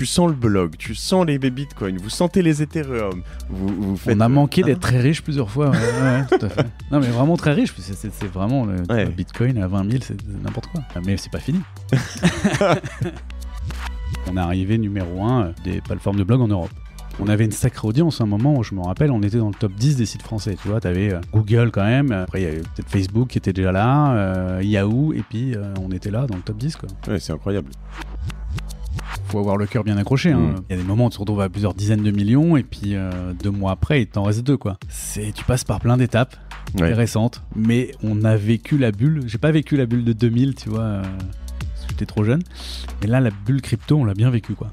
tu sens le blog, tu sens les bitcoins, vous sentez les Ethereum. Vous, On a manqué ah. d'être très riche plusieurs fois. tout à fait. Non, mais vraiment très riche, c'est vraiment le, bitcoin à 20 000, c'est n'importe quoi. Ah, mais c'est pas fini. On est arrivé numéro 1 euh, des plateformes de blog en Europe. On avait une sacrée audience à un moment où je me rappelle, on était dans le top 10 des sites français. Tu vois, t'avais avais euh, Google quand même, euh, après il y avait peut-être Facebook qui était déjà là, Yahoo, et puis on était là dans le top 10. Quoi. Ouais, c'est incroyable faut avoir le cœur bien accroché. Hein. Mm. Il y a des moments où on se retrouve à plusieurs dizaines de millions et puis euh, deux mois après, il t'en reste deux quoi. C'est, tu passes par plein d'étapes intéressantes, mais on a vécu la bulle. J'ai pas vécu la bulle de 2000, tu vois, euh, parce j'étais trop jeune. Mais là, la bulle crypto, on l'a bien vécu quoi.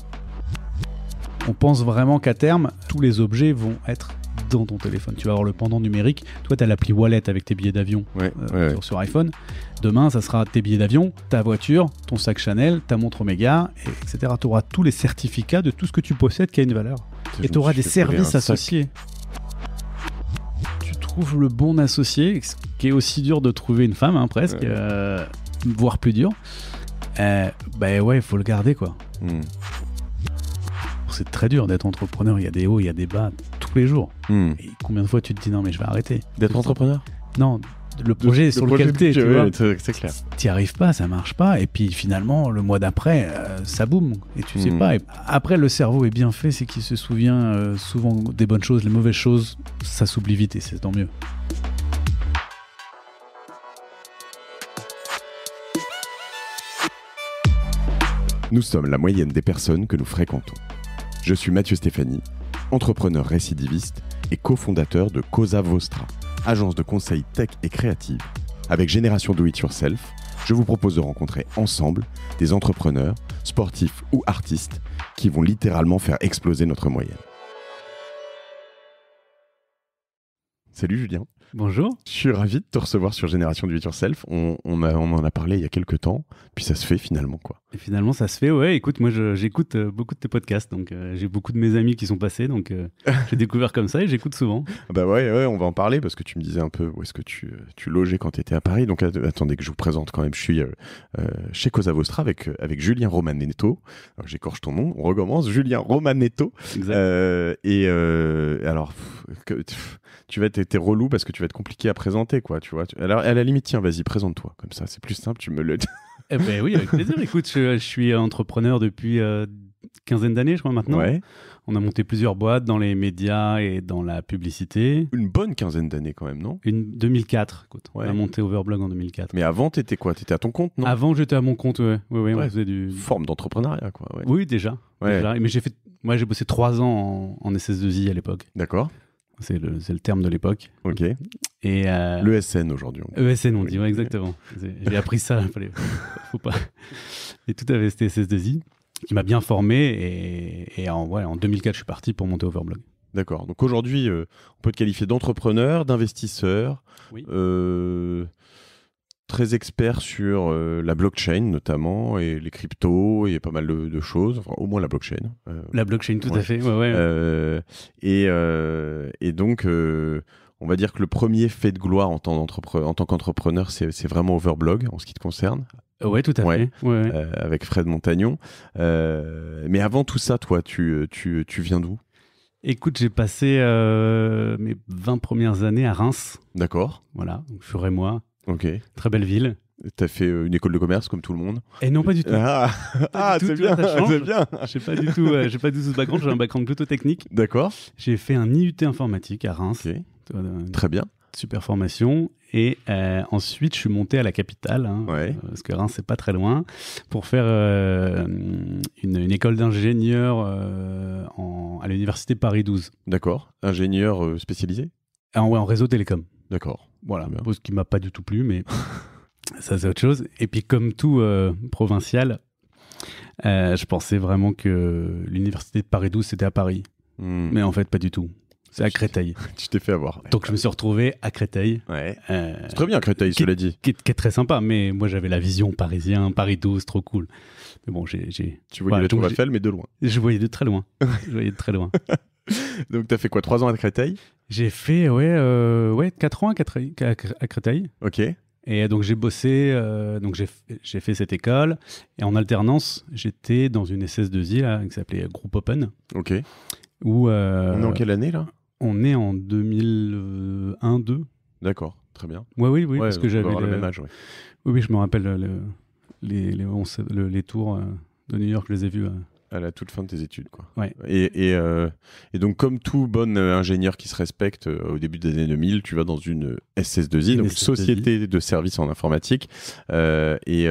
On pense vraiment qu'à terme, tous les objets vont être dans ton téléphone. Tu vas avoir le pendant numérique. Toi, tu as l'appli Wallet avec tes billets d'avion euh, sur, iPhone. Demain, ça sera tes billets d'avion, ta voiture, ton sac Chanel, ta montre Omega, etc. Tu auras tous les certificats de tout ce que tu possèdes qui a une valeur. Et tu auras des services associés. Tu trouves le bon associé, qui est aussi dur de trouver une femme, hein, presque, euh, voire plus dur. ben ouais, il faut le garder, quoi. Hmm c'est très dur d'être entrepreneur. Il y a des hauts, il y a des bas tous les jours. Hmm. Et combien de fois tu te dis non, mais je vais arrêter D'être entrepreneur Non, le projet est sur le lequel tu vois. C'est clair. n'y arrives pas, ça marche pas. Et puis finalement, le mois d'après, euh, ça boum. Et tu sais hmm. pas. après, le cerveau est bien fait, c'est qu'il se souvient euh, souvent des bonnes choses, les mauvaises choses, ça s'oublie vite et c'est tant mieux. Nous sommes la moyenne des personnes que nous fréquentons. Je suis Mathieu Stéphanie, entrepreneur récidiviste et cofondateur de Cosa Vostra, agence de conseil tech et créative. Avec Génération Do It Yourself, je vous propose de rencontrer ensemble des entrepreneurs, sportifs ou artistes qui vont littéralement faire exploser notre moyenne. Salut Julien. Bonjour. Je suis ravi de te recevoir sur Génération Do It Self. On, on, en a parlé il y a quelques temps, puis ça se fait finalement quoi. Et finalement, ça se fait. Ouais, écoute, moi, j'écoute euh, beaucoup de tes podcasts. Donc, euh, j'ai beaucoup de mes amis qui sont passés. Donc, euh, j'ai découvert comme ça et j'écoute souvent. Ah bah ouais, ouais, on va en parler parce que tu me disais un peu où est-ce que tu, tu logeais quand tu étais à Paris. Donc, attendez que je vous présente quand même. Je suis chez Cosa Vostra avec, avec Julien Romanetto. J'écorche ton nom. On recommence. Julien Romanetto. Exact. et alors, tu vas être relou parce que tu vas être compliqué à présenter, quoi. Tu vois. Alors, à la limite, tiens, vas-y, présente-toi. Comme ça, c'est plus simple. Tu me le. Eh ben oui, avec plaisir. Écoute, je, suis entrepreneur depuis une euh, quinzaine d'années, je crois, maintenant. On a monté plusieurs boîtes dans les médias et dans la publicité. Une bonne quinzaine d'années quand même, non Une 2004, écoute. On a monté Overblog en 2004. Mais avant, t'étais quoi T'étais à ton compte, non Avant, j'étais à mon compte, ouais. Oui, ouais, on faisait du... Forme d'entrepreneuriat, quoi. Oui, déjà. déjà. Mais j'ai fait... Moi, j'ai bossé trois ans en, en SS2I à l'époque. D'accord. C'est le, le, terme de l'époque. Ok. Et euh, L'ESN aujourd'hui. L'ESN, e on dit, Oui, exactement. J'ai appris ça. Fallait, faut pas. Et tout avait c'était SS2I qui m'a bien formé. Et, en, ouais, en 2004, je suis parti pour monter Overblog. D'accord. Donc aujourd'hui, euh, on peut te qualifier d'entrepreneur, d'investisseur. Oui. Euh, très expert sur euh, la blockchain notamment et les cryptos et pas mal de, choses, au moins la blockchain. Euh. la blockchain, tout à fait. Ouais, euh, et, donc, on va dire que le premier fait de gloire en tant, en tant qu'entrepreneur, c'est vraiment Overblog en ce qui te concerne. Ouais, tout à fait. avec Fred Montagnon. mais avant tout ça, toi, tu, tu, tu viens d'où Écoute, j'ai passé mes 20 premières années à Reims. D'accord. Voilà, donc je ferais moi Ok. Très belle ville. T'as fait euh, une école de commerce comme tout le monde Et eh non, pas du tout. Ah, ah c'est bien, c'est bien. J'ai pas tout, j'ai pas du tout ce background. J'ai un background plutôt technique. D'accord. J'ai fait un IUT informatique à Reims. Euh, très bien. Super formation. Et euh, ensuite, je suis monté à la capitale, hein, parce que Reims, c'est pas très loin, pour faire une, école d'ingénieur à l'université Paris 12. D'accord. Ingénieur spécialisé en, ah, ouais, en réseau télécom. D'accord. Voilà, ce qui m'a pas du tout plu, mais ça c'est autre chose. Et puis comme tout euh, provincial, euh, je pensais vraiment que l'université de Paris 12 c'était à Paris, hmm. mais en fait pas du tout. C'est à Créteil. tu t'es fait avoir. Donc je me suis retrouvé à Créteil. Euh, c'est très bien Créteil, cela dit. Qui, est très sympa, mais moi j'avais la vision parisien, Paris 12, trop cool. Mais bon, j'ai. Tu voyais voilà, la Tour Eiffel, mais de loin. Je voyais de très loin. je voyais de très loin. donc tu fait quoi Trois ans à Créteil j'ai fait, ouais, euh, ouais, 4 ans à, Créteil. Ok. Et donc j'ai bossé, euh, donc j'ai fait cette école. Et en alternance, j'étais dans une SS2I qui s'appelait Group Open. Ok. Où, euh, on est en quelle année là On est en 2001-2. D'accord, très bien. Ouais, oui, oui, parce que j'avais. Le... même âge, oui. Oui, je me rappelle les, les, les tours de New York, je les ai vus à la toute fin de tes études. Quoi. Euh, et, donc, comme tout bon euh, ingénieur qui se respecte euh, au début des années 2000, tu vas dans une SS2I, Société de Services en Informatique. et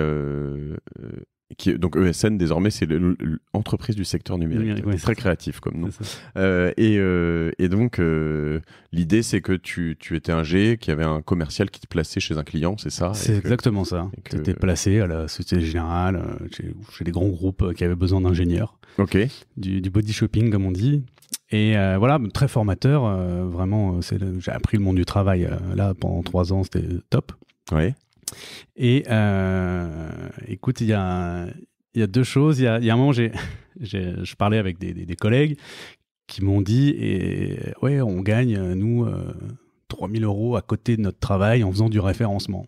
donc ESN désormais c'est l'entreprise du secteur numérique, très créatif comme nom. Euh, euh, et, donc euh, l'idée c'est que tu, étais un G, qu'il y avait un commercial qui te plaçait chez un client, c'est ça C'est exactement ça. Tu étais placé à la Société Générale, chez, des grands groupes qui avaient besoin d'ingénieurs. Ok. Du, body shopping comme on dit. Et voilà, très formateur, vraiment, j'ai appris le monde du travail. là, pendant trois ans, c'était top. Ouais. Et euh, écoute, il y a, deux choses. Il y a, un moment, j'ai, je parlais avec des, des collègues qui m'ont dit et, Ouais, on gagne, nous, 3000 euh, euros à côté de notre travail en faisant du référencement.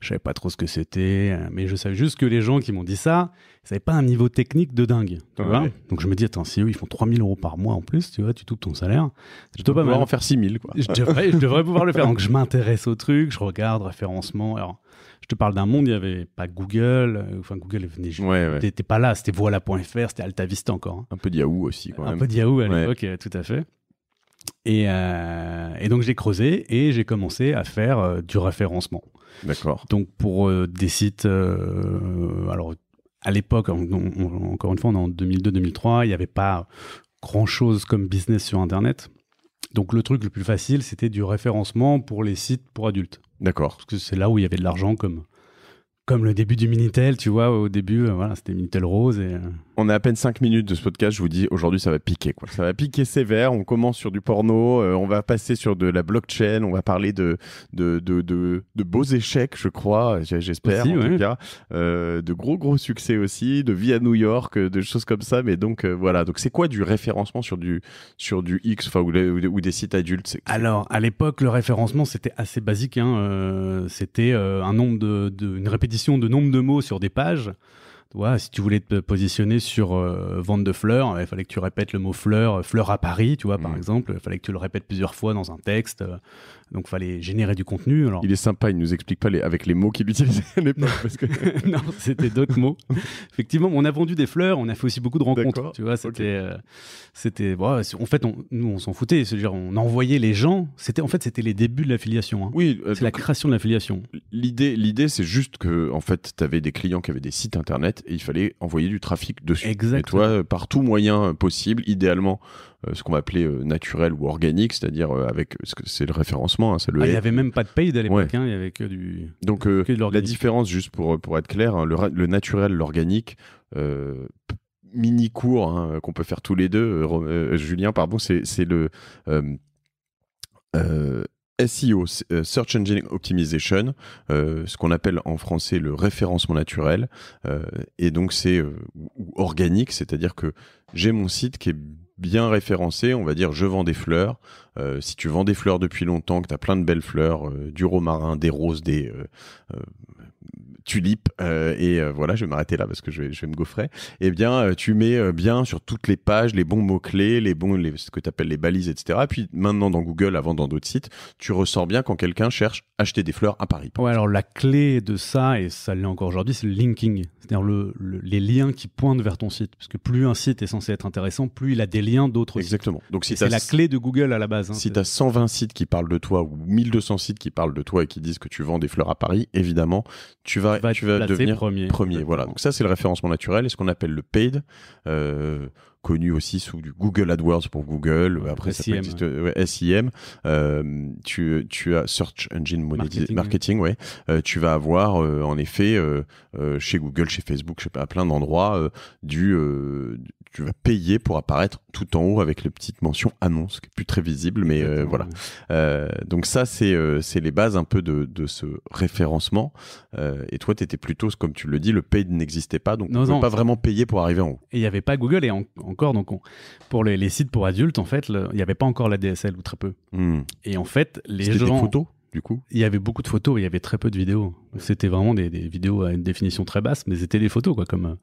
Je savais pas trop ce que c'était, euh, mais je savais juste que les gens qui m'ont dit ça, ils n'avaient pas un niveau technique de dingue. Ah donc je me dis, attends, si eux, ils font 3000 euros par mois en plus, tu vois, tu doubles ton salaire. Je dois pas mal. en faire 6000, quoi. Je devrais, pouvoir le faire. Donc je m'intéresse au truc, je regarde, référencement. Alors, je te parle d'un monde, il n'y avait pas Google. Euh, enfin, Google venait juste. pas là, c'était voilà.fr, c'était AltaVista encore. Hein. Un peu de Yahoo aussi, quand même. Un peu de Yahoo à l'époque, euh, tout à fait. Et, donc j'ai creusé et j'ai commencé à faire du référencement. D'accord. Donc pour euh, des sites, euh, euh, alors à l'époque, encore une fois, on est en 2002-2003, il n'y avait pas grand-chose comme business sur Internet. Donc le truc le plus facile, c'était du référencement pour les sites pour adultes. D'accord. Parce que c'est là où il y avait de l'argent comme comme le début du Minitel, tu vois, au début, euh, voilà, c'était Minitel rose. Euh. On a à peine cinq minutes de ce podcast, je vous dis, aujourd'hui ça va piquer, quoi. Ça va piquer sévère, on commence sur du porno, euh, on va passer sur de la blockchain, on va parler de, de, de, beaux échecs, je crois, j'espère en tout cas, de gros gros succès aussi, de vie à New York, de choses comme ça, mais donc voilà, donc c'est quoi du référencement sur du, sur du X, ou, des sites adultes Alors, à l'époque, le référencement c'était assez basique, hein, c'était un nombre de, de, une répétition de nombre de mots sur des pages. si tu voulais te positionner sur euh, vente de fleurs, hein, il fallait que tu répètes le mot fleur, euh, fleur à Paris, tu vois, par mm. exemple. Il fallait que tu le répètes plusieurs fois dans un texte. Euh, donc il fallait générer du contenu. Il est sympa, il nous explique pas les... avec les mots qu'il utilisait à l'époque. non, c'était d'autres mots. Effectivement, on a vendu des fleurs, on a fait aussi beaucoup de rencontres. Tu vois, c'était, euh, en fait, on, nous on s'en foutait, on envoyait les gens. C'était, en fait, c'était les débuts de l'affiliation. Hein. Oui, euh, c'est la création de l'affiliation. L'idée, l'idée, c'est juste que en fait, tu avais des clients qui avaient des sites internet et il fallait envoyer du trafic dessus. Exactement. Et euh, par tout moyen possible, idéalement euh, ce qu'on va appeler euh, naturel ou organique, c'est-à-dire euh, avec c'est le référencement, hein, c'est le. Ah, il n'y avait même pas de paid à l'époque, hein, il y avait du. Donc la différence, juste pour pour être clair, hein, le, naturel, l'organique mini cours qu'on peut faire tous les deux, Julien, pardon, c'est le SEO, Search Engine Optimization, ce qu'on appelle en français le référencement naturel, et donc c'est organique, c'est-à-dire que j'ai mon site qui est bien référencé, on va dire je vends des fleurs. Euh, si tu vends des fleurs depuis longtemps, que tu as plein de belles fleurs, euh, du romarin, des roses, des euh, Tulipe euh, et euh, voilà, je vais m'arrêter là parce que je vais, me gaufrer. et eh bien, euh, tu mets bien sur toutes les pages les bons mots-clés, les bons, ce que tu appelles les balises, etc. puis maintenant dans Google, avant dans d'autres sites, tu ressors bien quand quelqu'un cherche acheter des fleurs à Paris. Ouais, alors la clé de ça, et ça l'est encore aujourd'hui, c'est le linking, c'est-à-dire les liens qui pointent vers ton site. Parce que plus un site est censé être intéressant, plus il a des liens d'autres sites. Exactement. Donc c'est la clé de Google à la base. Hein, si tu as 120 sites qui parlent de toi ou 1200 sites qui parlent de toi et qui disent que tu vends des fleurs à Paris, évidemment, tu vas tu vas, devenir premier. voilà. Donc ça, c'est le référencement naturel et ce qu'on appelle le paid, euh, connu aussi sous Google AdWords pour Google. Après, ça peut SIM. Euh, tu, as Search Engine Marketing, marketing ouais. Euh, tu vas avoir, en effet, chez Google, chez Facebook, je sais pas, à plein d'endroits, du tu vas payer pour apparaître tout en haut avec les petites mentions annonce, qui plus très visible, mais euh, voilà. Euh, donc ça, euh, c'est les bases un peu de, ce référencement. et toi, tu étais plutôt, comme tu le dis, le paid n'existait pas, donc on ne pas vraiment payer pour arriver en haut. Et il n'y avait pas Google, et encore, donc pour les, sites pour adultes, en fait, il n'y avait pas encore la DSL, ou très peu. Hmm. Et en fait, les gens... Des photos du coup Il y avait beaucoup de photos, il y avait très peu de vidéos. C'était vraiment des, vidéos à une définition très basse, mais c'était des photos, quoi, comme,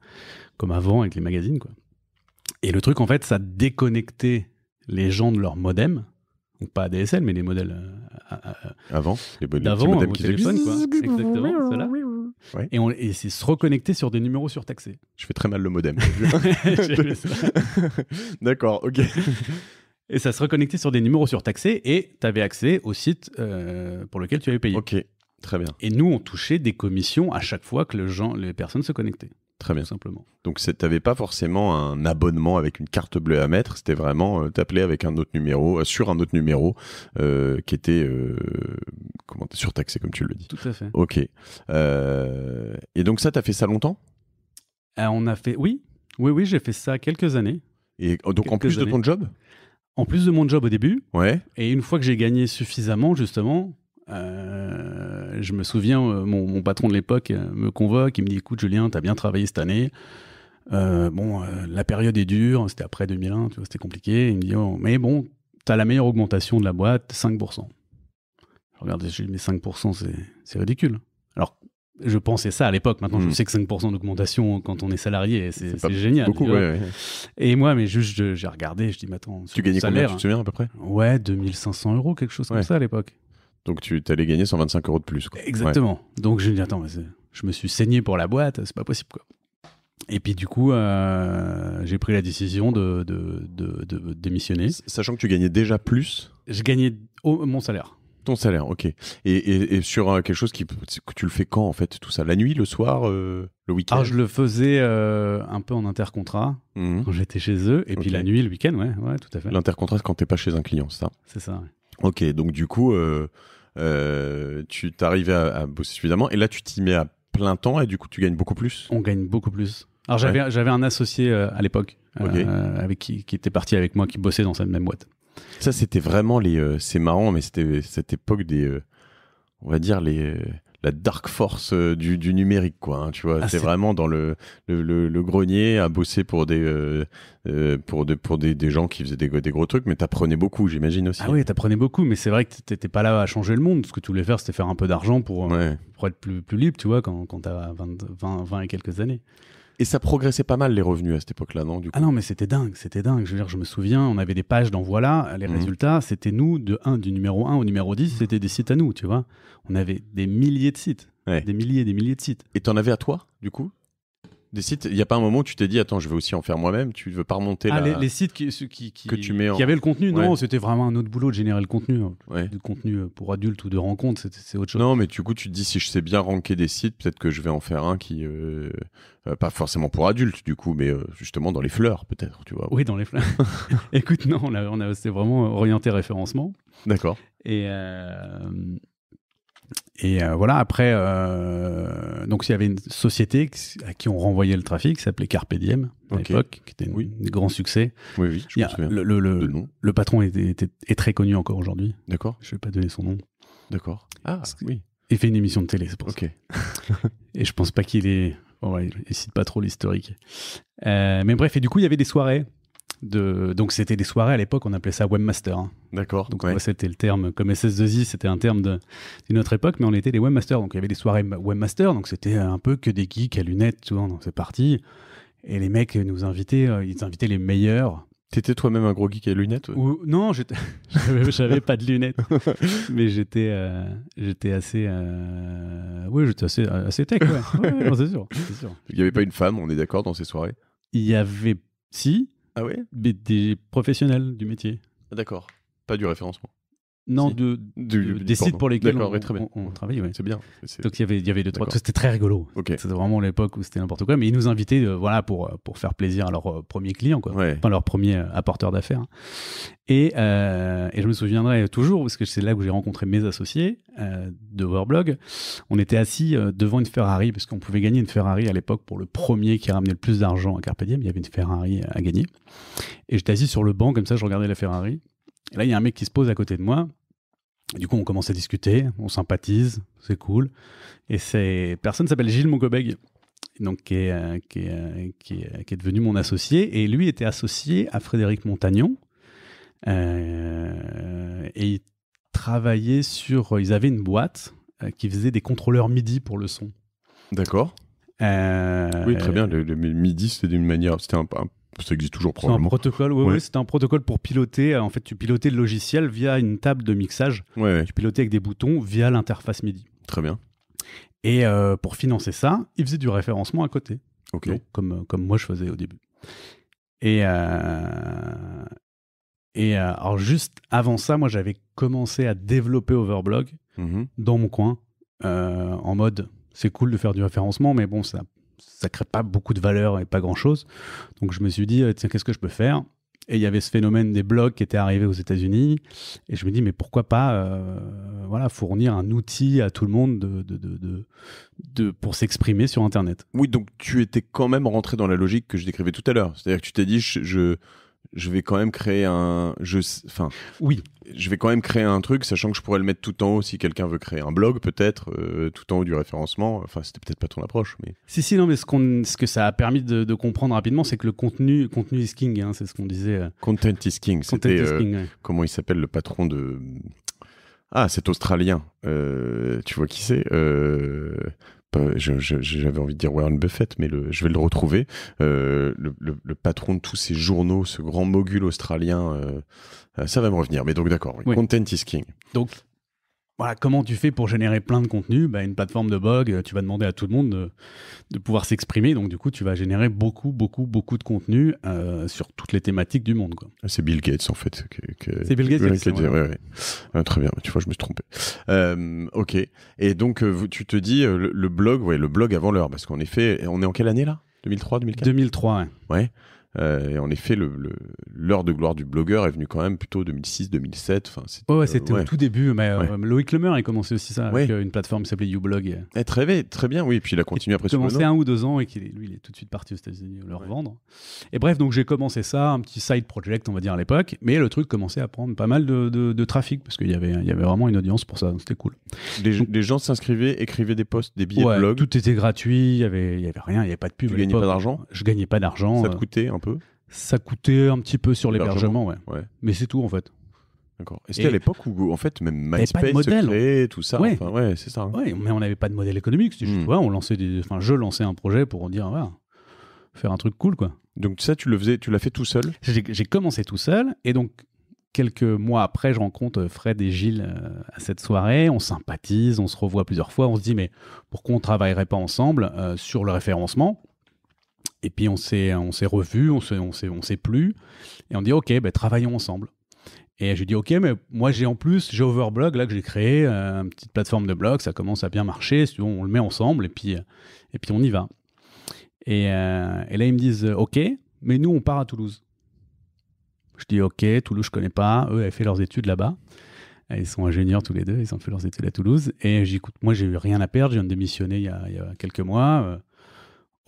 comme avant avec les magazines, quoi. Et le truc, en fait, ça déconnectait les gens de leur modem. Donc pas ADSL, mais les modèles euh, euh, avant, les modèles qui téléphone, Exactement, cela. Ouais. Et, on, c'est se reconnecter sur des numéros surtaxés. Je fais très mal le modem. D'accord, ok. Et ça se reconnectait sur des numéros surtaxés et tu avais accès au site euh, pour lequel tu avais payé. Ok, très bien. Et nous, on touchait des commissions à chaque fois que le gens, les personnes se connectaient. Très bien. Simplement. Donc, tu n'avais pas forcément un abonnement avec une carte bleue à mettre. C'était vraiment euh, t'appeler avec un autre numéro, euh, sur un autre numéro, euh, qui était surtaxé, comme tu le dis. Tout à fait. Ok. et donc, ça, tu as fait ça longtemps On a fait. Oui, oui, oui, j'ai fait ça quelques années. Et oh, donc, en plus de ton job En plus de mon job au début. Ouais. Et une fois que j'ai gagné suffisamment, justement, euh, je me souviens, euh, mon, patron de l'époque euh, me convoque, il me dit écoute Julien, t'as bien travaillé cette année. bon, la période est dure, c'était après 2001, tu vois, c'était compliqué. Il me dit oh, mais bon, t'as la meilleure augmentation de la boîte, 5%. Je regarde, je mais 5%, c'est ridicule. Alors, je pensais ça à l'époque. Maintenant, je hmm. sais que 5% d'augmentation quand on est salarié, c'est génial. Et moi, mais juste, j'ai regardé, je dis mais attends, tu gagnais combien, tu te souviens à peu près Ouais, 2500 euros, quelque chose comme ça à l'époque. Donc tu allais gagner 125 euros de plus. Exactement. Donc je me attends, je me suis saigné pour la boîte, c'est pas possible. Quoi. Et puis du coup, euh, j'ai pris la décision de, de, démissionner. Sachant que tu gagnais déjà plus Je gagnais mon salaire. Ton salaire, ok. Et, sur euh, quelque chose qui, que tu le fais quand en fait Tout ça La nuit, le soir, euh, le week-end ah, je le faisais un peu en intercontrat mmh. quand j'étais chez eux. Et puis la nuit, le week-end, ouais, ouais, tout à fait. L'intercontrat, c'est quand t'es pas chez un client, c'est ça C'est ça, Ok, donc du coup, euh, tu t'arrives à, à, bosser suffisamment et là tu t'y mets à plein temps et du coup tu gagnes beaucoup plus. On gagne beaucoup plus. Alors j'avais j'avais un associé euh, à l'époque euh, avec qui, qui était parti avec moi qui bossait dans cette même boîte. Ça c'était vraiment les c'est marrant mais c'était cette époque des on va dire les la dark force euh, du, numérique, quoi. Hein, tu vois, ah, c'est vraiment dans le, le, grenier à bosser pour des euh, euh, pour pour des, gens qui faisaient des, des gros trucs, mais t'apprenais beaucoup, j'imagine aussi. Ah oui, t'apprenais beaucoup, mais c'est vrai que t'étais pas là à changer le monde. Ce que tu voulais faire, c'était faire un peu d'argent pour, pour être plus, plus libre, tu vois, quand, quand t'as 20, 20, 20 et quelques années. Et ça progressait pas mal les revenus à cette époque-là, non du Ah non, mais c'était dingue, c'était dingue. Je veux dire, je me souviens, on avait des pages d'envoi là, les mhm. résultats, c'était nous, de 1, du numéro 1 au numéro 10, c'était des sites à nous, tu vois. On avait des milliers de sites. Des milliers, des milliers de sites. Et t'en avais à toi, du coup des sites, il n'y a pas un moment où tu t'es dit, attends, je vais aussi en faire moi-même, tu veux pas remonter ah, les, sites qui, qui, que tu mets qui avaient le contenu, non, c'était vraiment un autre boulot de générer le contenu. Le hein. contenu euh, pour adultes ou de rencontres, c'est autre chose. Non, mais du coup, tu te dis, si je sais bien ranker des sites, peut-être que je vais en faire un qui. Euh, euh, pas forcément pour adultes, du coup, mais justement dans les fleurs, peut-être, tu vois. Oui, dans les fleurs. Écoute, non, on, a, on a, c'est vraiment orienté référencement. D'accord. Et. Et euh, voilà, après, euh, donc il y avait une société à qui on renvoyait le trafic, qui s'appelait Carpediem à l'époque, qui était un grand succès. Oui, oui, je me le, le, le, patron est très connu encore aujourd'hui. D'accord. Je ne vais pas donner son nom. D'accord. Ah, oui. Il fait une émission de télé, c'est pour Et je pense pas qu'il est... Oh ouais, cite pas trop l'historique. Euh, mais bref, et du coup, il y avait des soirées donc c'était des soirées à l'époque, on appelait ça webmaster. Hein. D'accord. Donc c'était le terme comme ss 2 z c'était un terme d'une autre époque, mais on était des webmasters. Donc il y avait des soirées webmaster, donc c'était un peu que des geeks à lunettes, tout dans ces partie. Et les mecs nous invitaient, euh, ils invitaient les meilleurs. T'étais toi-même un gros geek à lunettes Ou, Non, j'avais pas de lunettes, mais j'étais euh, assez euh, oui j'étais assez assez tech c'est Il n'y avait pas une femme, on est d'accord dans ces soirées Il y avait si ah oui Des professionnels du métier. D'accord. Pas du référencement. Non, de, décide des sites pour lesquels on, on, travaille. C'est bien. Donc il y avait, y avait deux, trois C'était très rigolo. C'était vraiment l'époque où c'était n'importe quoi. Mais ils nous invitaient euh, voilà, pour, euh, pour faire plaisir à leurs premier euh, premiers clients, quoi. enfin leurs premiers apporteurs d'affaires. Et, et, je me souviendrai toujours, parce que c'est là où j'ai rencontré mes associés de Overblog. On était assis devant une Ferrari, parce qu'on pouvait gagner une Ferrari à l'époque pour le premier qui ramenait le plus d'argent à Carpe Diem. Il y avait une Ferrari à gagner. Et j'étais assis sur le banc, comme ça, je regardais la Ferrari. Et là, il y a un mec qui se pose à côté de moi du coup, on commence à discuter, on sympathise, c'est cool. Et cette personne s'appelle Gilles Moncobeg, donc euh, euh, qui est, devenu mon associé. Et lui était associé à Frédéric Montagnon. Euh, et ils sur. Ils avaient une boîte qui faisait des contrôleurs MIDI pour le son. D'accord. oui, très bien. Le, MIDI, c'était d'une manière. C'était un, peu ça existe toujours probablement. C'est un protocole, oui, un protocole pour piloter. Euh, en fait, tu pilotais le logiciel via une table de mixage. Ouais, tu pilotais avec des boutons via l'interface MIDI. Très bien. Et euh, pour financer ça, ils faisaient du référencement à côté. comme, euh, comme moi je faisais au début. Et, et alors juste avant ça, moi j'avais commencé à développer Overblog mm-hmm. dans mon coin en mode c'est cool de faire du référencement, mais bon, ça ça crée pas beaucoup de valeur et pas grand chose. Donc je me suis dit, euh, tiens, qu'est-ce que je peux faire Et il y avait ce phénomène des blogs qui étaient arrivés aux États-Unis. Et je me dis, mais pourquoi pas euh, voilà, fournir un outil à tout le monde de, de, de, pour s'exprimer sur Internet Oui, donc tu étais quand même rentré dans la logique que je décrivais tout à l'heure. C'est-à-dire que tu t'es dit, je je vais quand même créer un je enfin oui je vais quand même créer un truc sachant que je pourrais le mettre tout en haut si quelqu'un veut créer un blog peut-être euh, tout en haut du référencement enfin c'était peut-être pas ton approche mais si si non mais ce qu'on ce que ça a permis de, comprendre rapidement c'est que le contenu contenu is king hein, c'est ce qu'on disait euh. content is king c'était euh, comment il s'appelle le patron de ah c'est australien tu vois qui c'est euh, j'avais envie de dire Warren Buffett, mais je vais le retrouver, euh, le, patron de tous ces journaux, ce grand mogul australien, euh, ça va me revenir. Mais donc d'accord, content is king. Donc comment tu fais pour générer plein de contenu bah, Une plateforme de blog, euh, tu vas demander à tout le monde de, pouvoir s'exprimer. Donc, du coup, tu vas générer beaucoup, beaucoup, beaucoup de contenu euh, sur toutes les thématiques du monde. Ah, c'est Bill Gates, en fait. C'est Bill Gates ah, Très bien, tu vois, je me suis trompé. Euh, ok. Et donc, tu te dis, le, blog, ouais, le blog avant l'heure, parce qu'en effet, on est en quelle année là 2003, 2004 2003, ouais. Ouais. Euh, et en effet, l'heure de gloire du blogueur est venue quand même plutôt 2006-2007. Enfin, euh, c'était au tout début. Mais euh, Loïc Lemer a commencé aussi ça avec une plateforme qui s'appelait Youblog eh, très, bien, très bien, oui. puis il a continué après a commencé un ou deux ans et lui, il est tout de suite parti aux États-Unis le revendre. Et bref, donc j'ai commencé ça, un petit side project, on va dire à l'époque. Mais le truc commençait à prendre pas mal de, trafic parce qu'il y avait, il y avait vraiment une audience pour ça. donc C'était cool. Les, gens s'inscrivaient, écrivaient des posts, des billets de blog. Tout était gratuit. Il n'y avait, y avait rien. Il n'y avait pas de pub. Tu gagnais pas d'argent Je gagnais pas d'argent. Ça te coûtait peu Ça coûtait un petit peu sur l'hébergement, ouais. Mais c'est tout en fait. D'accord. Et c'était à l'époque où, en fait, même MySpace créait, tout ça. Ouais, c'est ça. Hein. mais on n'avait pas de modèle économique. Hmm. on lançait enfin, je lançais un projet pour dire, faire un truc cool, quoi. Donc ça, tu le faisais, tu l'as fait tout seul J'ai commencé tout seul, et donc quelques mois après, je rencontre Fred et Gilles euh, à cette soirée. On sympathise, on se revoit plusieurs fois. On se dit, mais pourquoi on ne travaillerait pas ensemble euh, sur le référencement et puis on s'est on s'est revus, on s'est on s'est on plus et on dit ok ben travaillons ensemble. Et je dis ok mais moi j'ai en plus j'ai Overblog là que j'ai créé euh, une petite plateforme de blog, ça commence à bien marcher, on le met ensemble et puis euh, et puis on y va. Euh, et, là ils me disent ok mais nous on part à Toulouse. Je dis ok Toulouse je connais pas, eux avaient fait leurs études là-bas. Ils sont ingénieurs tous les deux, ils ont fait leurs études à Toulouse. Et j'écoute, moi, j'ai eu rien à perdre, je viens de démissionner il y a, il y a quelques mois.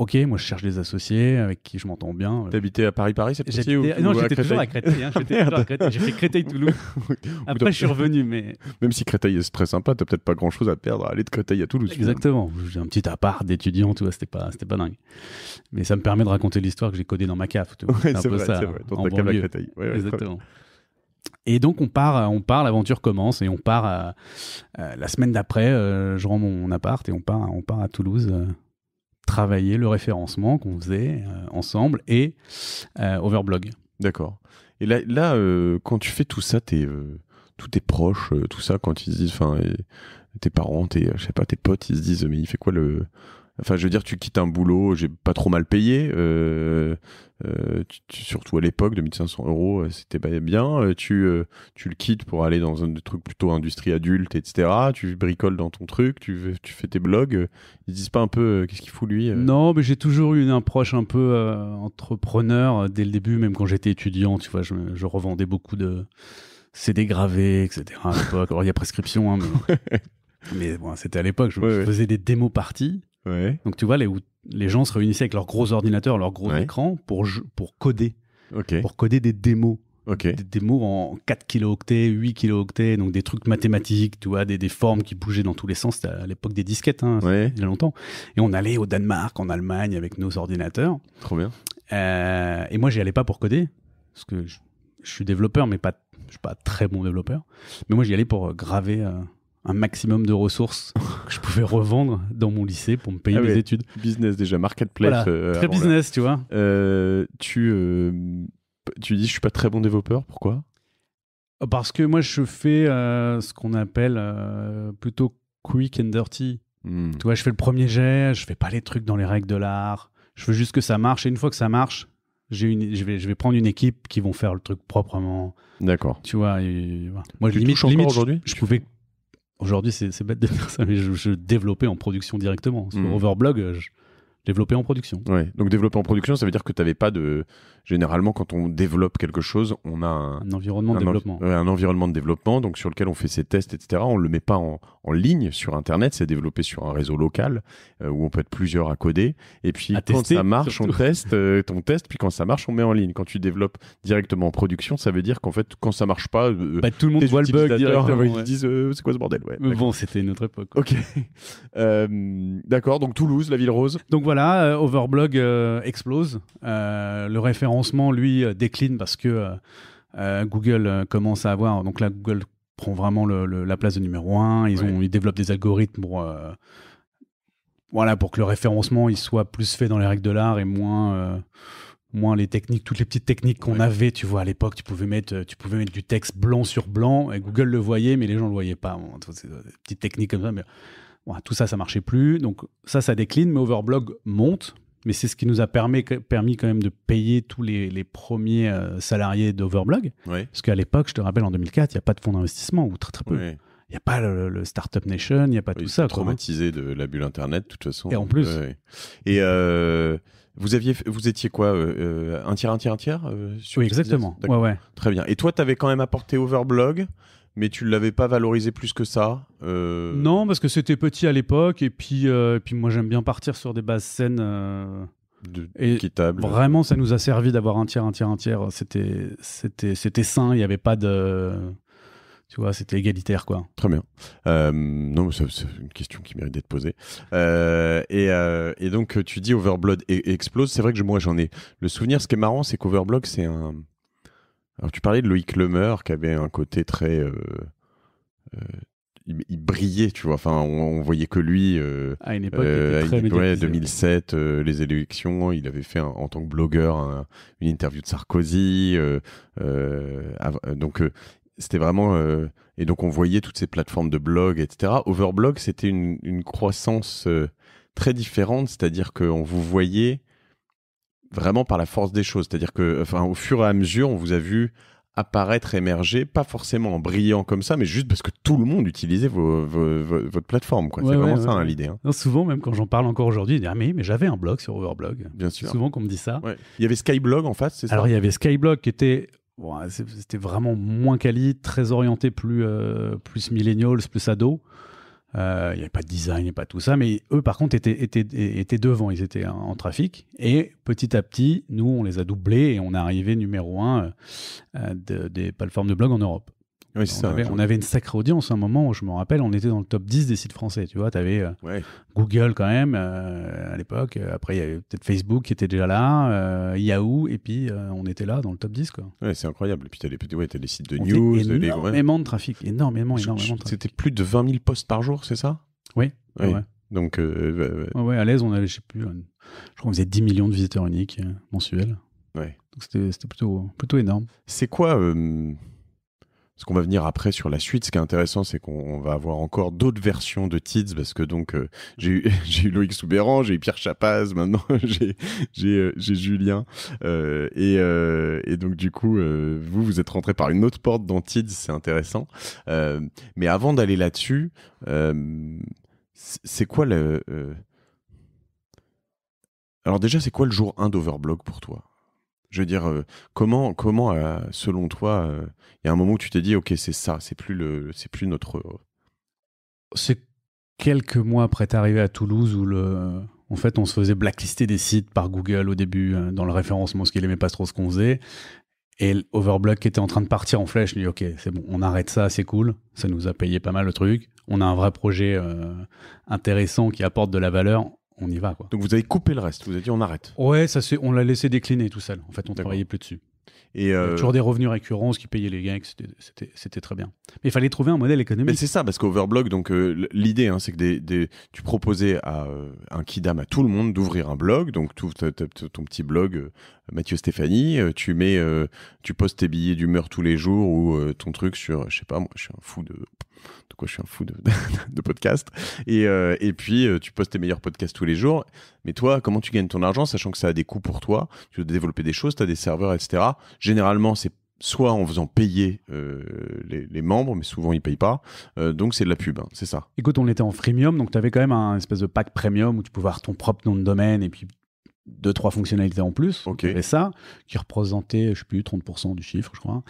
Ok, moi je cherche des associés avec qui je m'entends bien. T'habitais à Paris-Paris cette fois Non, j'étais à Créteil. Hein, j'étais à Créteil. J'ai fait Créteil-Toulouse. Après, je suis revenu, mais... Même si Créteil est très sympa, t'as peut-être pas grand-chose à perdre à aller de Créteil à Toulouse. Exactement. J'ai un petit appart d'étudiant, tout c'était pas, c'était pas dingue. Mais ça me permet de raconter l'histoire que j'ai codée dans ma cave. c'est vrai, ça, vrai. Dans à Créteil. Exactement. Et donc on part, euh, on part, l'aventure commence et on part. Euh, euh, la semaine d'après, je rends mon appart et on part, on part à Toulouse travailler le référencement qu'on faisait euh, ensemble et euh, Overblog. D'accord. Et là, là euh, quand tu fais tout ça, t'es tous tes proches, tout ça, quand ils disent, enfin, tes parents, tes, je sais pas, tes potes, ils se disent, mais il fait quoi le, Enfin, je veux dire, tu quittes un boulot, j'ai pas trop mal payé. Euh, euh, surtout à l'époque, 2500 euros, euh, c'était bien. Tu, tu le quittes pour aller dans un truc plutôt industrie adulte, etc. Tu bricoles dans ton truc, tu, fais tes blogs. Ils disent pas un peu qu'est-ce qu'il fout lui Non, mais j'ai toujours eu une approche un peu entrepreneur dès le début, même quand j'étais étudiant. Tu vois, je, revendais beaucoup de CD gravés, etc. À l'époque, il y a prescription, hein, mais. Mais bon, c'était à l'époque, je, faisais des démos parties. Donc tu vois, les, les gens se réunissaient avec leurs gros ordinateurs, leurs gros écrans pour, pour coder, pour coder des démos. Des démos en 4 kilooctets, 8 kilooctets, donc des trucs mathématiques, tu vois, des, formes qui bougeaient dans tous les sens. C'était à l'époque des disquettes, hein. il y a longtemps. Et on allait au Danemark, en Allemagne, avec nos ordinateurs. Trop bien. Euh, et moi, j'y allais pas pour coder, parce que je, suis développeur, mais pas, je suis pas très bon développeur. Mais moi, j'y allais pour euh, graver. Euh, un maximum de ressources que je pouvais revendre dans mon lycée pour me payer mes ah études. Business déjà, marketplace. Euh, très business, tu vois. Euh, tu, euh, tu dis je suis pas très bon développeur, pourquoi Parce que moi je fais ce qu'on appelle plutôt quick and dirty. Hmm. Tu vois, je fais le premier jet, je fais pas les trucs dans les règles de l'art. Je veux juste que ça marche et une fois que ça marche, une, je, vais, je vais prendre une équipe qui vont faire le truc proprement. D'accord. Tu vois, moi limite, aujourd'hui je pouvais Aujourd'hui, c'est bête de dire ça, mais je, développais en production directement. Sur hmm. Overblog, euh, je développais en production. Donc développer en production, ça veut dire que tu n'avais pas de, généralement, quand on développe quelque chose, on a un, environnement de développement. un environnement de développement, donc sur lequel on fait ses tests, etc. On ne le met pas en, ligne sur Internet, c'est développé sur un réseau local euh, où on peut être plusieurs à coder. Et puis quand ça marche, on teste, euh, on puis quand ça marche, on met en ligne. Quand tu développes directement en production, ça veut dire qu'en fait, quand ça marche pas, euh, bah, tout le monde voit le bug directement. Ils disent c'est quoi ce bordel ouais, Bon, c'était une autre époque. Ok. d'accord, donc Toulouse, la ville rose. Donc voilà, Overblog explose. le référent référencement, lui, euh, décline parce que euh, euh, Google commence à avoir. Donc là, Google prend vraiment la place de numéro un. Ils, ont, développent des algorithmes pour. voilà, pour que le référencement il soit plus fait dans les règles de l'art et moins, moins les techniques, toutes les petites techniques qu'on avait, tu vois, à l'époque, tu pouvais mettre, tu pouvais mettre du texte blanc sur blanc et Google le voyait, mais les gens le voyaient pas. petites techniques comme ça, mais tout ça, ça marchait plus. Donc ça, ça décline, mais Overblog monte mais c'est ce qui nous a permis, permis quand même de payer tous les, les premiers euh, salariés d'Overblog. Parce qu'à l'époque, je te rappelle, en 2004, il n'y a pas de fonds d'investissement, ou très très peu. Il n'y a pas le, Startup Nation, il n'y a pas tout ça. Hein. Traumatisé quoi, de la bulle Internet, de toute façon. Et en plus. Et euh, vous, aviez, vous étiez quoi euh, Un tiers, un tiers, un tiers sur Oui, exactement. Ouais, ouais. Très bien. Et toi, tu avais quand même apporté Overblog mais tu l'avais pas valorisé plus que ça euh Non, parce que c'était petit à l'époque, et puis, euh, et puis moi j'aime bien partir sur des bases saines. Euh, et vraiment, ça nous a servi d'avoir un tiers, un tiers, un tiers. C'était, c'était, c'était sain. Il n'y avait pas de, tu vois, c'était égalitaire, quoi. Très bien. Euh, non, c'est une question qui mérite d'être posée. et, et, donc, tu dis Overblood e-, explose. C'est vrai que moi, j'en ai le souvenir. Ce qui est marrant, c'est qu'Overblood, c'est un, tu parlais de Loïc Lemer qui avait un côté très... Euh, euh, il, brillait, tu vois, enfin on, voyait que lui... Euh, à une époque, 2007, les élections, il avait fait en tant que blogueur une interview de Sarkozy. donc c'était vraiment... et donc on voyait toutes ces plateformes de blog, etc. Overblog, c'était une, une, croissance très différente, c'est-à-dire qu'on vous voyait vraiment par la force des choses. C'est-à-dire que, enfin, au fur et à mesure, on vous a vu apparaître, émerger, pas forcément en brillant comme ça, mais juste parce que tout le monde utilisait vos, votre plateforme. c'est vraiment ça hein, l'idée. Hein. souvent, même quand j'en parle encore aujourd'hui, je dit ah, mais, j'avais un blog sur Overblog. Bien sûr. Souvent qu'on me dit ça. Il y avait Skyblog en face, c'est ça Alors il y avait Skyblog qui était c'était vraiment moins quali, très orienté, plus, euh, plus millennials, plus ados. Euh, il n'y avait pas de design, et pas tout ça, mais eux, par contre, étaient, devant, ils étaient en, trafic. Et petit à petit, nous, on les a doublés et on est arrivé numéro un euh, des plateformes de blog en Europe on, avait, une sacrée audience à un moment où je me rappelle, on était dans le top 10 des sites français. Tu vois, tu avais euh, Google quand même euh, à l'époque. Euh, après, il y avait peut-être Facebook qui était déjà là, Yahoo, et puis on était là dans le top 10. Ouais, c'est incroyable. Et puis tu as, sites de news. Énormément de trafic, énormément, énormément C'était plus de 20 000 posts par jour, c'est ça Oui. Ouais. Donc, ouais, à l'aise, on avait, je sais plus, je crois qu'on faisait 10 millions de visiteurs uniques mensuels. Ouais. Donc c'était plutôt, plutôt énorme. C'est quoi ce qu'on va venir après sur la suite. Ce qui est intéressant, c'est qu'on va avoir encore d'autres versions de Tids parce que donc euh, j'ai eu, Loïc Soubéran, j'ai eu Pierre Chapaz, maintenant euh, j'ai Julien. Euh, et, et, donc du coup, vous, vous êtes rentré par une autre porte dans Tids, c'est intéressant. mais avant d'aller là-dessus, c'est quoi le... Alors déjà, c'est quoi le jour 1 d'Overblog pour toi je veux dire, euh, comment, comment euh, selon toi, euh, il y a un moment où tu t'es dit, ok, c'est ça, c'est plus, le, plus notre. C'est quelques mois après t'arriver à Toulouse où le, en fait, on se faisait blacklister des sites par Google au début dans le référencement parce qu'il aimait pas trop ce qu'on faisait. Et Overblock était en train de partir en flèche, lui, ok, c'est bon, on arrête ça, c'est cool, ça nous a payé pas mal le truc. On a un vrai projet intéressant qui apporte de la valeur, on y va. Quoi. Donc vous avez coupé le reste, vous avez dit on arrête. Ouais, ça on l'a laissé décliner tout seul. En fait, on travaillait plus dessus. Et euh... Toujours des revenus récurrents, qui payaient les gains, c'était très bien. Mais il fallait trouver un modèle économique. C'est ça, parce qu'Overblog, donc euh, l'idée, hein, c'est que des, des, tu proposais à euh, un kidam, à tout le monde, d'ouvrir un blog. Donc tout, ton petit blog euh, Mathieu Stéphanie, euh, tu mets, euh, tu postes tes billets d'humeur tous les jours ou euh, ton truc sur, je sais pas, moi, je suis un fou de, de quoi je suis un fou de, de podcast. Et, puis, tu postes tes meilleurs podcasts tous les jours. Mais toi, comment tu gagnes ton argent, sachant que ça a des coûts pour toi Tu dois développer des choses, tu as des serveurs, etc. Généralement, c'est soit en faisant payer les, membres, mais souvent ils payent pas. donc c'est de la pub, hein, c'est ça. Écoute, on était en freemium, donc tu avais quand même un espèce de pack premium où tu pouvais avoir ton propre nom de domaine et puis deux, trois fonctionnalités en plus. OK. Et ça, qui représentait, je ne sais plus, 30% du chiffre, je crois.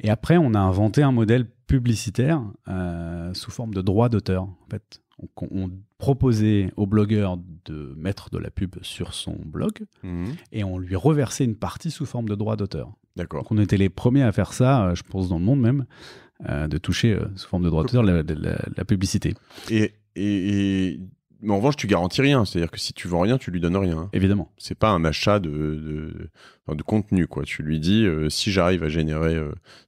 Et après, on a inventé un modèle publicitaire euh, sous forme de droit d'auteur, en fait. On, proposait au blogueur de mettre de la pub sur son blog mhm. et on lui reversait une partie sous forme de droit d'auteur. D'accord. Donc on était les premiers à faire ça, euh, je pense dans le monde même, euh, de toucher sous forme de droit d'auteur la, publicité. et mais en revanche, tu garantis rien. C'est-à-dire que si tu vends rien, tu lui donnes rien. Évidemment. C'est pas un achat de, de, contenu, quoi. Tu lui dis, euh, si j'arrive à générer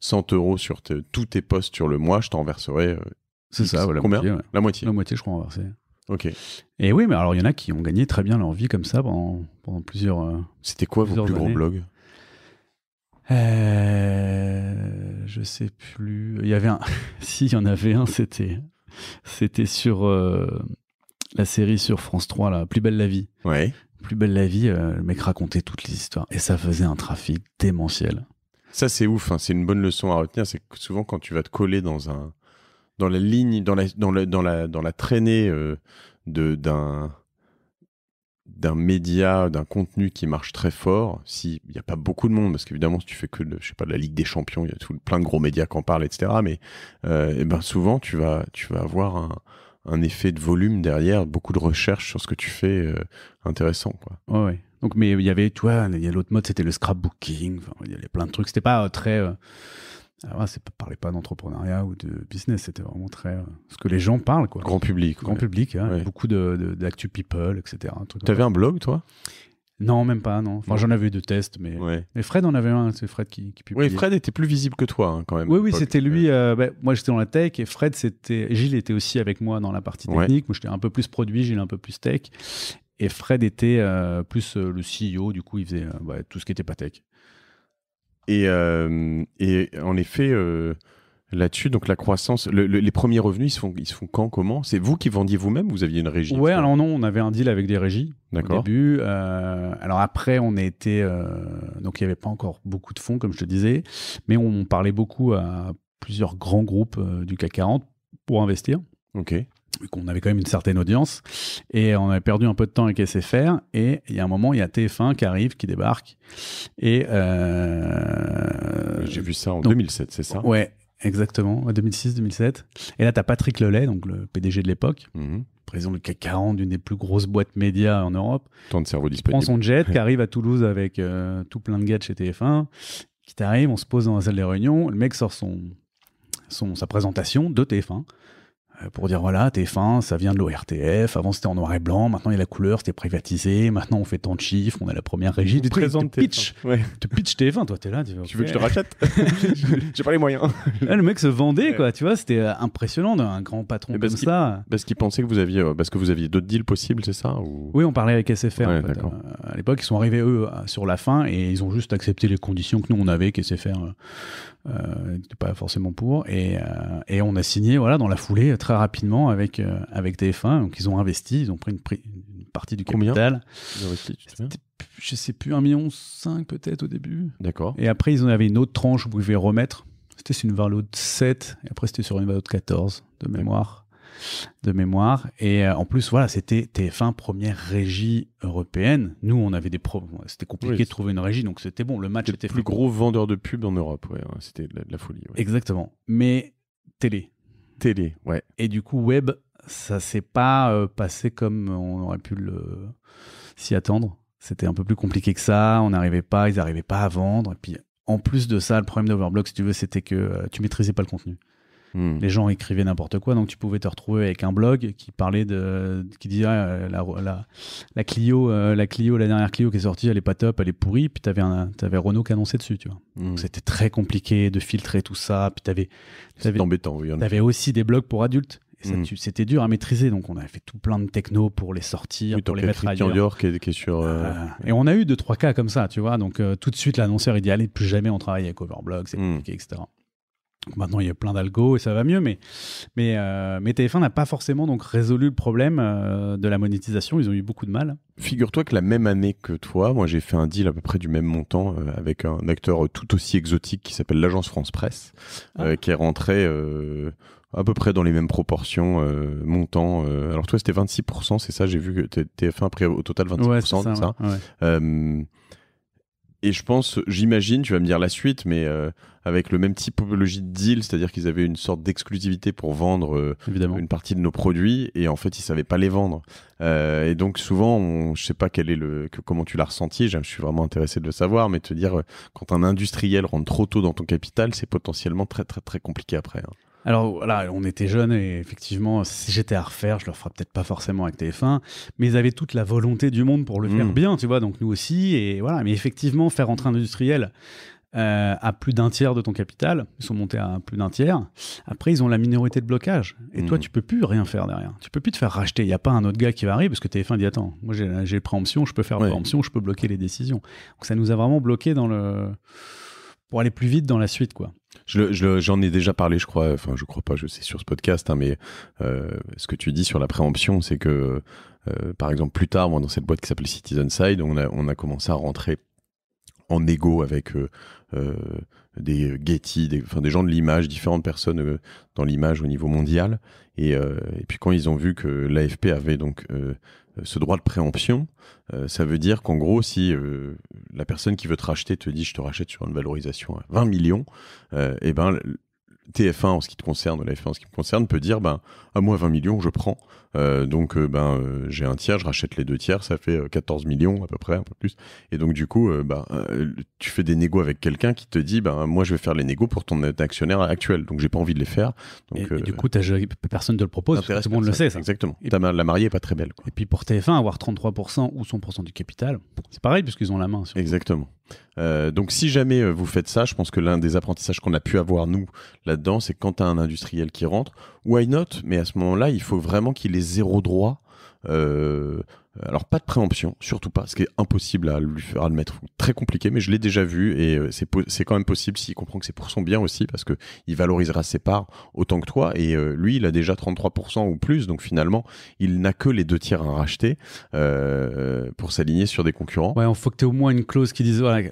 100 euh, euros sur tous tes posts sur le mois, je t'en verserai. Euh, c'est ça, La moitié. La moitié, je crois, en Ok. Et oui, mais alors il y en a qui ont gagné très bien leur vie comme ça pendant, plusieurs. C'était quoi vos plus gros blogs Je sais plus. Il y avait un. si, il y en avait un, c'était. C'était sur la série sur France 3, la Plus belle la vie. Ouais. Plus belle la vie, euh, le mec racontait toutes les histoires. Et ça faisait un trafic démentiel. Ça, c'est ouf. Hein. C'est une bonne leçon à retenir. C'est que souvent, quand tu vas te coller dans un dans la ligne, dans la, dans la, dans la, dans la traînée euh, de d'un média, d'un contenu qui marche très fort, s'il n'y a pas beaucoup de monde, parce qu'évidemment, si tu fais que de, je sais pas, la Ligue des Champions, il y a tout, plein de gros médias qui en parlent, etc. Mais et euh, eh ben souvent, tu vas, tu vas avoir un, un effet de volume derrière, beaucoup de recherche sur ce que tu fais euh, intéressant. Quoi. ouais. Donc, mais il y avait, tu vois, il y a l'autre mode, c'était le scrapbooking. Il y avait plein de trucs. C'était pas euh, très. Euh... Ah, pas parlait pas d'entrepreneuriat ou de business. C'était vraiment très euh, ce que les gens parlent, quoi. Grand public. Grand public. Hein. Beaucoup de, de, d'actu people, etc. Tu avais un blog, toi non, même pas, non. Enfin, j'en avais eu tests, mais... mais Fred en avait un, c'est Fred qui, publiait. Oui, Fred était plus visible que toi, hein, quand même. Oui, oui, c'était lui. Euh. Euh, bah, moi, j'étais dans la tech et Fred, c'était. Gilles était aussi avec moi dans la partie technique. Moi, j'étais un peu plus produit, Gilles un peu plus tech. Et Fred était euh, plus le CEO, du coup, il faisait bah, tout ce qui était pas tech. Et, et en effet, là-dessus Donc la croissance, les premiers revenus, ils se font, ils se font quand, comment C'est vous qui vendiez vous-même Vous aviez une régie Ouais, alors non, on avait un deal avec des régies au début. Euh, alors après, on a été, euh, donc il n'y avait pas encore beaucoup de fonds, comme je te disais, mais on, parlait beaucoup à plusieurs grands groupes euh, du CAC 40 pour investir. Ok. On avait quand même une certaine audience et on avait perdu un peu de temps avec SFR. Et il y a un moment, il y a TF1 qui arrive, qui débarque. Et j'ai vu ça en 2007, c'est ça Ouais, Exactement, 2006-2007. Et là, tu as Patrick Lelay, donc le PDG de l'époque, mhm. président du CAC 40, d'une des plus grosses boîtes médias en Europe. Tant de cerveau disponible. Qui prend son jet, qui arrive à Toulouse avec euh, tout plein de gars de chez TF1, qui t'arrive, on se pose dans la salle des réunions, le mec sort son, son, sa présentation de TF1 euh, pour dire voilà, TF1, ça vient de l'ORTF, avant c'était en noir et blanc, maintenant il y a la couleur, c'était privatisé, maintenant on fait tant de chiffres, on a la première régie. Tu présentes pitch, ouais. pitch TF1, toi t'es là. Tu, veux que je te rachète J'ai pas les moyens. le mec se vendait, quoi, tu vois, c'était euh, impressionnant d'un grand patron comme ça. Parce qu'il pensait que vous aviez, euh, parce que vous aviez d'autres deals possibles, c'est ça Oui, on parlait avec SFR. à l'époque, ils sont arrivés eux sur la fin et ils ont juste accepté les conditions que nous on avait, qu'SFR euh, pas forcément pour. Et, euh, et, on a signé voilà, dans la foulée très rapidement avec, euh, avec TF1. Donc ils ont investi, ils ont pris une, partie du capital. Combien je sais plus, 1,5 million peut-être au début. D'accord. Et après, ils en avaient une autre tranche où ils remettre. C'était sur une valeur de 7, et après, c'était sur une valeur de 14 de mémoire de mémoire. Et euh, en plus, voilà, c'était TF1, première régie européenne. Nous, on avait des problèmes. C'était compliqué de trouver une régie, donc c'était bon. Le match était. Le plus gros vendeur de pub en Europe, ouais, c'était de la, folie. Exactement. Mais télé. Télé, ouais. Et du coup, web, ça s'est pas euh, passé comme on aurait pu s'y attendre. C'était un peu plus compliqué que ça. On n'arrivait pas, ils n'arrivaient pas à vendre. Et puis, en plus de ça, le problème d'Overblock, si tu veux, c'était que euh, tu maîtrisais pas le contenu. Hmm. Les gens écrivaient n'importe quoi, donc tu pouvais te retrouver avec un blog qui parlait de, qui disait ah, la, la, la, Clio, euh, la Clio, la dernière Clio qui est sortie, elle est pas top, elle est pourrie. Puis tu avais Renault qui annonçait dessus, tu vois. Hmm. c'était très compliqué de filtrer tout ça. Puis tu avais, embêtant. Oui, avais aussi des blogs pour adultes. Hmm. C'était dur à maîtriser, donc on avait fait tout plein de techno pour les sortir, pour les mettre ailleurs. York qui est sur, euh, euh, et on a eu deux trois cas comme ça, tu vois. Donc tout de suite l'annonceur il dit allez plus jamais on travaille avec Overblog, c'est compliqué, etc maintenant, il y a plein d'algo et ça va mieux, mais, mais, euh, TF1 n'a pas forcément donc résolu le problème euh, de la monétisation. Ils ont eu beaucoup de mal. Figure-toi que la même année que toi, moi j'ai fait un deal à peu près du même montant euh, avec un acteur tout aussi exotique qui s'appelle l'agence France Presse, ah. qui est rentré à peu près dans les mêmes proportions, montant. alors toi, c'était 26%, c'est ça, j'ai vu que TF1 a pris au total 26%, ça et je pense, j'imagine, tu vas me dire la suite, mais euh, avec le même typologie de deal, c'est-à-dire qu'ils avaient une sorte d'exclusivité pour vendre euh, une partie de nos produits et en fait ils savaient pas les vendre. Euh, et donc souvent, on, je sais pas quel est le, comment tu l'as ressenti. Je suis vraiment intéressé de le savoir, mais te dire quand un industriel rentre trop tôt dans ton capital, c'est potentiellement très très très compliqué après. Hein. Alors voilà, on était jeunes et effectivement, si j'étais à refaire, je le ferais peut-être pas forcément avec TF1, mais ils avaient toute la volonté du monde pour le faire hmm. bien, tu vois, donc nous aussi. Et voilà, mais effectivement, faire entrer un industriel euh, à plus d'un tiers de ton capital, ils sont montés à plus d'un tiers. Après, ils ont la minorité de blocage. Et toi, hmm. tu peux plus rien faire derrière. Tu peux plus te faire racheter. Il n'y a pas un autre gars qui va arriver parce que TF1 dit Attends, moi j'ai préemption, je peux faire préemption, je peux bloquer les décisions. Donc ça nous a vraiment bloqué dans le. pour aller plus vite dans la suite, quoi j'en je j'en ai déjà parlé, je crois. Enfin, je crois pas, je sais sur ce podcast, hein, mais euh, ce que tu dis sur la préemption, c'est que, euh, par exemple, plus tard, moi, dans cette boîte qui s'appelait Citizen Side, on a, on a commencé à rentrer en égo avec euh, des Getty, des, enfin, des gens de l'image, différentes personnes dans l'image au niveau mondial. Et, et, puis quand ils ont vu que l'AFP avait donc euh, ce droit de préemption, euh, ça veut dire qu'en gros, si euh, la personne qui veut te racheter te dit je te rachète sur une valorisation à 20 millions, et eh ben TF1 en ce qui te concerne, la F1 en ce qui me concerne, peut dire ben à moi 20 millions, je prends euh, donc, euh, ben, euh, j'ai un tiers, je rachète les deux tiers, ça fait 14 millions à peu près, un peu plus. Et donc, du coup, ben, tu fais des négos avec quelqu'un qui te dit, ben, moi, je vais faire les négos pour ton actionnaire actuel. Donc, j'ai pas envie de les faire. et, du coup, personne ne te le propose, tout le monde le sait. Ça. Exactement. Et la mariée est pas très belle. Et puis, pour TF1, avoir 33% ou 100% du capital, c'est pareil, puisqu'ils ont la main. Exactement. donc si jamais vous faites ça, je pense que l'un des apprentissages qu'on a pu avoir nous là-dedans, c'est quand tu as un industriel qui rentre, why not Mais à ce moment-là, il faut vraiment qu'il zéro droit euh, alors pas de préemption, surtout pas, ce qui est impossible à lui faire admettre très compliqué, mais je l'ai déjà vu et euh, c'est, c'est quand même possible s'il comprend que c'est pour son bien aussi parce que il valorisera ses parts autant que toi et euh, lui il a déjà 33% ou plus, donc finalement il n'a que les deux tiers à racheter pour s'aligner sur des concurrents. Ouais, il faut que tu aies au moins une clause qui dise voilà,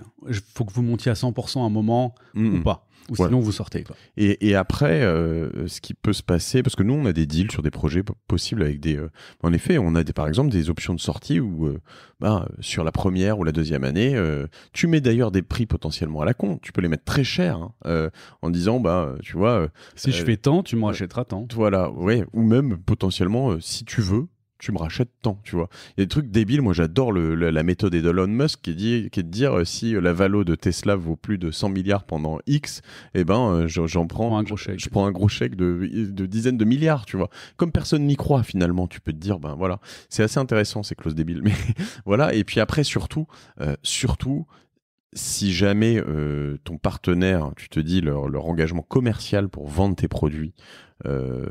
faut que vous montiez à 100% à un moment ou pas ou sinon vous sortez. Et, après, euh, ce qui peut se passer, parce que nous, on a des deals sur des projets possibles avec des. Euh, en effet, on a des, par exemple des options de sortie où, euh, bah, sur la première ou la deuxième année, tu mets d'ailleurs des prix potentiellement à la con. Tu peux les mettre très cher hein, en disant, bah, tu vois. si je fais tant, tu m'en achèteras tant. Voilà, ouais. Ou même potentiellement, si tu veux, tu me rachètes tant, tu vois. Il y a des trucs débiles. Moi, j'adore la méthode d'Elon Musk qui, dit, qui est de dire euh, si euh, la valo de Tesla vaut plus de 100 milliards pendant X, eh ben, euh, j'en prends, un gros chèque. je prends un gros chèque de, dizaines de milliards, tu vois. Comme personne n'y croit, finalement, tu peux te dire, ben voilà, c'est assez intéressant ces clauses débiles. Mais voilà. Et puis après, surtout, surtout, si jamais euh, ton partenaire, tu te dis leur, engagement commercial pour vendre tes produits euh,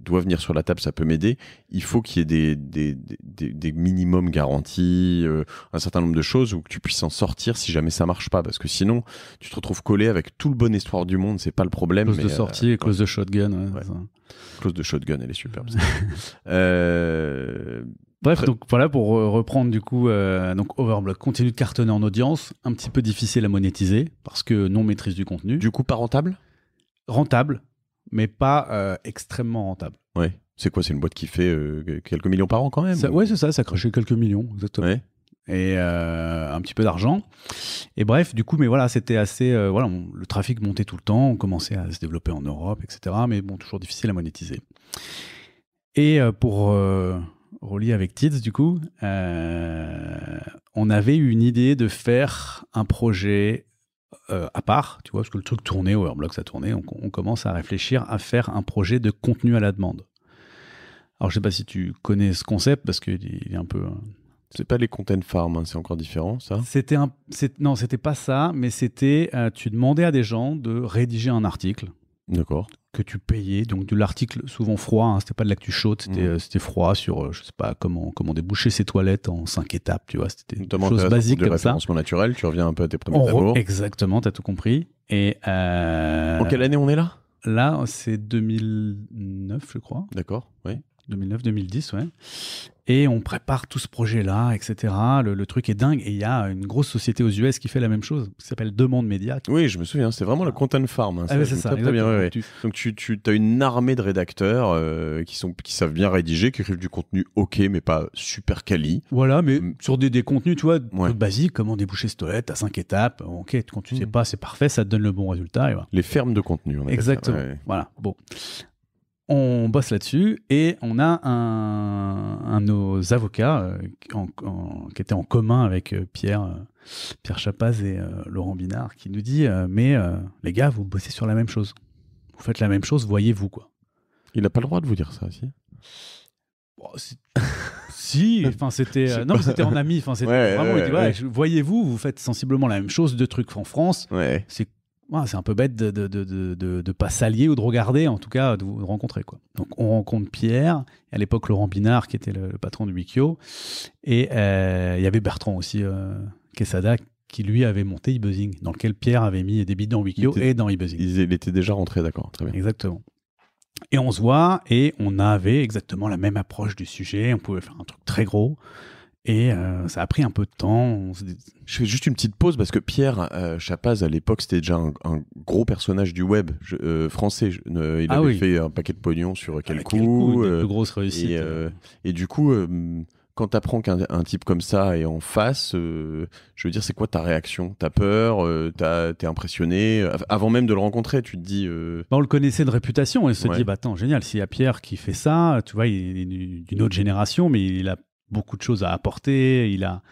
doit venir sur la table, ça peut m'aider. Il faut qu'il y ait des, minimums garantis, euh, un certain nombre de choses où tu puisses en sortir si jamais ça marche pas, parce que sinon tu te retrouves collé avec tout le bon histoire du monde, c'est pas le problème. Close de sortie close de shotgun. Ouais, Close de shotgun, elle est superbe. Bref, donc voilà pour euh, reprendre du coup, euh, donc Overblock continue de cartonner en audience, un petit peu difficile à monétiser parce que non maîtrise du contenu. Du coup, pas rentable Rentable, mais pas euh, extrêmement rentable. Ouais. C'est quoi C'est une boîte qui fait quelques millions par an quand même Ouais, c'est ça, ça crachait quelques millions, exactement. Et un petit peu d'argent. Et bref, du coup, mais voilà, c'était assez. voilà, le trafic montait tout le temps, on commençait à se développer en Europe, etc. Mais bon, toujours difficile à monétiser. Et pour relié avec Tids du coup, euh, on avait eu une idée de faire un projet euh, à part, tu vois, parce que le truc tournait, Overblock ça tournait, on, commence à réfléchir à faire un projet de contenu à la demande. Alors je sais pas si tu connais ce concept parce qu'il est un peu. Euh, c'est pas les content farms, hein, c'est encore différent, ça C'était un, non, c'était pas ça, mais c'était tu demandais à des gens de rédiger un article. D'accord que tu payais, donc de l'article souvent froid, hein, c'était pas de l'actu chaude, c'était mmh. euh, froid sur, euh, je sais pas, comment, comment déboucher ses toilettes en cinq étapes, tu vois, c'était une chose basique comme ça. naturel, tu reviens un peu à tes premiers amours. Exactement, t'as tout compris. Et euh, En quelle année on est là Là, c'est 2009, je crois. D'accord, oui. 2009-2010, ouais. Et on prépare tout ce projet-là, etc. Le, truc est dingue. Et il y a une grosse société aux US qui fait la même chose, qui s'appelle Demande Média. Oui, je me souviens, c'est vraiment la ah. content farm. Hein, ah c'est ça. Donc tu, as une armée de rédacteurs euh, qui, sont, qui savent bien rédiger, qui écrivent du contenu ok, mais pas super quali. Voilà, mais mm. sur des, contenus, tu vois, basiques, comment déboucher ce toilette à cinq étapes. Euh, ok, quand tu ne sais mm. pas, c'est parfait, ça te donne le bon résultat. Les fermes de contenu. Exactement. Voilà, bon on bosse là-dessus et on a un, de nos avocats euh, qui était en commun avec euh, Pierre, euh, Pierre Chapaz et Laurent Binard qui nous dit Mais les gars, vous bossez sur la même chose. Vous faites la même chose, voyez-vous quoi. Il n'a pas le droit de vous dire ça, si oh, Si, enfin c'était non, c'était en ami, enfin voyez-vous, vous faites sensiblement la même chose, de trucs en France. C'est c'est un peu bête de ne pas s'allier ou de regarder, en tout cas de vous rencontrer. Quoi. Donc on rencontre Pierre, à l'époque Laurent Binard qui était le, patron du Wikio, et euh, il y avait Bertrand aussi, euh, Quesada, qui lui avait monté eBuzzing, dans lequel Pierre avait mis des bits dans Wikio et dans eBuzzing. Il était déjà rentré, d'accord, très bien. Exactement. Et on se voit, et on avait exactement la même approche du sujet, on pouvait faire un truc très gros. Et euh, ça a pris un peu de temps. Je fais juste une petite pause parce que Pierre Chappaz, euh, Chapaz, à l'époque, c'était déjà un, gros personnage du web euh, français. il a ah avait fait un paquet de pognon sur quel, coup, grosse réussite. Et, du coup, quand tu apprends qu'un type comme ça est en face, je veux dire, c'est quoi ta réaction T'as peur T'es impressionné Avant même de le rencontrer, tu te dis. Bah, on le connaissait de réputation et se dit, bah attends, génial, s'il y a Pierre qui fait ça, tu vois, il est d'une autre génération, mais il a beaucoup de choses à apporter. Il a,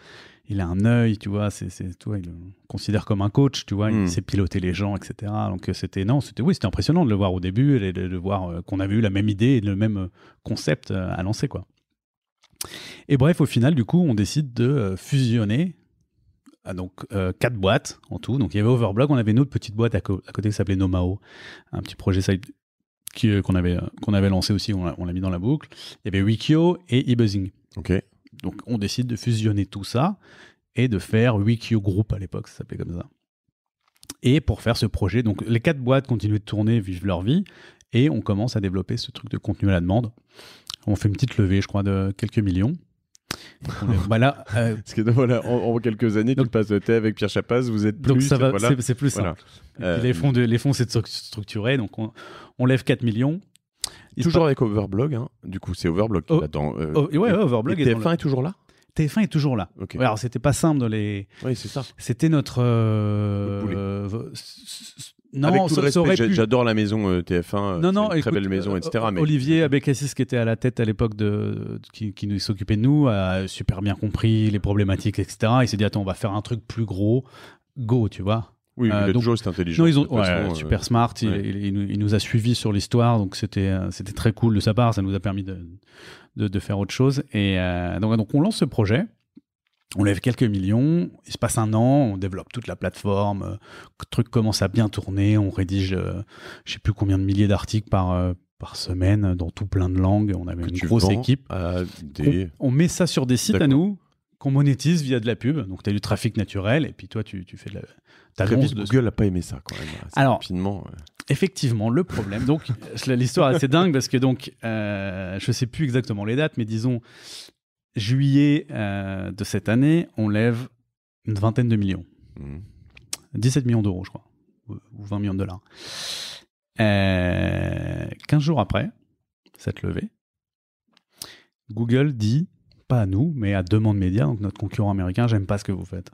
il a un œil, tu vois, c'est, c'est, il le considère comme un coach, tu vois, il hmm. sait piloter les gens, etc. Donc euh, c'était non, c'était oui, c'était impressionnant de le voir au début et de, voir euh, qu'on avait eu la même idée et le même euh, concept à lancer, quoi. Et bref, au final, du coup, on décide de fusionner ah, donc quatre boîtes en tout. Donc il y avait Overblog on avait une autre petite boîte à, côté qui s'appelait Nomao, un petit projet ça qui, qu'on avait, qu'on avait lancé aussi, on on l'a mis dans la boucle. Il y avait Wikio et eBuzzing. Donc on décide de fusionner tout ça et de faire wiki Group à l'époque, ça s'appelait comme ça. Et pour faire ce projet, donc les quatre boîtes continuent de tourner, vivent leur vie, et on commence à développer ce truc de contenu à la demande. On fait une petite levée, je crois, de quelques millions. voilà. Bah euh, Parce que voilà, en, quelques années, donc, tu passes de thé avec Pierre Chapaz, vous êtes plus. Donc ça va, c'est, plus Les euh, fonds, les fonds c'est structuré, donc on, on lève 4 millions Toujours avec Overblog, hein. du coup, c'est Overblog qui oh. euh, oh, ouais, Overblog. TF1 est, toujours là TF1 est toujours là. Alors, c'était pas simple dans les. Oui, c'est ça. C'était notre. Euh... Le non, j'adore la maison euh, TF1, euh, une très belle maison, etc. Mais... Olivier Abécassis, qui était à la tête à l'époque, de, qui, qui nous s'occupait de nous, a super bien compris les problématiques, etc. Il s'est dit, attends, on va faire un truc plus gros, go, tu vois. Oui, euh, il a toujours été intelligent. Non, ils ont, super euh, smart, il, il, nous a suivis sur l'histoire, donc c'était euh, c'était très cool de sa part, ça nous a permis de, de, faire autre chose. Et donc, donc on lance ce projet. On lève quelques millions, il se passe un an, on développe toute la plateforme, le truc commence à bien tourner, on rédige je je sais plus combien de milliers d'articles par, par semaine dans tout plein de langues, on avait une grosse équipe. On, met ça sur des sites à nous qu'on monétise via de la pub, donc tu as du trafic naturel et puis toi tu, tu fais de la, Google n'a pas aimé ça quand même. Alors, effectivement, le problème. Donc, l'histoire est assez dingue parce que donc, euh, je sais plus exactement les dates, mais disons juillet euh, de cette année, on lève une vingtaine de millions, 17 mmh. millions d'euros, je crois, ou 20 millions de dollars. 15 euh, jours après cette levée, Google dit, pas à nous, mais à Demande Média, donc notre concurrent américain, j'aime pas ce que vous faites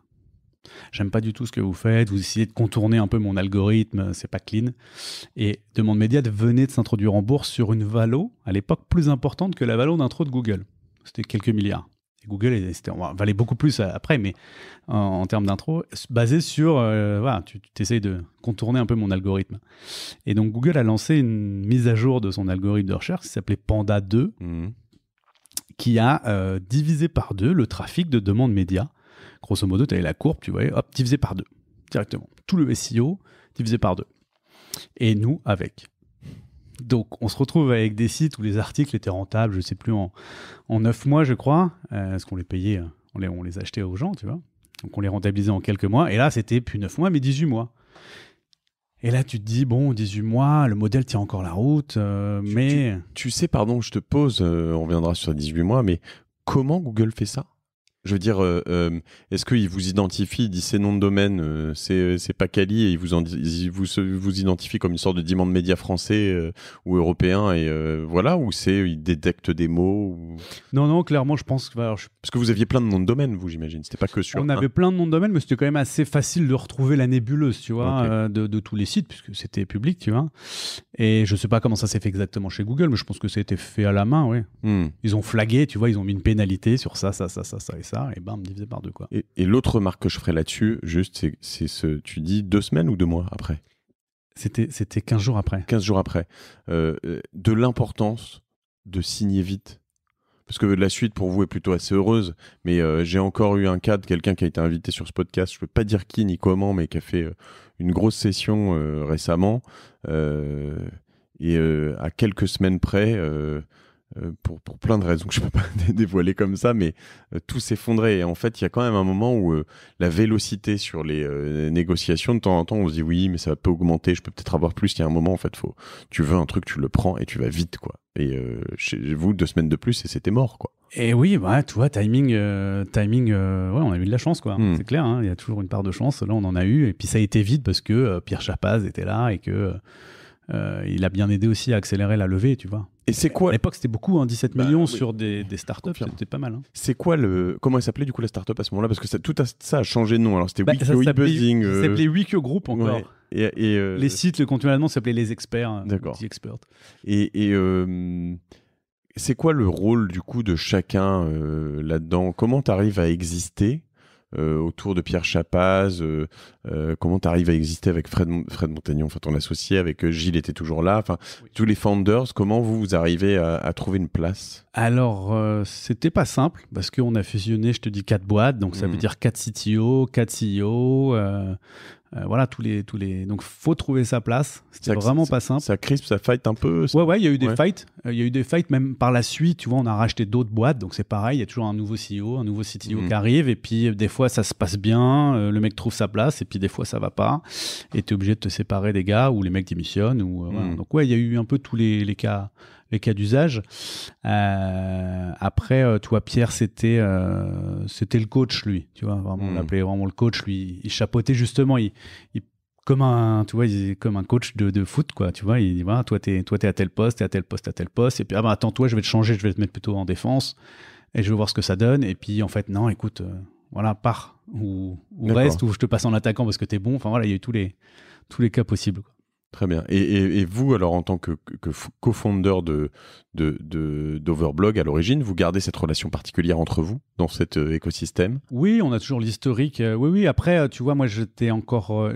j'aime pas du tout ce que vous faites, vous essayez de contourner un peu mon algorithme, euh, c'est pas clean. Et Demande Médiate venait de s'introduire en bourse sur une valo, à l'époque plus importante que la valo d'intro de Google. C'était quelques milliards. Et Google valait beaucoup plus euh, après, mais en, termes d'intro, basé sur, euh, voilà, tu, essayes de contourner un peu mon algorithme. Et donc Google a lancé une mise à jour de son algorithme de recherche qui s'appelait Panda 2, mmh. qui a divisé par deux le trafic de demande média Grosso modo, tu avais la courbe, tu voyais, hop, divisé par deux, directement. Tout le SEO divisé par deux. Et nous, avec. Donc, on se retrouve avec des sites où les articles étaient rentables, je sais plus, en, neuf mois, je crois, euh, parce qu'on les payait, on les, achetait aux gens, tu vois. Donc, on les rentabilisait en quelques mois. Et là, c'était plus 9 mois, mais 18 mois. Et là, tu te dis, bon, 18 mois, le modèle tient encore la route, euh, mais... Tu, sais, pardon, je te pose, euh, on reviendra sur 18 mois, mais comment Google fait ça je veux dire, euh, euh, est-ce qu'ils vous identifie ils disent ces noms de domaine, euh, c'est pas Cali, et ils vous, en, vous, vous identifient comme une sorte de diamant de médias français ou européen, et voilà, ou c'est il détecte des mots Non, non, clairement, je pense Parce que vous aviez plein de noms de domaine, vous, j'imagine, c'était pas que sur. On avait plein de noms de domaine, mais c'était quand même assez facile de retrouver la nébuleuse, tu vois, de, tous les sites, puisque c'était public, tu vois. Et je sais pas comment ça s'est fait exactement chez Google, mais je pense que ça a été fait à la main, oui. Hmm. Ils ont flagué, tu vois, ils ont mis une pénalité sur ça, ça, ça, ça, ça ça, et me divisé par deux. Quoi. Et, l'autre remarque que je ferai là-dessus, juste, c'est ce, tu dis deux semaines ou deux mois après C'était 15 jours après. 15 jours après. Euh, euh, de l'importance de signer vite parce que la suite pour vous est plutôt assez heureuse, mais euh, j'ai encore eu un cas de quelqu'un qui a été invité sur ce podcast, je ne peux pas dire qui ni comment, mais qui a fait une grosse session récemment, et à quelques semaines près, euh, pour, pour, plein de raisons que je peux pas dévoiler comme ça, mais euh, tout s'effondrait. Et en fait, il y a quand même un moment où euh, la vélocité sur les négociations, de temps en temps, on se dit oui, mais ça peut augmenter, je peux peut-être avoir plus. Il y a un moment, en fait, faut, tu veux un truc, tu le prends et tu vas vite, quoi. Et chez vous, deux semaines de plus et c'était mort, quoi. Et oui, bah, tu vois, timing, timing ouais, on a eu de la chance, quoi. Hmm. C'est clair, hein, il y a toujours une part de chance. Là, on en a eu. Et puis, ça a été vite parce que Pierre Chapaz était là et que euh, il a bien aidé aussi à accélérer la levée, tu vois. Et c'est quoi À l'époque, c'était beaucoup, hein, 17 bah, millions sur des, des startups, c'était pas mal. Hein. C'est quoi le. Comment elle s'appelait du coup la startup à ce moment-là Parce que tout ça a changé de nom. Alors c'était bah, Wikio Buzzing. Ça s'appelait euh, Group encore. Et, euh, Les sites, le contenu allemand s'appelait Les Experts. D'accord. Experts. Et. et c'est quoi le rôle du coup de chacun là-dedans Comment tu arrives à exister euh, autour de Pierre Chapaz, euh, euh, comment tu arrives à exister avec Fred, Montagnon, enfin ton associé, avec Gilles était toujours là, enfin tous les founders, comment vous, vous arrivez à, trouver une place Alors, c'était pas simple parce qu'on a fusionné, je te dis, quatre boîtes, donc ça hmm. veut dire quatre CTO, quatre CEO. Euh, voilà, tous les, tous les. Donc, faut trouver sa place. c'est vraiment pas simple. Ça crispe, ça fight un peu. Ouais, ouais, il y a eu des fights. Euh, il y a eu des fights, même par la suite. Tu vois, on a racheté d'autres boîtes. Donc, c'est pareil. Il y a toujours un nouveau CEO, un nouveau CTO mm. qui arrive. Et puis, euh, des fois, ça se passe bien. le mec trouve sa place. Et puis, des fois, ça va pas. Et tu es obligé de te séparer des gars ou les mecs démissionnent. Ou, mm. Donc, ouais, il y a eu un peu tous les, les cas les cas d'usage. Euh, après, euh, toi, Pierre, c'était euh, c'était le coach, lui. Tu vois, on hmm. l'appelait vraiment le coach. Lui, il chapeautait justement. Il, comme un, tu vois, il, comme un coach de, de, foot, quoi. Tu vois, il dit, bah toi, t'es, toi, t'es à tel poste, t'es à tel poste, à tel poste. Et puis, ah bah, attends, toi, je vais te changer, je vais te mettre plutôt en défense. Et je vais voir ce que ça donne. Et puis, en fait, non, écoute, voilà, pars ou, reste, ou je te passe en attaquant parce que t'es bon. Enfin, voilà, il y a eu tous les, tous les cas possibles. Très bien. Et, vous, alors en tant que, que cofondeur de, d'Overblog à l'origine, vous gardez cette relation particulière entre vous dans cet euh, écosystème Oui, on a toujours l'historique. Euh, oui, oui. Après, euh, tu vois, moi, j'étais encore.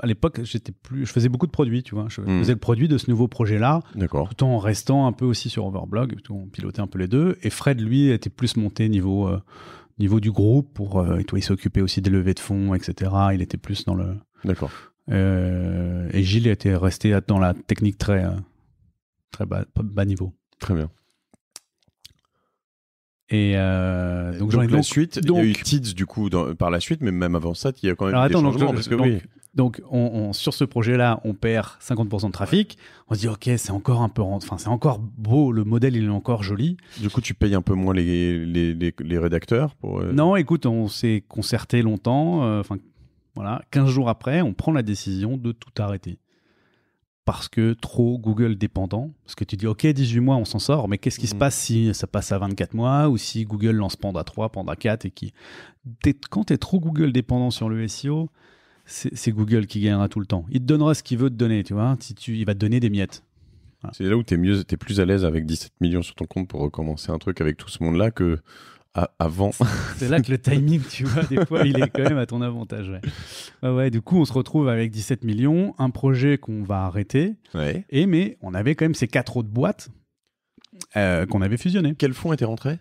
à l'époque, j'étais plus. Je faisais beaucoup de produits, tu vois. Je, hmm. faisais le produit de ce nouveau projet-là. D'accord. Tout en restant un peu aussi sur Overblog. On pilotait un peu les deux. Et Fred, lui, était plus monté niveau. niveau du groupe pour toi il s'occupait aussi des levées de fonds etc il était plus dans le d'accord euh, et Gilles était resté dans la technique très, euh, très bas, niveau. Très bien. Et euh, donc, la suite, il y a eu Tids du coup par la suite, mais même avant ça, il y a quand même des changements. parce que, donc, on, sur ce projet-là, on perd 50% de trafic. On se dit ok, c'est encore un peu, enfin c'est encore beau, le modèle il est encore joli. Du coup, tu payes un peu moins les, les, les, rédacteurs pour. Non, écoute, on s'est concerté longtemps. Enfin, voilà, 15 jours après, on prend la décision de tout arrêter. Parce que trop Google dépendant, parce que tu dis ok 18 mois on s'en sort, mais qu'est-ce qui se mm. passe si ça passe à 24 mois ou si Google lance Panda 3, Panda 4 et qui... Quand tu es trop Google dépendant sur le SEO, c'est Google qui gagnera tout le temps. Il te donnera ce qu'il veut te donner, tu vois. Si tu, il va te donner des miettes. C'est là où tu es, es, plus à l'aise avec 17 millions sur ton compte pour recommencer un truc avec tout ce monde-là que avant. C'est là que le timing, tu vois, des fois, il est quand même à ton avantage. Ouais. du coup, on se retrouve avec 17 millions, un projet qu'on va arrêter. Et mais on avait quand même ces quatre autres boîtes euh, qu'on avait fusionnées. Quel fonds était rentré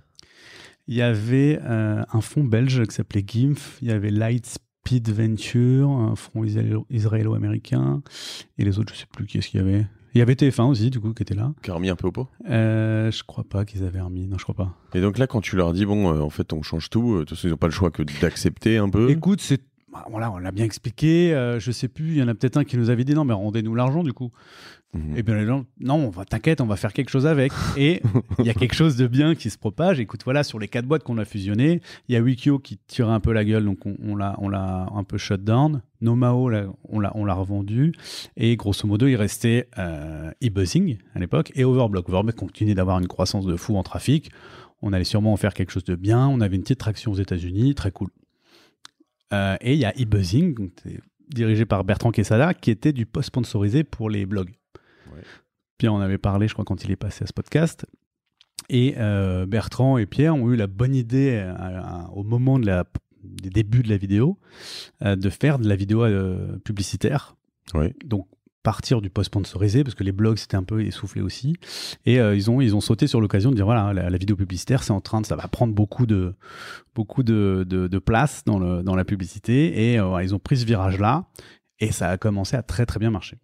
Il y avait euh, un fonds belge qui s'appelait GIMF, il y avait Lightspeed Venture, un fonds israélo-américain, et les autres, je sais plus qui est-ce qu'il y avait. Il y avait TF1 aussi, du coup, qui était là. Qui a remis un peu au pot euh, Je crois pas qu'ils avaient remis. Non, je crois pas. Et donc là, quand tu leur dis, bon, euh, en fait, on change tout, euh, de ils n'ont pas le choix que d'accepter un peu. Écoute, c'est bah, voilà, on l'a bien expliqué. Euh, je sais plus, il y en a peut-être un qui nous avait dit non, mais rendez-nous l'argent du coup. Mhm. Et bien les gens, non, on va t'inquiète, on va faire quelque chose avec. Et il y a quelque chose de bien qui se propage. Écoute, voilà, sur les quatre boîtes qu'on a fusionnées, il y a Wikio qui tirait un peu la gueule, donc on, l'a, on l'a un peu shut down. Nomao, là, on l'a, on l'a revendu. Et grosso modo, il restait euh, e à l'époque et Overblock. Overblock continuait d'avoir une croissance de fou en trafic. On allait sûrement en faire quelque chose de bien. On avait une petite traction aux États-Unis, très cool. Euh, et il y a eBuzzing, dirigé par Bertrand Quesada, qui était du post sponsorisé pour les blogs. Pierre en avait parlé, je crois, quand il est passé à ce podcast. Et euh, Bertrand et Pierre ont eu la bonne idée euh, au moment de la, des débuts de la vidéo de faire de la vidéo publicitaire. Ouais. Donc partir du post sponsorisé parce que les blogs c'était un peu essoufflé aussi et euh, ils ont ils ont sauté sur l'occasion de dire voilà la, vidéo publicitaire c'est en train de ça va prendre beaucoup de beaucoup de, de, place dans le dans la publicité et euh, ils ont pris ce virage là et ça a commencé à très très bien marcher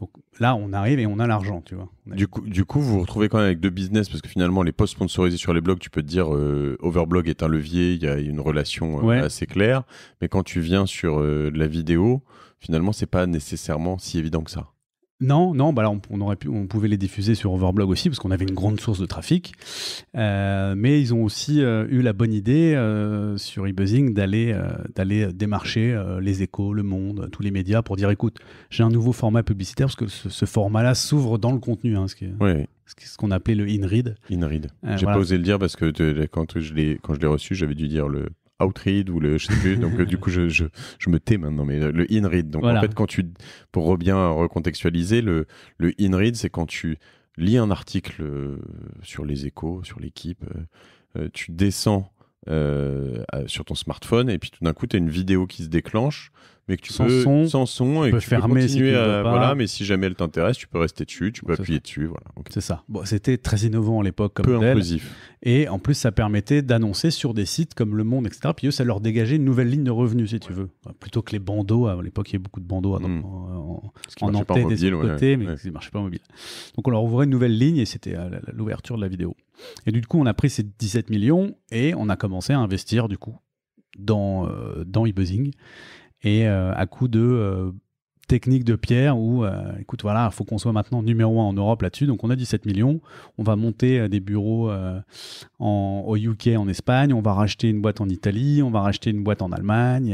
donc là, on arrive et on a l'argent, tu vois. Du coup, du coup, vous vous retrouvez quand même avec deux business parce que finalement, les post sponsorisés sur les blogs, tu peux te dire euh, Overblog est un levier, il y a une relation assez claire. Mais quand tu viens sur la vidéo, finalement, c'est pas nécessairement si évident que ça. Non, non, bah là, on, aurait pu, on pouvait les diffuser sur Overblog aussi parce qu'on avait une grande source de trafic. Euh, mais ils ont aussi euh, eu la bonne idée euh, sur eBuzzing d'aller démarcher les échos, le monde, tous les médias pour dire écoute, j'ai un nouveau format publicitaire parce que ce, format-là s'ouvre dans le contenu. Hein, ce ce qu'on appelait le in-read. In-read. j'ai pas osé le dire parce que quand je l'ai reçu, j'avais dû dire le outread ou le je sais plus. Donc euh, du coup, je, je, je, me tais maintenant, mais euh, le inread. Donc en fait, quand tu pour bien recontextualiser, le le inread, c'est quand tu lis un article euh, sur les échos, sur l'équipe, tu descends euh, sur ton smartphone et puis tout d'un coup tu as une vidéo qui se déclenche mais que tu sans peux son, son et tu peux continuer voilà mais si jamais elle t'intéresse tu peux rester dessus tu peux appuyer dessus voilà c'est ça bon c'était très innovant à l'époque peu et en plus ça permettait d'annoncer sur des sites comme Le Monde etc puis eux ça leur dégageait une nouvelle ligne de revenus si tu veux plutôt que les bandeaux à l'époque il y avait beaucoup de bandeaux hmm. en, en, des marchait pas mobile donc on leur ouvrait une nouvelle ligne et c'était l'ouverture de la vidéo et du coup, on a pris ces 17 millions et on a commencé à investir du coup dans, euh, dans e et euh, à coup de techniques technique de pierre où, euh, écoute, voilà, il faut qu'on soit maintenant numéro un en Europe là-dessus. Donc, on a 17 millions. On va monter des bureaux au UK, en Espagne. On va racheter une boîte en Italie. On va racheter une boîte en Allemagne.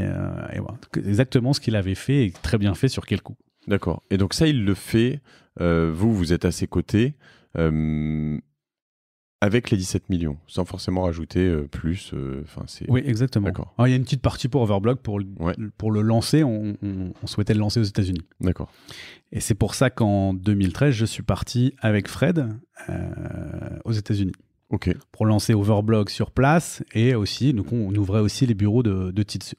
et voilà. Exactement ce qu'il avait fait et très bien fait sur quel coup. D'accord. Et donc, ça, il le fait. vous, vous êtes à ses côtés. Avec les 17 millions, sans forcément rajouter euh, plus. Euh, enfin, c'est... Oui, exactement. D'accord. Ah, il y a une petite partie pour Overblock pour, le, pour le lancer. On, souhaitait le lancer aux États-Unis. D'accord. Et c'est pour ça qu'en 2013, je suis parti avec Fred euh, aux États-Unis. OK. Pour lancer Overblock sur place et aussi, donc on, ouvrait aussi les bureaux de, de Titsu.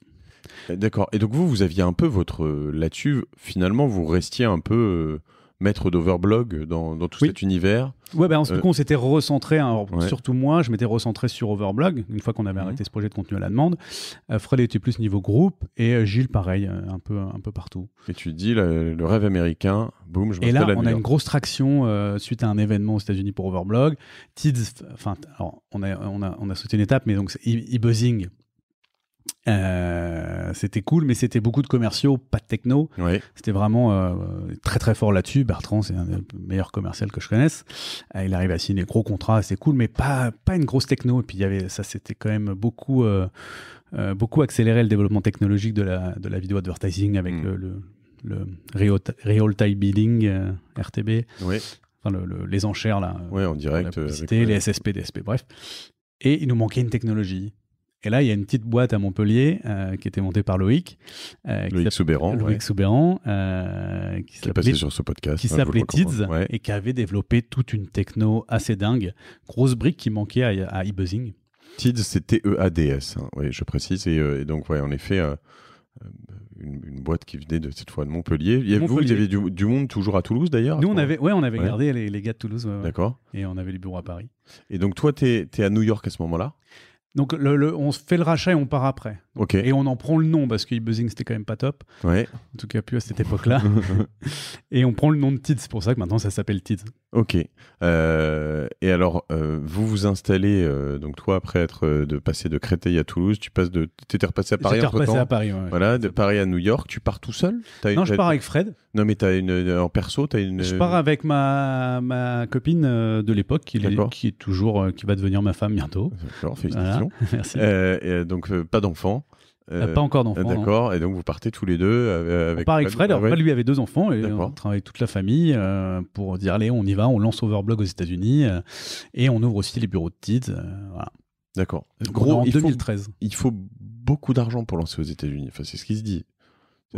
D'accord. Et donc vous, vous aviez un peu votre. Là-dessus, finalement, vous restiez un peu maître d'Overblog dans, tout cet univers. Ouais, ben, en ce euh... on s'était recentré, hein, surtout moi, je m'étais recentré sur Overblog, une fois qu'on avait mhm. arrêté ce projet de contenu à la demande. Euh, Fred était plus niveau groupe et euh, Gilles, pareil, euh, un peu, un peu partout. Et tu dis, le, rêve américain, boum, je Et là, on a une grosse traction suite à un événement aux États-Unis pour Overblog. Tids, enfin, on a, on, a, on a sauté une étape, mais donc e-buzzing. Euh, c'était cool, mais c'était beaucoup de commerciaux, pas de techno. C'était vraiment euh, très très fort là-dessus. Bertrand, c'est un des meilleurs commerciaux que je connaisse. Euh, il arrive à signer des gros contrats, c'est cool, mais pas, pas une grosse techno. Et puis il y avait, ça, c'était quand même beaucoup, beaucoup accéléré le développement technologique de la, de la vidéo advertising avec mm. le, le, real, Time Bidding, RTB. Oui. Enfin, les enchères là, oui, en direct, les SSP, DSP, bref. Et il nous manquait une technologie. Et là, il y a une petite boîte à Montpellier euh, qui était montée par Loïc. Euh, Loïc Soubéran. Loïc euh, qui, est passé sur ce podcast. Qui hein, s'appelait Tids et qui avait développé toute une techno assez dingue. Grosse brique qui manquait à, e-buzzing. TIDS, c'est e a d s hein. je précise. Et, donc, ouais, en effet, une, boîte qui venait de cette fois de Montpellier. Il Vous, il du, monde toujours à Toulouse d'ailleurs Nous, on avait, ouais, on avait gardé les, gars de Toulouse. D'accord. Et on avait les bureaux à Paris. Et donc, toi, tu es, à New York à ce moment-là donc le, on fait le rachat et on part après. Et on en prend le nom parce que e-buzzing c'était quand même pas top. Ouais. En tout cas, plus à cette époque-là. et on prend le nom de TID, c'est pour ça que maintenant ça s'appelle TID. Ok. Euh, et alors, euh, vous vous installez, euh, donc toi, après être de passer de Créteil à Toulouse, tu passes de. repassé à Paris es repassé à Paris, Voilà, de Paris à New York. Tu pars tout seul Non, je pars avec Fred. Non, mais as une... en perso, tu as une. Je pars avec ma, ma copine de l'époque qui, est... qui est toujours. qui va devenir ma femme bientôt. D'accord, félicitations. Merci. donc, pas d'enfant. Euh, ah, pas encore d'enfants. D'accord, et donc vous partez tous les deux euh, avec, on part avec Fred. Ah lui avait deux enfants, et on travaille toute la famille euh, pour dire allez, on y va, on lance Overblog aux États-Unis et on ouvre aussi les bureaux de Tid D'accord. Gros, en 2013. il faut beaucoup d'argent pour lancer aux États-Unis. c'est ce qui se dit.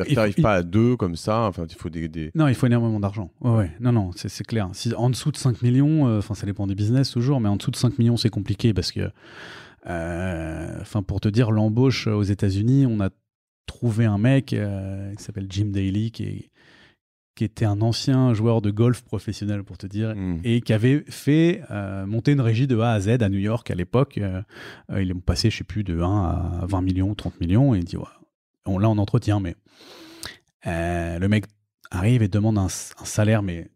Tu n'arrives pas à deux comme ça. Enfin, il faut des, Non, il faut énormément d'argent. Ouais, Non, non, c'est clair. Si, en dessous de 5 millions, enfin, ça dépend des business toujours, mais en dessous de 5 millions, c'est compliqué parce que euh, enfin, pour te dire, l'embauche aux États-Unis, on a trouvé un mec euh, qui s'appelle Jim Daly, qui était un ancien joueur de golf professionnel, pour te dire, hmm. et qui avait fait euh, monter une régie de A à Z à New York à l'époque. il est passé, je sais plus, de 1 à 20 millions, 30 millions, et il dit, on l'a en entretien, mais le mec arrive et demande un, salaire, mais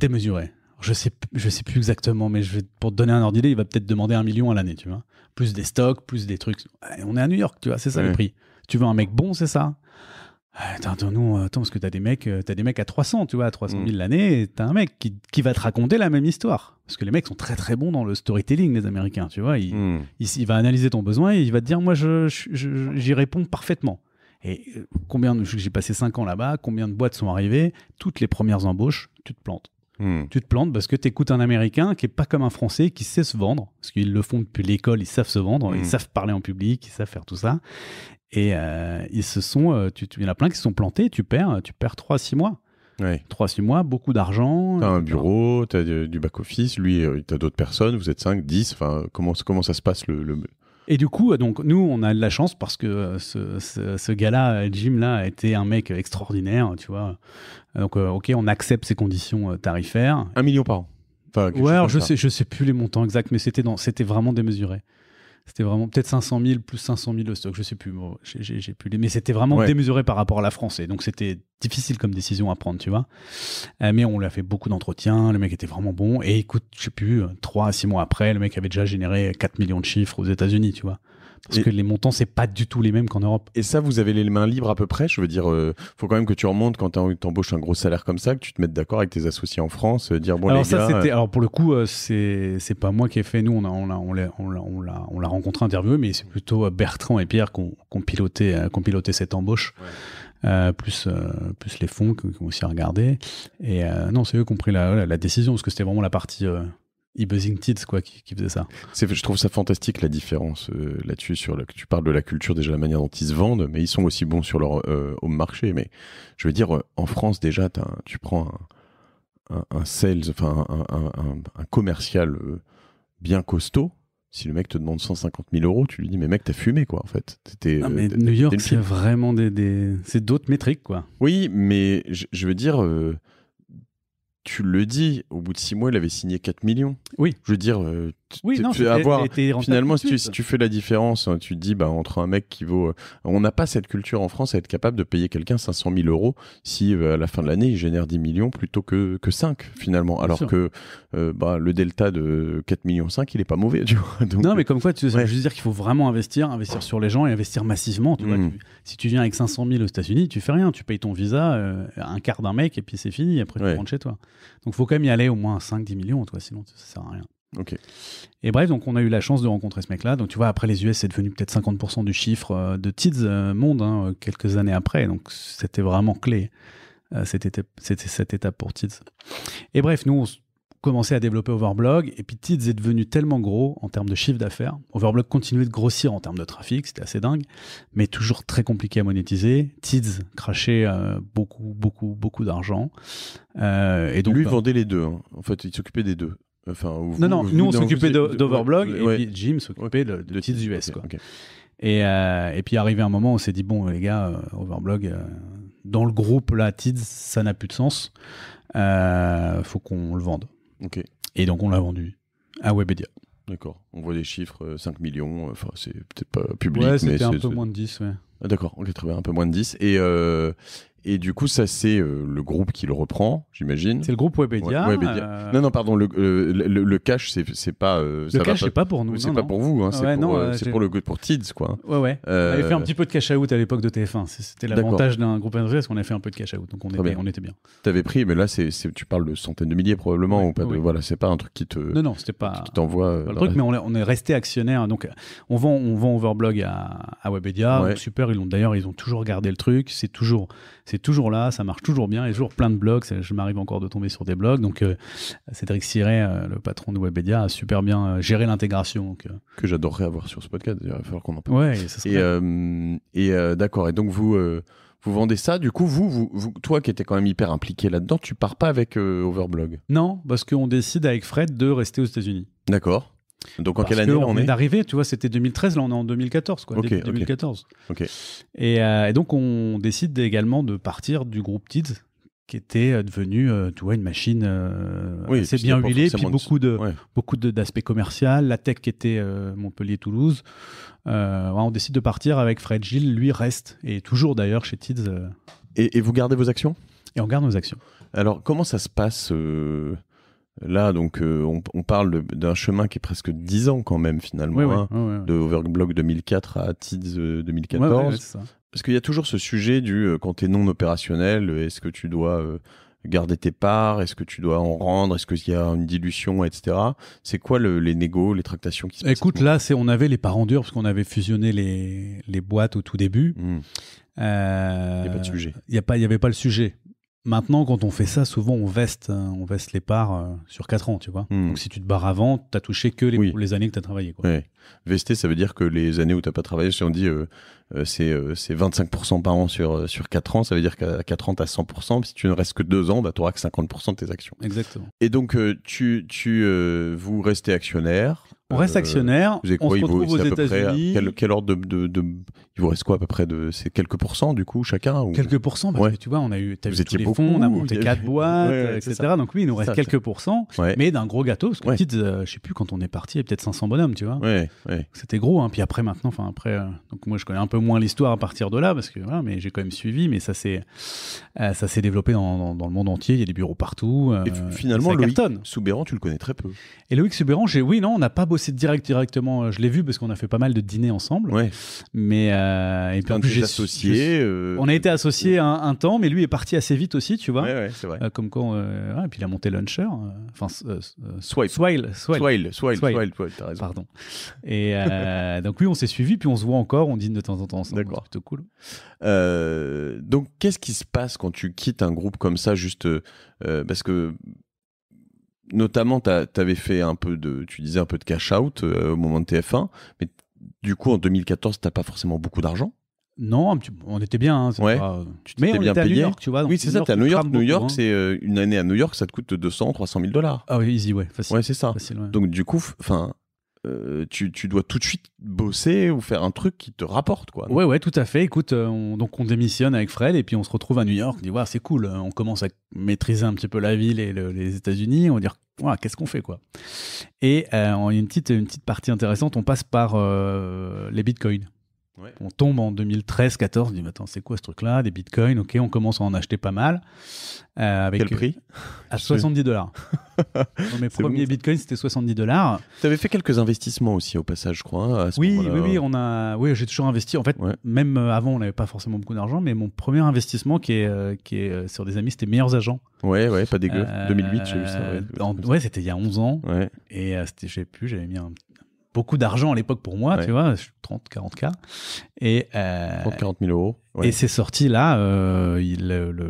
démesuré. Je sais, je sais plus exactement, mais je pour te donner un ordre d'idée, il va peut-être demander un million à l'année, tu vois plus des stocks, plus des trucs. on est à New York, tu vois, c'est ça le prix. Tu veux un mec bon, c'est ça ah, Attends, nous, euh, attends, parce que t'as des mecs, euh, t'as des mecs à 300, tu vois, à 300 000 mm. l'année, t'as un mec qui, va te raconter la même histoire. Parce que les mecs sont très très bons dans le storytelling, les Américains, tu vois. Il, mm. va analyser ton besoin et il va te dire, moi, je, j'y réponds parfaitement. Et euh, combien, j'ai passé cinq ans là-bas, combien de boîtes sont arrivées, toutes les premières embauches, tu te plantes. Hmm. Tu te plantes parce que tu écoutes un Américain qui est pas comme un Français, qui sait se vendre, parce qu'ils le font depuis l'école, ils savent se vendre, ils hmm. savent parler en public, ils savent faire tout ça. Et euh, ils se sont, euh, tu, il y en a plein qui se sont plantés, tu perds, tu perds 3-6 mois. trois 3-6 mois, beaucoup d'argent. as un bureau, tu du, du back-office, lui, euh, as d'autres personnes, vous êtes 5, 10, comment, ça se passe le... Et du coup, donc nous, on a de la chance parce que euh, ce, ce, gars-là, euh, Jim, là, a été un mec extraordinaire, tu vois. Donc, euh, ok, on accepte ces conditions tarifaires. Un million par an. ouais, je sais, je sais plus les montants exacts, mais c'était c'était vraiment démesuré. C'était vraiment peut-être 500 000 plus 500 000 le stock, je sais plus. j'ai pu Mais c'était vraiment démesuré par rapport à la France. Et donc c'était difficile comme décision à prendre, tu vois. Euh, mais on lui a fait beaucoup d'entretiens, le mec était vraiment bon. Et écoute, je sais plus, 3 euh, à 6 mois après, le mec avait déjà généré 4 millions de chiffres aux États-Unis, tu vois. Parce que les montants, c'est pas du tout les mêmes qu'en Europe. Et ça, vous avez les mains libres à peu près. Je veux dire, euh, faut quand même que tu remontes quand tu embauches un gros salaire comme ça, que tu te mettes d'accord avec tes associés en France, euh, dire bon alors les ça, gars. Euh, alors pour le coup, c'est c'est pas moi qui ai fait. Nous, on on l'a on l'a on l'a on rencontré, interviewé, mais c'est plutôt Bertrand et Pierre qu'on qu'on piloté qu'on cette embauche. plus, plus les fonds qui ont aussi regardé. Et non, c'est eux qui ont pris la décision, parce que c'était vraiment la partie e-buzzing Kids quoi, qui, faisait ça. Je trouve ça fantastique la différence euh, là-dessus. Sur le tu parles de la culture, déjà la manière dont ils se vendent, mais ils sont aussi bons sur leur euh, au home marché. Mais je veux dire, euh, en France, déjà, tu prends un, sales, enfin un, commercial bien costaud. Si le mec te demande 150 000 euros, tu lui dis, mais mec, t'as fumé, quoi, en fait. mais New York, c'est vraiment des. des... C'est d'autres métriques, quoi. Oui, mais je, je veux dire tu le dis, au bout de six mois, il avait signé 4 millions. Oui. Je veux dire, euh, oui, non, tu avoir, finalement si tu, tu, fais la différence euh, tu te dis bah, entre un mec qui vaut euh, on n'a pas cette culture en France à être capable de payer quelqu'un 500 000 euros si euh, à la fin de l'année il génère 10 millions plutôt que, que 5 finalement alors que bah, le delta de 4 millions 5 il est pas mauvais non mais comme quoi tu veux dire qu'il faut vraiment investir investir sur les gens et investir massivement hmm. si tu viens avec 500 000 aux états unis tu fais rien tu payes ton visa un quart d'un mec et puis c'est fini après tu rentres chez toi donc faut quand même y aller au moins 5-10 millions toi, sinon ça sert à rien Ok. Et bref, donc on a eu la chance de rencontrer ce mec-là. Donc tu vois, après les US, c'est devenu peut-être 50% du chiffre euh, de Tids euh, Monde hein, euh, quelques années après. Donc c'était vraiment clé. C'était cette étape pour Tids. Et bref, nous, on commençait à développer Overblog. Et puis Tids est devenu tellement gros en termes de chiffre d'affaires. Overblog continuait de grossir en termes de trafic, c'était assez dingue, mais toujours très compliqué à monétiser. Tids crachait beaucoup, beaucoup, beaucoup d'argent. et donc, Lui bah vendait les deux. Hein. En fait, il s'occupait des deux non, non, nous on s'occupait d'Overblog et Jim s'occupait de, Tids US. quoi. Euh, et, puis arrivé un moment, on s'est dit bon les gars, euh, Overblog, euh, dans le groupe là, Tids, ça n'a plus de sens. faut qu'on le vende. Ok. Et donc on l'a vendu à Webedia. D'accord. On voit des chiffres 5 millions. Enfin, c'est peut-être pas public, ouais, c'était ah, un peu moins de 10, ouais. D'accord. on très trouvé un peu moins de 10. Et et du coup, ça, c'est euh, le groupe qui le reprend, j'imagine. C'est le groupe Webedia. Euh, non, non, pardon, le, euh, cash, le, c'est, c'est pas. le cash, c'est pas pour nous. C'est pas pour vous, hein, c'est, pour, c'est pour, le, pour Tids, quoi. Ouais, ouais. On avait fait un petit peu de cash out à l'époque de TF1. C'était l'avantage d'un groupe industriel, parce qu'on a fait un peu de cash out. Donc on, était bien. on était bien. T'avais pris, mais là, c'est, tu parles de centaines de milliers probablement. ou pas de, Voilà, c'est pas un truc qui te. Non, non, c'était pas. Qui t'envoie. le truc, mais on, on est resté actionnaire. Donc on vend, on vend Overblog à, à Webedia. Super, ils l'ont d'ailleurs, ils ont toujours gardé le truc. C'est toujours c'est toujours là, ça marche toujours bien, et toujours plein de blogs. Je m'arrive encore de tomber sur des blogs. Donc, euh, Cédric Siré, euh, le patron de Webedia, a super bien euh, géré l'intégration. Que j'adorerais avoir sur ce podcast, il va falloir qu'on en parle. Ouais, ça serait... et, et d'accord. Et donc, vous vous vendez ça. Du coup, vous, toi qui étais quand même hyper impliqué là-dedans, tu pars pas avec Overblog Non, parce qu'on décide avec Fred de rester aux États-Unis. D'accord. Donc en quelle année on, est arrivé, tu vois, c'était 2013, là on est en 2014, 2014. Euh, et, donc on décide également de partir du groupe TIDS qui était euh, devenu, euh, tu vois, une machine oui, assez bien huilée, puis beaucoup de, beaucoup d'aspects commerciaux, la tech qui était Montpellier-Toulouse. on décide de partir avec Fred Gilles, lui reste, et toujours d'ailleurs chez TIDS. Et, vous gardez vos actions Et on garde nos actions. Alors, comment ça se passe Là, donc, euh, on, parle d'un chemin qui est presque 10 ans quand même, finalement, hein, de Overblock 2004 à TIDS 2014. Euh, parce qu'il y a toujours ce sujet du euh, quand tu es non opérationnel, est-ce que tu dois garder tes parts, est-ce que tu dois en rendre, est-ce qu'il y a une dilution, etc. C'est quoi les négos, les tractations qui se Écoute, là, c'est on avait les parents durs parce qu'on avait fusionné les, boîtes au tout début. il hmm. n'y a pas de sujet. Il n'y avait pas le sujet. Maintenant, quand on fait ça, souvent on veste, euh, on veste les parts euh, sur 4 ans, tu vois. Hmm. Donc si tu te barres avant, tu as touché que les, années que tu as travaillé. Vester, ça veut dire que les années où tu n'as pas travaillé, si on dit euh, euh c'est 25% par an sur, sur 4 ans, ça veut dire qu'à 4 ans, tu as 100%. Si tu ne restes que 2 ans, bah, tu n'auras que 50% de tes actions. Exactement. Et donc, tu, tu vous restez actionnaire, on reste euh, actionnaire, euh, on quoi, se retrouve aux États-Unis. Quel, ordre de, Il vous reste quoi à peu près de. C'est quelques pourcents du coup chacun ou... Quelques pourcents, parce tu vois, on a eu. As vous vu étiez tous les fonds, on a monté quatre boîtes, etc. Donc oui, il nous reste quelques pourcents, mais d'un gros gâteau, parce que petite, euh, je sais plus, quand on est parti, il y a peut-être 500 bonhommes, tu vois. C'était gros, hein. puis après maintenant, enfin après. Euh, donc moi je connais un peu moins l'histoire à partir de là, parce que voilà, mais j'ai quand même suivi, mais ça s'est s'est développé dans, dans, le monde entier, il y a des bureaux partout. Et finalement, Loïc tu le connais très peu. Et Loïc j'ai oui, non, on n'a pas c'est direct, directement. Euh, je l'ai vu parce qu'on a fait pas mal de dîners ensemble. Ouais. Mais euh, et puis en plus, j'ai associé. Euh, on a été associés un, temps, mais lui est parti assez vite aussi, tu vois. c'est vrai. comme quand. et puis il a monté Launcher. Enfin, Swipe. Swile. Swile. Swile. Pardon. Et donc oui, on s'est suivi puis on se voit encore, on dîne de temps en temps ensemble. D'accord. C'est plutôt cool. donc qu'est-ce qui se passe quand tu quittes un groupe comme ça, juste parce que notamment, tu avais fait un peu de, tu disais un peu de cash out euh, au moment de TF1, mais du coup, en 2014, t'as pas forcément beaucoup d'argent. Non, on était bien. Hein, tu mais bien à New York, tu vois. Oui, c'est ça. T'es à New York. New York, c'est hein. euh, une année à New York, ça te coûte 200, 300 000 dollars. Ah oui, easy, ouais. Facile, ouais, c'est ça. Donc du coup, enfin, euh, tu, tu, dois tout de suite bosser ou faire un truc qui te rapporte quoi. Ouais ouais tout à fait. Écoute, euh, donc on démissionne avec Fred et puis on se retrouve à New York. On dit c'est cool. Euh, on commence à maîtriser un petit peu la ville et les États-Unis. On va dire qu'est-ce qu'on fait quoi. Et une petite une petite partie intéressante. On passe par les bitcoins. On tombe en 2013-14, on dit attends c'est quoi ce truc-là, des bitcoins, ok, on commence à en acheter pas mal. Euh, avec Quel prix À 70 dollars. mes premiers bitcoins c'était 70 dollars. Tu avais fait quelques investissements aussi au passage, je crois. Hein, oui, oui, on a, oui, j'ai toujours investi. En fait, même euh, avant on n'avait pas forcément beaucoup d'argent, mais mon premier investissement qui est, euh, qui est sur des amis, c'était meilleurs agents. Ouais, ouais, pas dégueu. 2008, j'ai vu ça. Ouais, c'était il y a 11 ans. Et c'était, je sais plus, j'avais mis un beaucoup d'argent à l'époque pour moi, tu vois, 30, 40K. Et, euh, 30, 40 000 euros. Et c'est sorti là, euh,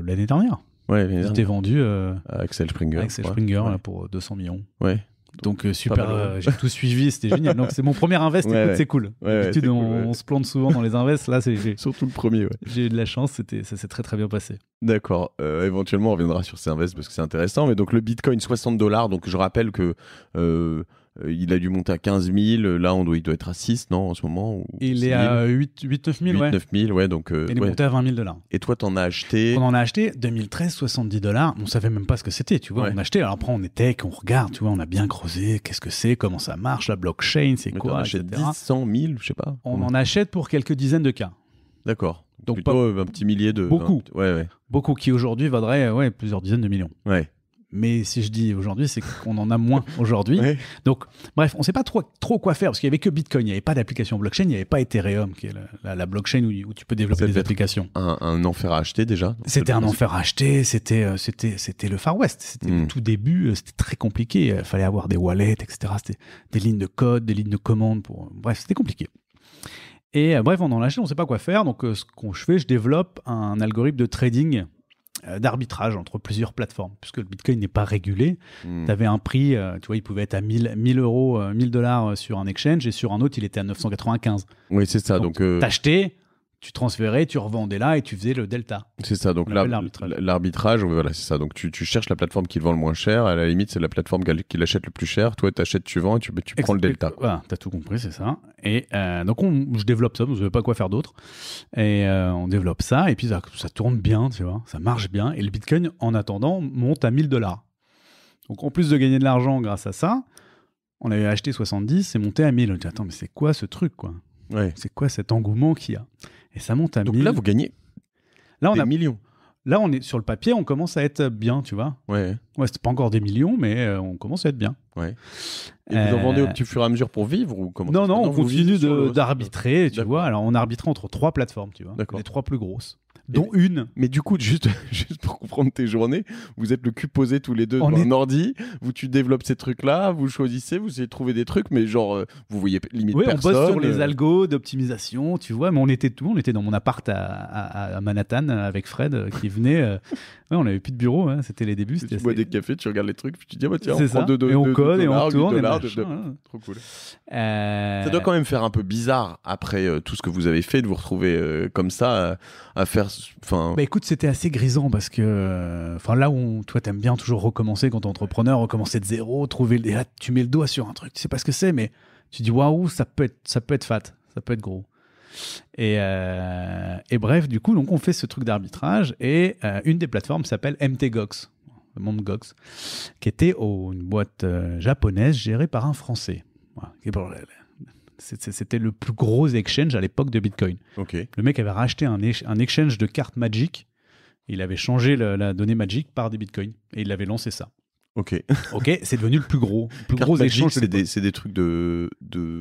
l'année dernière. Ouais, vendu euh, à Axel Springer. Axel Springer pour 200 millions. Ouais. Donc, euh, super, j'ai tout suivi, c'était génial. Donc c'est mon premier invest, c'est cool. D'habitude, on, se plante souvent dans les invests. Là, c'est surtout le premier. Ouais. J'ai eu de la chance, c'était, ça s'est très très bien passé. D'accord. éventuellement, on reviendra sur ces invests parce que c'est intéressant. Mais donc le Bitcoin 60 dollars. Donc je rappelle que euh, il a dû monter à 15 000. Là, il doit être à 6, non, en ce moment Il est à 8, 9 000, ouais. ouais. Donc, euh, il est monté à 20 000 dollars. Et toi, t'en as acheté On en a acheté 2013, 70 dollars. On savait même pas ce que c'était, tu vois. On acheté, Alors après, on était, on regarde, tu vois, on a bien creusé. Qu'est-ce que c'est Comment ça marche La blockchain, c'est quoi On achète 100 000, je sais pas. On en achète pour quelques dizaines de cas. D'accord. Donc plutôt un petit millier de. Beaucoup. Ouais, ouais. Beaucoup qui aujourd'hui vaudraient ouais, plusieurs dizaines de millions. Ouais. Mais si je dis aujourd'hui, c'est qu'on en a moins aujourd'hui. Donc, bref, on ne sait pas trop, trop quoi faire parce qu'il n'y avait que Bitcoin, il n'y avait pas d'application blockchain, il n'y avait pas Ethereum, qui est la, blockchain où, tu peux développer des applications. Un, un, enfer à acheter déjà C'était un enfer à acheter, c'était, euh, c'était, c'était le Far West, c'était hmm. le tout début, euh, c'était très compliqué. Il fallait avoir des wallets, etc. C'était des lignes de code, des lignes de commandes. Pour... Bref, c'était compliqué. Et euh, bref, on en a acheté, on ne sait pas quoi faire. Donc, ce qu'on je fais, je développe un algorithme de trading euh, d'arbitrage entre plusieurs plateformes, puisque le Bitcoin n'est pas régulé. Hmm. t'avais un prix, euh, tu vois, il pouvait être à 1000, 1000 euros, 1000 euh, dollars sur un exchange, et sur un autre, il était à 995. Oui, c'est ça. Donc, donc t'achetais, tu transférais, tu revendais là et tu faisais le delta. C'est ça, donc l'arbitrage, voilà, c'est ça. Donc tu, tu, cherches la plateforme qui vend le moins cher, à la limite c'est la plateforme qui l'achète le plus cher, toi tu achètes, tu vends et tu, tu prends le delta. Voilà, t'as tout compris, c'est ça. Et euh, donc on, je développe ça, je ne savais pas quoi faire d'autre. Et euh, on développe ça, et puis ça, tourne bien, tu vois, ça marche bien. Et le Bitcoin, en attendant, monte à 1000 dollars. Donc en plus de gagner de l'argent grâce à ça, on avait acheté 70, c'est monté à 1000. On dit, attends, mais c'est quoi ce truc, quoi ouais. C'est quoi cet engouement qu'il y a et ça monte à Donc là, vous gagnez là, on des a... millions. Là, on est sur le papier, on commence à être bien, tu vois. Ouais. ouais c'est pas encore des millions, mais euh, on commence à être bien. Ouais. Et vous en vendez au petit fur et à mesure pour vivre ou comment Non, non, on continue d'arbitrer, tu vois. Alors, on arbitre entre trois plateformes, tu vois. Les trois plus grosses dont une. Mais du coup, juste, juste pour comprendre tes journées, vous êtes le cul posé tous les deux dans un ordi, vous tu développes ces trucs-là, vous choisissez, vous essayez de trouver des trucs, mais genre, euh, vous voyez limite oui, personne. on bosse sur les euh. algos d'optimisation, tu vois, mais on était tout, on était dans mon appart à, à, à Manhattan avec Fred euh, qui venait Ouais, on n'avait plus de bureau, hein, c'était les débuts. Tu bois des cafés, tu regardes les trucs, puis tu dis, oh, tiens, on prend deux, deux, et on code et on tourne. Hein. Trop cool. Euh. Ça doit quand même faire un peu bizarre après euh, tout ce que vous avez fait de vous retrouver euh, comme ça à faire. Enfin. Bah, écoute, c'était assez grisant parce que, enfin là où on... toi t'aimes bien toujours recommencer quand t'es entrepreneur, recommencer de zéro, trouver là tu mets le doigt sur un truc, tu sais pas ce que c'est, mais tu dis waouh, ça ça peut être fat, ça peut être gros. Euh, et, bref, du coup, donc on fait ce truc d'arbitrage et euh, une des plateformes s'appelle MTGOX, le monde Gox, qui était une boîte euh, japonaise gérée par un Français. C'était le plus gros exchange à l'époque de Bitcoin. Le mec avait racheté un, un, exchange de cartes Magic. Il avait changé la, la donnée Magic par des Bitcoins et il avait lancé ça. Ok. ok, c'est devenu le plus gros. Le plus gros échange. C'est des, trucs de.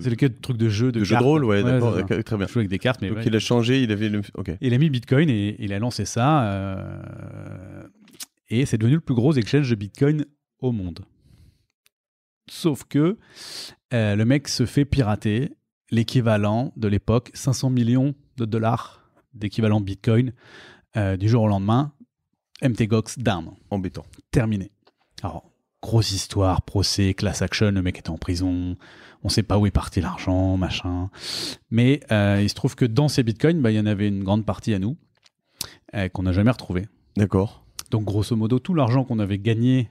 C'est le cas de trucs de, de jeu de rôle, ouais, d'accord, très bien. avec des cartes, mais. Donc il a changé, il avait. Ok. Il a mis Bitcoin et il a lancé ça. Euh, et c'est devenu le plus gros exchange de Bitcoin au monde. Sauf que euh, le mec se fait pirater l'équivalent de l'époque, 500 millions de dollars d'équivalent Bitcoin euh, du jour au lendemain. MTGOX down. Embêtant. Terminé. Alors, grosse histoire, procès, class action, le mec était en prison, on ne sait pas où est parti l'argent, machin. Mais euh, il se trouve que dans ces bitcoins, bah, il y en avait une grande partie à nous euh, qu'on n'a jamais retrouvée. D'accord. Donc, grosso modo, tout l'argent qu'on avait gagné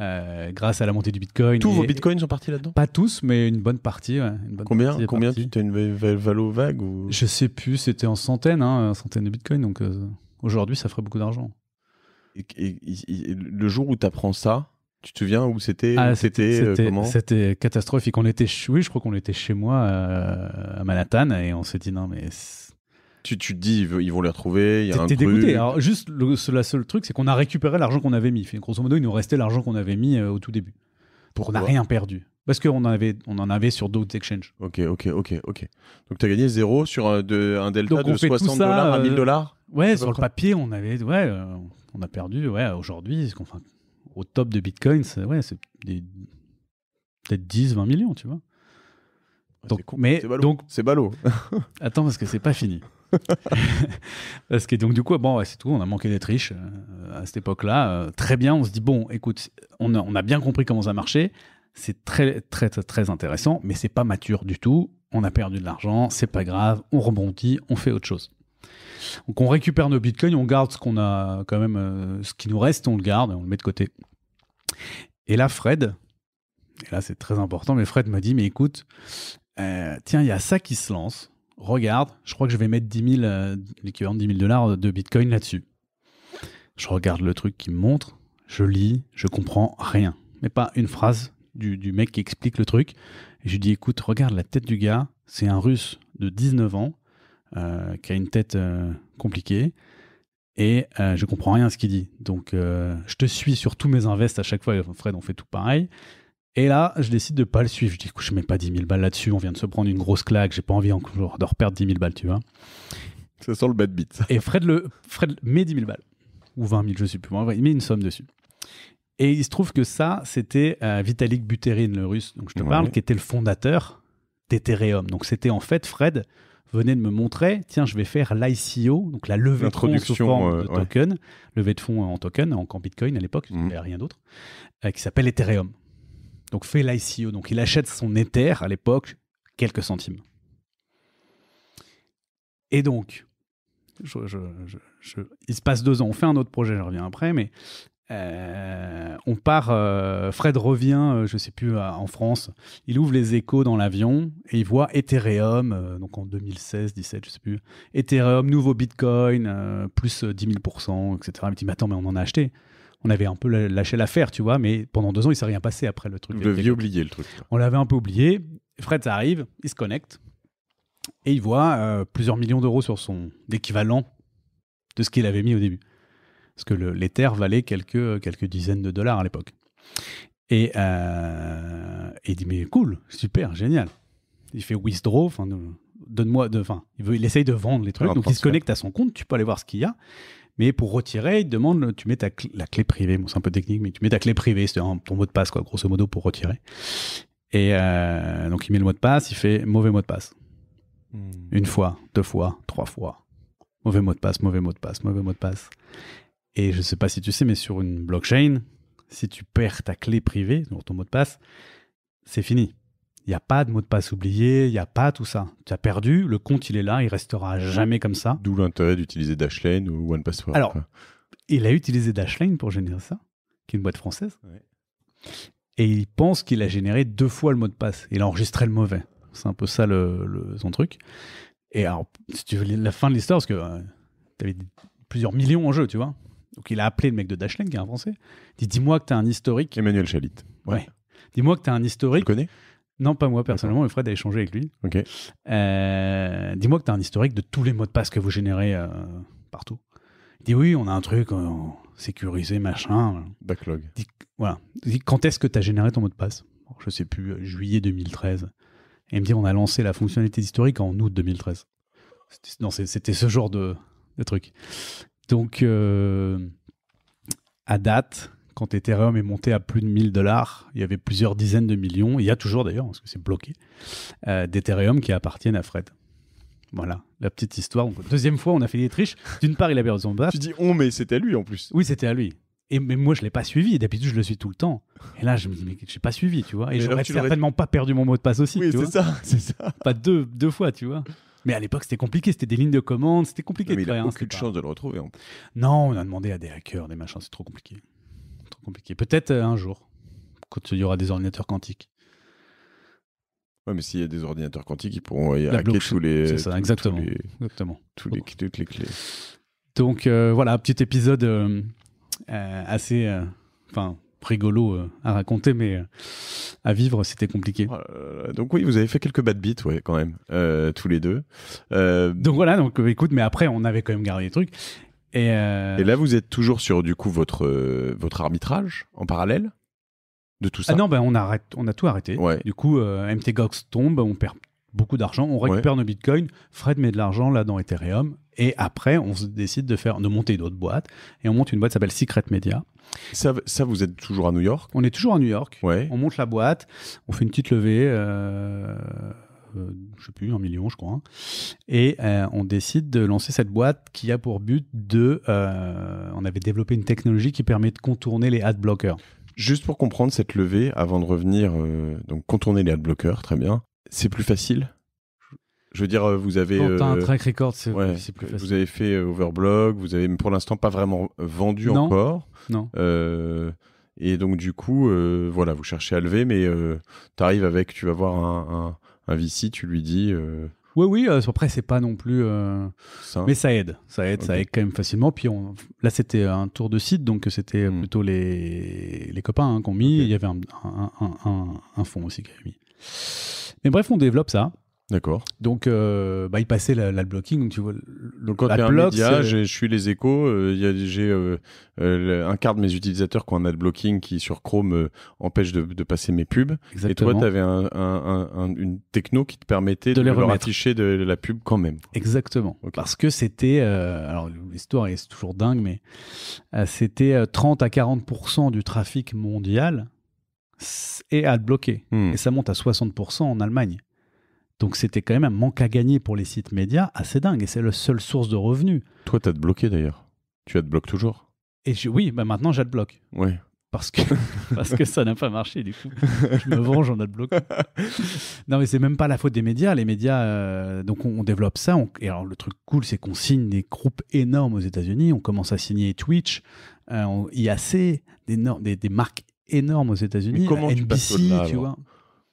euh, grâce à la montée du Bitcoin. Tous vos Bitcoins sont partis là-dedans Pas tous, mais une bonne partie. combien combien tu as une valeur vague ou... Je sais plus, c'était en centaines, hein, centaines de Bitcoins. Donc aujourd'hui, ça ferait beaucoup d'argent et, le jour où tu apprends ça, tu te souviens où c'était ah, C'était euh, C'était catastrophique. On était, oui, je crois qu'on était chez moi euh, à Manhattan et on s'est dit non mais. Tu, te dis, ils, vont les retrouver, il y dégoûté. Alors, juste, le seul truc, c'est qu'on a récupéré l'argent qu'on avait mis. Fait, grosso modo, il nous restait l'argent qu'on avait mis euh, au tout début. On n'a rien perdu. Parce qu'on en avait, on en avait sur d'autres exchanges. Ok, ok, ok, ok. Donc tu as gagné zéro sur un, de, delta de 60 dollars à 1000 dollars Ouais, sur le papier, on avait, ouais, on a perdu, ouais, aujourd'hui, enfin, au top de Bitcoin, c'est ouais, peut-être 10, 20 millions, tu vois. Donc, mais donc c'est ballot. attends parce que c'est pas fini. parce que donc du coup bon c'est tout, on a manqué d'être riche euh, à cette époque-là. Euh, très bien, on se dit bon écoute, on a, on a bien compris comment ça marchait, c'est très très très intéressant, mais c'est pas mature du tout. On a perdu de l'argent, c'est pas grave, on rebondit, on fait autre chose. Donc on récupère nos bitcoins, on garde ce qu'on a quand même, euh, ce qui nous reste, on le garde, et on le met de côté. Et là, Fred, et là c'est très important, mais Fred me dit, mais écoute, euh, tiens, il y a ça qui se lance, regarde, je crois que je vais mettre 10 000, 10 000 dollars de bitcoin là-dessus. Je regarde le truc qui me montre, je lis, je comprends rien, mais pas une phrase du, du mec qui explique le truc. Et je lui dis, écoute, regarde la tête du gars, c'est un russe de 19 ans, euh, qui a une tête euh, compliquée et euh, je comprends rien à ce qu'il dit. Donc, je te suis sur tous mes investes à chaque fois. Fred, on fait tout pareil. Et là, je décide de pas le suivre. Je dis, écoute, je mets pas 10 000 balles là-dessus. On vient de se prendre une grosse claque. J'ai pas envie encore de reperdre 10 000 balles, tu vois. Ça sent le bad beat. Et Fred, le, Fred met 10 000 balles. Ou 20 000, je sais plus. Il met une somme dessus. Et il se trouve que ça, c'était Vitalik Buterin, le russe, donc je te parle, qui était le fondateur d'Ethereum. Donc, c'était en fait Fred venait de me montrer, tiens, je vais faire l'ICO, donc la levée de fonds sous forme euh, de token, levée de fonds en token, en, camp Bitcoin à l'époque, il n'y avait rien d'autre, euh, qui s'appelle Ethereum. Donc fait l'ICO, donc il achète son Ether à l'époque, quelques centimes. Et donc, il se passe deux ans, on fait un autre projet, je reviens après, mais euh, on part, euh, Fred revient, euh, je sais plus, en France. Il ouvre les échos dans l'avion et il voit Ethereum, donc en 2016, 17, je sais plus. Ethereum, nouveau Bitcoin, plus 10 000%, etc. Il me dit, mais attends, mais on en a acheté. On avait un peu lâché l'affaire, tu vois, mais pendant deux ans, il s'est rien passé après le truc. le truc. On l'avait un peu oublié. Fred, arrive, il se connecte et il voit plusieurs millions d'euros sur son équivalent de ce qu'il avait mis au début parce que l'Ether valait quelques, quelques dizaines de dollars à l'époque. Euh, et, il dit mais cool, super, génial. Il fait withdraw, euh, donne-moi, enfin il il essaye de vendre les trucs, ah, donc il se connecte à son compte, tu peux aller voir ce qu'il y a. Mais pour retirer, il demande, tu mets ta la clé privée, bon, c'est un peu technique, mais tu mets ta clé privée, c'est ton mot de passe, quoi, grosso modo, pour retirer. Et euh, donc il met le mot de passe, il fait mauvais mot de passe. Hmm. Une fois, deux fois, trois fois. Mauvais mot de passe, mauvais mot de passe, mauvais mot de passe. Et je ne sais pas si tu sais, mais sur une blockchain, si tu perds ta clé privée, donc ton mot de passe, c'est fini. Il n'y a pas de mot de passe oublié, il n'y a pas tout ça. Tu as perdu, le compte il est là, il restera mmh. jamais comme ça. D'où l'intérêt d'utiliser Dashlane ou OnePassword. Alors, il a utilisé Dashlane pour générer ça, qui est une boîte française. Et il pense qu'il a généré deux fois le mot de passe. Il a enregistré le mauvais. C'est un peu ça le, son truc. Et alors, si tu veux la fin de l'histoire, parce que euh, tu avais plusieurs millions en jeu, tu vois. Donc il a appelé le mec de Dashlane, qui est un Français. Il dit Dis-moi que tu as un historique. Emmanuel Chalit. Ouais. Dis-moi que tu as un historique. Tu connais Non, pas moi personnellement, mais Fred a échangé avec lui. Ok. Euh, dis-moi que tu as un historique de tous les mots de passe que vous générez euh, partout. Il dit Oui, on a un truc euh, sécurisé, machin. Backlog. voilà. Il dit Quand est-ce que tu as généré ton mot de passe Je Je sais plus, juillet 2013. Et il me dit On a lancé la fonctionnalité historique en août 2013. Non, C'était ce genre de, de truc. Donc, euh, à date, quand Ethereum est monté à plus de 1000 dollars, il y avait plusieurs dizaines de millions, il y a toujours d'ailleurs, parce que c'est bloqué, euh, d'Ethereum qui appartiennent à Fred. Voilà, la petite histoire. deuxième fois, on a fait des triches. D'une part, il avait raison de Tu dis on, mais c'était à lui en plus. Oui, c'était à lui. Et mais moi, je l'ai pas suivi. D'habitude, je le suis tout le temps. Et là, je me dis, mais j'ai pas suivi, tu vois. Et je j'aurais certainement pas perdu mon mot de passe aussi. Oui, c'est ça, c'est ça. Pas deux fois, tu vois. Mais à l'époque, c'était compliqué. C'était des lignes de commande, c'était compliqué de créer. Il a aucune chance de le retrouver. Non, on a demandé à des hackers, des machins. C'est trop compliqué. Trop compliqué. Peut-être euh, un jour, quand il y aura des ordinateurs quantiques. Ouais, mais s'il y a des ordinateurs quantiques, ils pourront hacker tous les. ça, exactement. les, toutes les clés. Donc euh, voilà, voilà, petit épisode euh, assez. Enfin rigolo euh, à raconter, mais euh, à vivre, c'était compliqué. Euh, donc oui, vous avez fait quelques bad beats, oui quand même, tous les deux. Donc voilà, donc écoute, mais après, on avait quand même gardé les trucs. Et, là, vous êtes toujours sur du coup votre votre arbitrage en parallèle de tout ah ça. Ah non, ben on arrête, on a tout arrêté. Du coup, MTGOX tombe, on perd beaucoup d'argent, on récupère nos bitcoins. Fred met de l'argent là dans Ethereum et après, on décide de faire, de monter d'autres boîtes. Et on monte une boîte qui s'appelle Secret Media. Ça, vous êtes toujours à New York On est toujours à New York. On monte la boîte, on fait une petite levée. Euh, euh, je ne sais plus, un million, je crois. Et euh, on décide de lancer cette boîte qui a pour but de. on avait développé une technologie qui permet de contourner les ad blockers. Juste pour comprendre cette levée, avant de revenir, donc contourner les ad blockers, très bien. C'est plus facile je veux dire, euh, vous avez. un euh, track record, c'est plus facile. Vous avez fait euh, Overblog, vous avez pour l'instant pas vraiment vendu encore. Non. et donc, du coup, voilà, vous cherchez à lever, mais tu arrives avec, tu vas voir un, un, un VC, tu lui dis. Oui, oui, euh, après, c'est pas non plus. Mais ça aide. Ça aide, ça aide quand même facilement. Puis là, c'était un tour de site, donc c'était hmm. plutôt les, les copains hein, qui ont mis. Il y avait un, un, un, fond aussi qui a mis. Mais bref, on développe ça. D'accord. Donc, euh, bah, il passait la, blocking. tu vois, quand tu un je suis les échos, euh, j'ai euh, un quart de mes utilisateurs qui ont un ad blocking qui, sur Chrome, empêche de, passer mes pubs. Et toi, tu avais une techno qui te permettait de, les leur afficher de la pub quand même. Exactement. Parce que c'était, alors l'histoire est toujours dingue, mais c'était 30 à 40% du trafic mondial est ad bloqué. Hmm. Et ça monte à 60% en Allemagne. Donc c'était quand même un manque à gagner pour les sites médias assez dingue et c'est la seule source de revenus. Toi, tu as te bloqué d'ailleurs. Tu as te bloqué toujours. Et oui, bah maintenant j'ai te bloque. Oui. Parce que, parce que ça n'a pas marché du coup. Je me venge en bloqué. non mais c'est même pas la faute des médias. Les médias, euh, donc on, développe ça. et alors le truc cool, c'est qu'on signe des groupes énormes aux États-Unis. On commence à signer Twitch, euh, IAC, des, marques énormes aux États-Unis. Comment NBC, euh, tu, tu vois.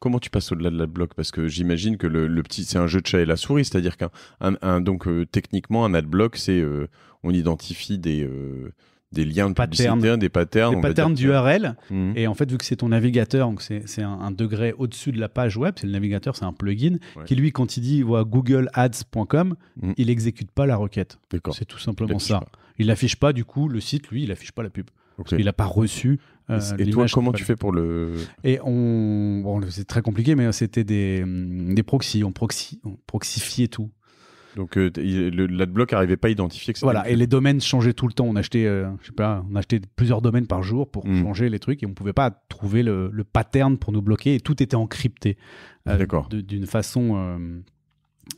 Comment tu passes au-delà de la Parce que j'imagine que le, petit, c'est un jeu de chat et la souris, c'est-à-dire qu'un donc euh, techniquement un ad block, c'est euh, on identifie des euh, liens de publicité, des patterns, des patterns d'URL. Mhm. Et en fait, vu que c'est ton navigateur, donc c'est un, degré au-dessus de la page web, c'est le navigateur, c'est un plugin qui lui, quand il dit Google googleads.com, mhm. il n'exécute pas la requête. C'est tout simplement ça. Il n'affiche pas, du coup, le site, lui, il n'affiche pas la pub. il n'a pas reçu euh, et toi, comment tu fais pour le Et on, bon, c'est très compliqué, mais c'était des, mm, des proxys, on, proxy, on proxifiait tout. Donc euh, la l'adblock n'arrivait pas à identifier que ça. Voilà, et les domaines changeaient tout le temps. On achetait, euh, je sais pas, on achetait plusieurs domaines par jour pour hmm. changer les trucs et on pouvait pas trouver le, le, pattern pour nous bloquer et tout était encrypté. D'accord. D'une façon,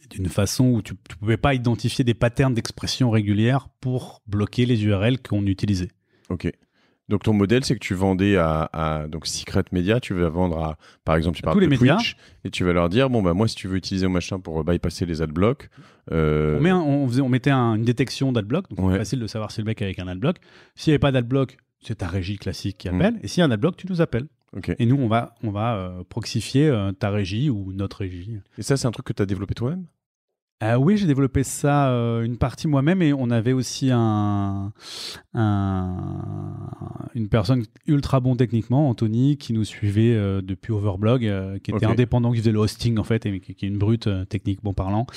d'une façon où tu, ne pouvais pas identifier des patterns d'expression régulière pour bloquer les URL qu'on utilisait. Ok. Donc ton modèle, c'est que tu vendais à, donc Secret Media, tu vas vendre à, par exemple, tu parles de Twitch, et tu vas leur dire, bon ben moi, si tu veux utiliser mon machin pour euh, bypasser les adblock. euh... on, on, faisait, mettait une détection d'adblock, donc c'est facile de savoir si le mec avec un adblock. S'il n'y avait pas d'adblock, c'est ta régie classique qui mm. appelle, et s'il y a un adblock, tu nous appelles. Et nous, on va, on va euh, proxifier euh, ta régie ou notre régie. Et ça, c'est un truc que tu as développé toi-même euh, oui, j'ai développé ça euh, une partie moi-même et on avait aussi un, une personne ultra bon techniquement, Anthony, qui nous suivait euh, depuis Overblog, qui était indépendant, qui faisait le hosting en fait, et qui, est une brute technique bon parlant.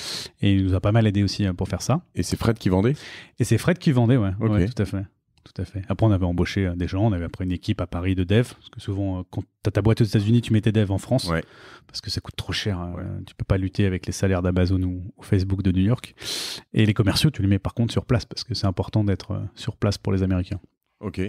Et il nous a pas mal aidé aussi pour faire ça. Et c'est Fred qui vendait Et c'est Fred qui vendait, ouais tout à fait. Tout à fait. Après, on avait embauché euh, des gens, on avait après une équipe à Paris de dev, parce que souvent, euh, quand tu as ta boîte aux États-Unis, tu mettais tes devs en France, parce que ça coûte trop cher. Tu hein. ne tu peux pas lutter avec les salaires d'Amazon ou, Facebook de New York. Et les commerciaux, tu les mets par contre sur place, parce que c'est important d'être euh, sur place pour les Américains. Ok.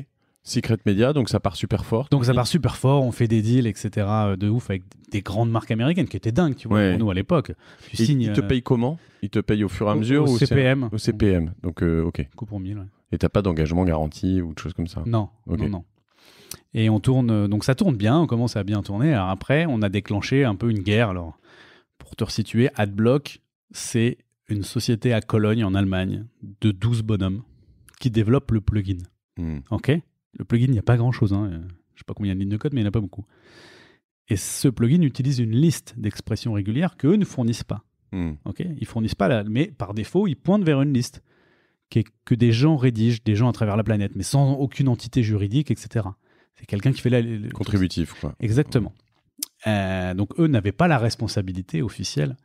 Secret Media, donc ça part super fort. Donc ça part super fort, on fait des deals, etc. de ouf avec des grandes marques américaines qui étaient dingues, tu vois, pour nous à l'époque. Ils te payent comment Ils te payent au fur et à mesure Au, CPM. Au CPM, donc ok. Coup pour mille, et t'as pas d'engagement garanti ou de choses comme ça Non, non, non. Et on tourne, euh, donc ça tourne bien, on commence à bien tourner. Alors après, on a déclenché un peu une guerre. Alors, pour te resituer, Adblock, c'est une société à Cologne, en Allemagne, de 12 bonhommes qui développe le plugin. Hmm. OK Le plugin, il n'y a pas grand-chose. Hein. Je ne sais pas combien de lignes de code, mais il n'y en a pas beaucoup. Et ce plugin utilise une liste d'expressions régulières qu'eux ne fournissent pas. Hmm. OK Ils fournissent pas, la... mais par défaut, ils pointent vers une liste que des gens rédigent, des gens à travers la planète, mais sans aucune entité juridique, etc. C'est quelqu'un qui fait la. Contributif, quoi. Exactement. Euh, donc, eux n'avaient pas la responsabilité officielle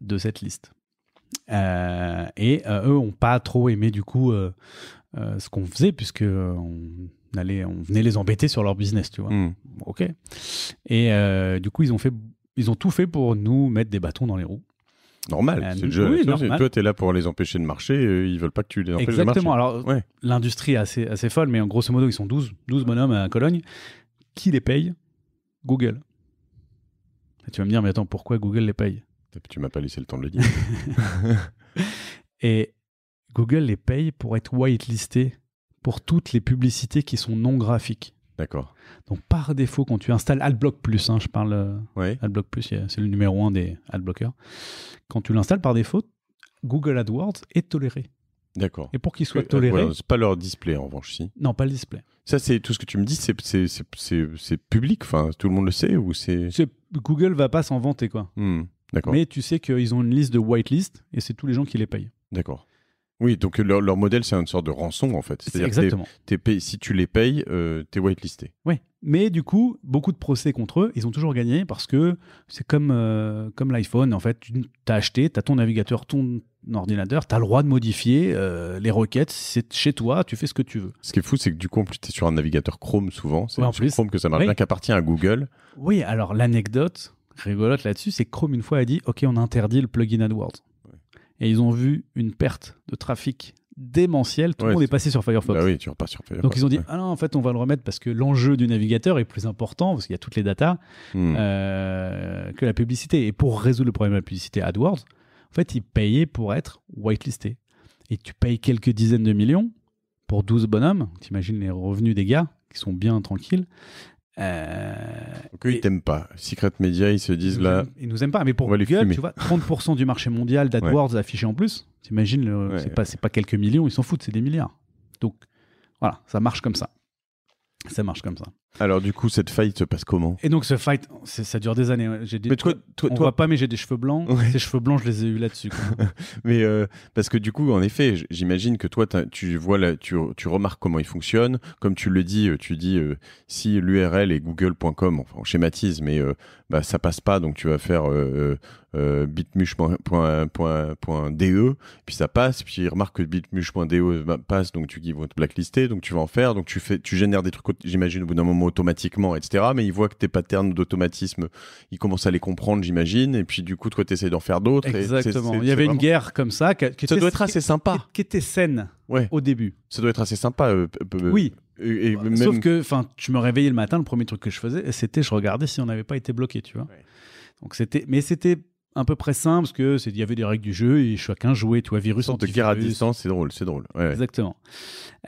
de cette liste. Euh, et euh, eux n'ont pas trop aimé, du coup, ce qu'on faisait, puisque on, allait, on venait les embêter sur leur business, tu vois. Hmm. OK. Et du coup, ils ont, fait, ils ont tout fait pour nous mettre des bâtons dans les roues. Normal, euh, c'est le jeu. Toi, tu es là pour les empêcher de marcher, euh, ils veulent pas que tu les empêches de marcher. Exactement, l'industrie est assez, folle, mais en grosso modo, ils sont 12, 12 bonhommes à Cologne. Qui les paye Google. tu vas me dire, mais attends, pourquoi Google les paye Tu m'as pas laissé le temps de le dire. Et Google les paye pour être whitelisté pour toutes les publicités qui sont non graphiques. D'accord. Donc par défaut, quand tu installes AdBlock Plus, hein, je parle euh, AdBlock Plus, c'est le numéro un des adblockers. Quand tu l'installes par défaut, Google AdWords est toléré. D'accord. Et pour qu'il soit euh, toléré. c'est pas leur display en revanche, si. Non, pas le display. Ça, c'est tout ce que tu me dis, c'est public, enfin, tout le monde le sait ou c'est. Google va pas s'en vanter, quoi. Hmm, d'accord. Mais tu sais qu'ils ont une liste de whitelist et c'est tous les gens qui les payent. D'accord. Oui, donc leur, modèle, c'est une sorte de rançon en fait. C'est-à-dire que si tu les payes, euh, tu es whitelisté. Oui, mais du coup, beaucoup de procès contre eux, ils ont toujours gagné parce que c'est comme, euh, comme l'iPhone en fait. Tu as acheté, tu as ton navigateur, ton ordinateur, tu as le droit de modifier euh, les requêtes, c'est chez toi, tu fais ce que tu veux. Ce qui est fou, c'est que du coup, tu es sur un navigateur Chrome souvent, c'est sur Chrome que ça marche oui. bien, appartient à Google. Oui, alors l'anecdote rigolote là-dessus, c'est Chrome une fois a dit Ok, on interdit le plugin AdWords et ils ont vu une perte de trafic démentielle. Tout le monde est passé sur Firefox. Bah sur Donc ils ont dit ah non, en fait, on va le remettre parce que l'enjeu du navigateur est plus important parce qu'il y a toutes les datas hmm. euh, que la publicité. Et pour résoudre le problème de la publicité AdWords, en fait, ils payaient pour être whitelistés. Et tu payes quelques dizaines de millions pour 12 bonhommes. tu T'imagines les revenus des gars qui sont bien tranquilles. Euh, Donc, ils t'aiment pas. Secret Media, ils se disent là. ils nous aiment pas. Mais pour Google, tu vois, 30% du marché mondial d'AdWords affiché en plus. T'imagines, c'est pas, pas quelques millions, ils s'en foutent, c'est des milliards. Donc, voilà, ça marche comme ça. Ça marche comme ça. Alors du coup, cette fight se passe comment Et donc ce fight, ça dure des années. J'ai des... Mais toi, on pas, mais j'ai des cheveux blancs. Ces cheveux blancs, je les ai eu là-dessus. mais euh, parce que du coup, en effet, j'imagine que toi, tu vois, tu, remarques comment il fonctionne. Comme tu le dis, euh, tu dis euh, si l'URL est google.com, enfin, on schématise, mais bah, ça passe pas, donc tu vas faire bitmush.de, e, puis ça passe, puis il remarque que bitmush.de e, bah, passe, donc tu ils vont te blacklister, donc tu vas en faire, donc tu fais, tu génères des trucs, j'imagine au bout d'un moment automatiquement, etc. Mais il voit que tes patterns d'automatisme, il commence à les comprendre, j'imagine. Et puis du coup, toi, tu essaies d'en faire d'autres. Exactement. Il y avait une guerre comme ça. Qui, ça était, doit être assez sympa. Qui, était saine ouais. au début. Ça doit être assez sympa. Euh, oui. Bah, sauf que, enfin, je me réveillais le matin, le premier truc que je faisais, c'était je regardais si on n'avait pas été bloqué, tu vois. Donc c'était, mais c'était à peu près simple parce que c'est il y avait des règles du jeu et chacun jouait toi virus en de guerre à distance c'est drôle c'est drôle exactement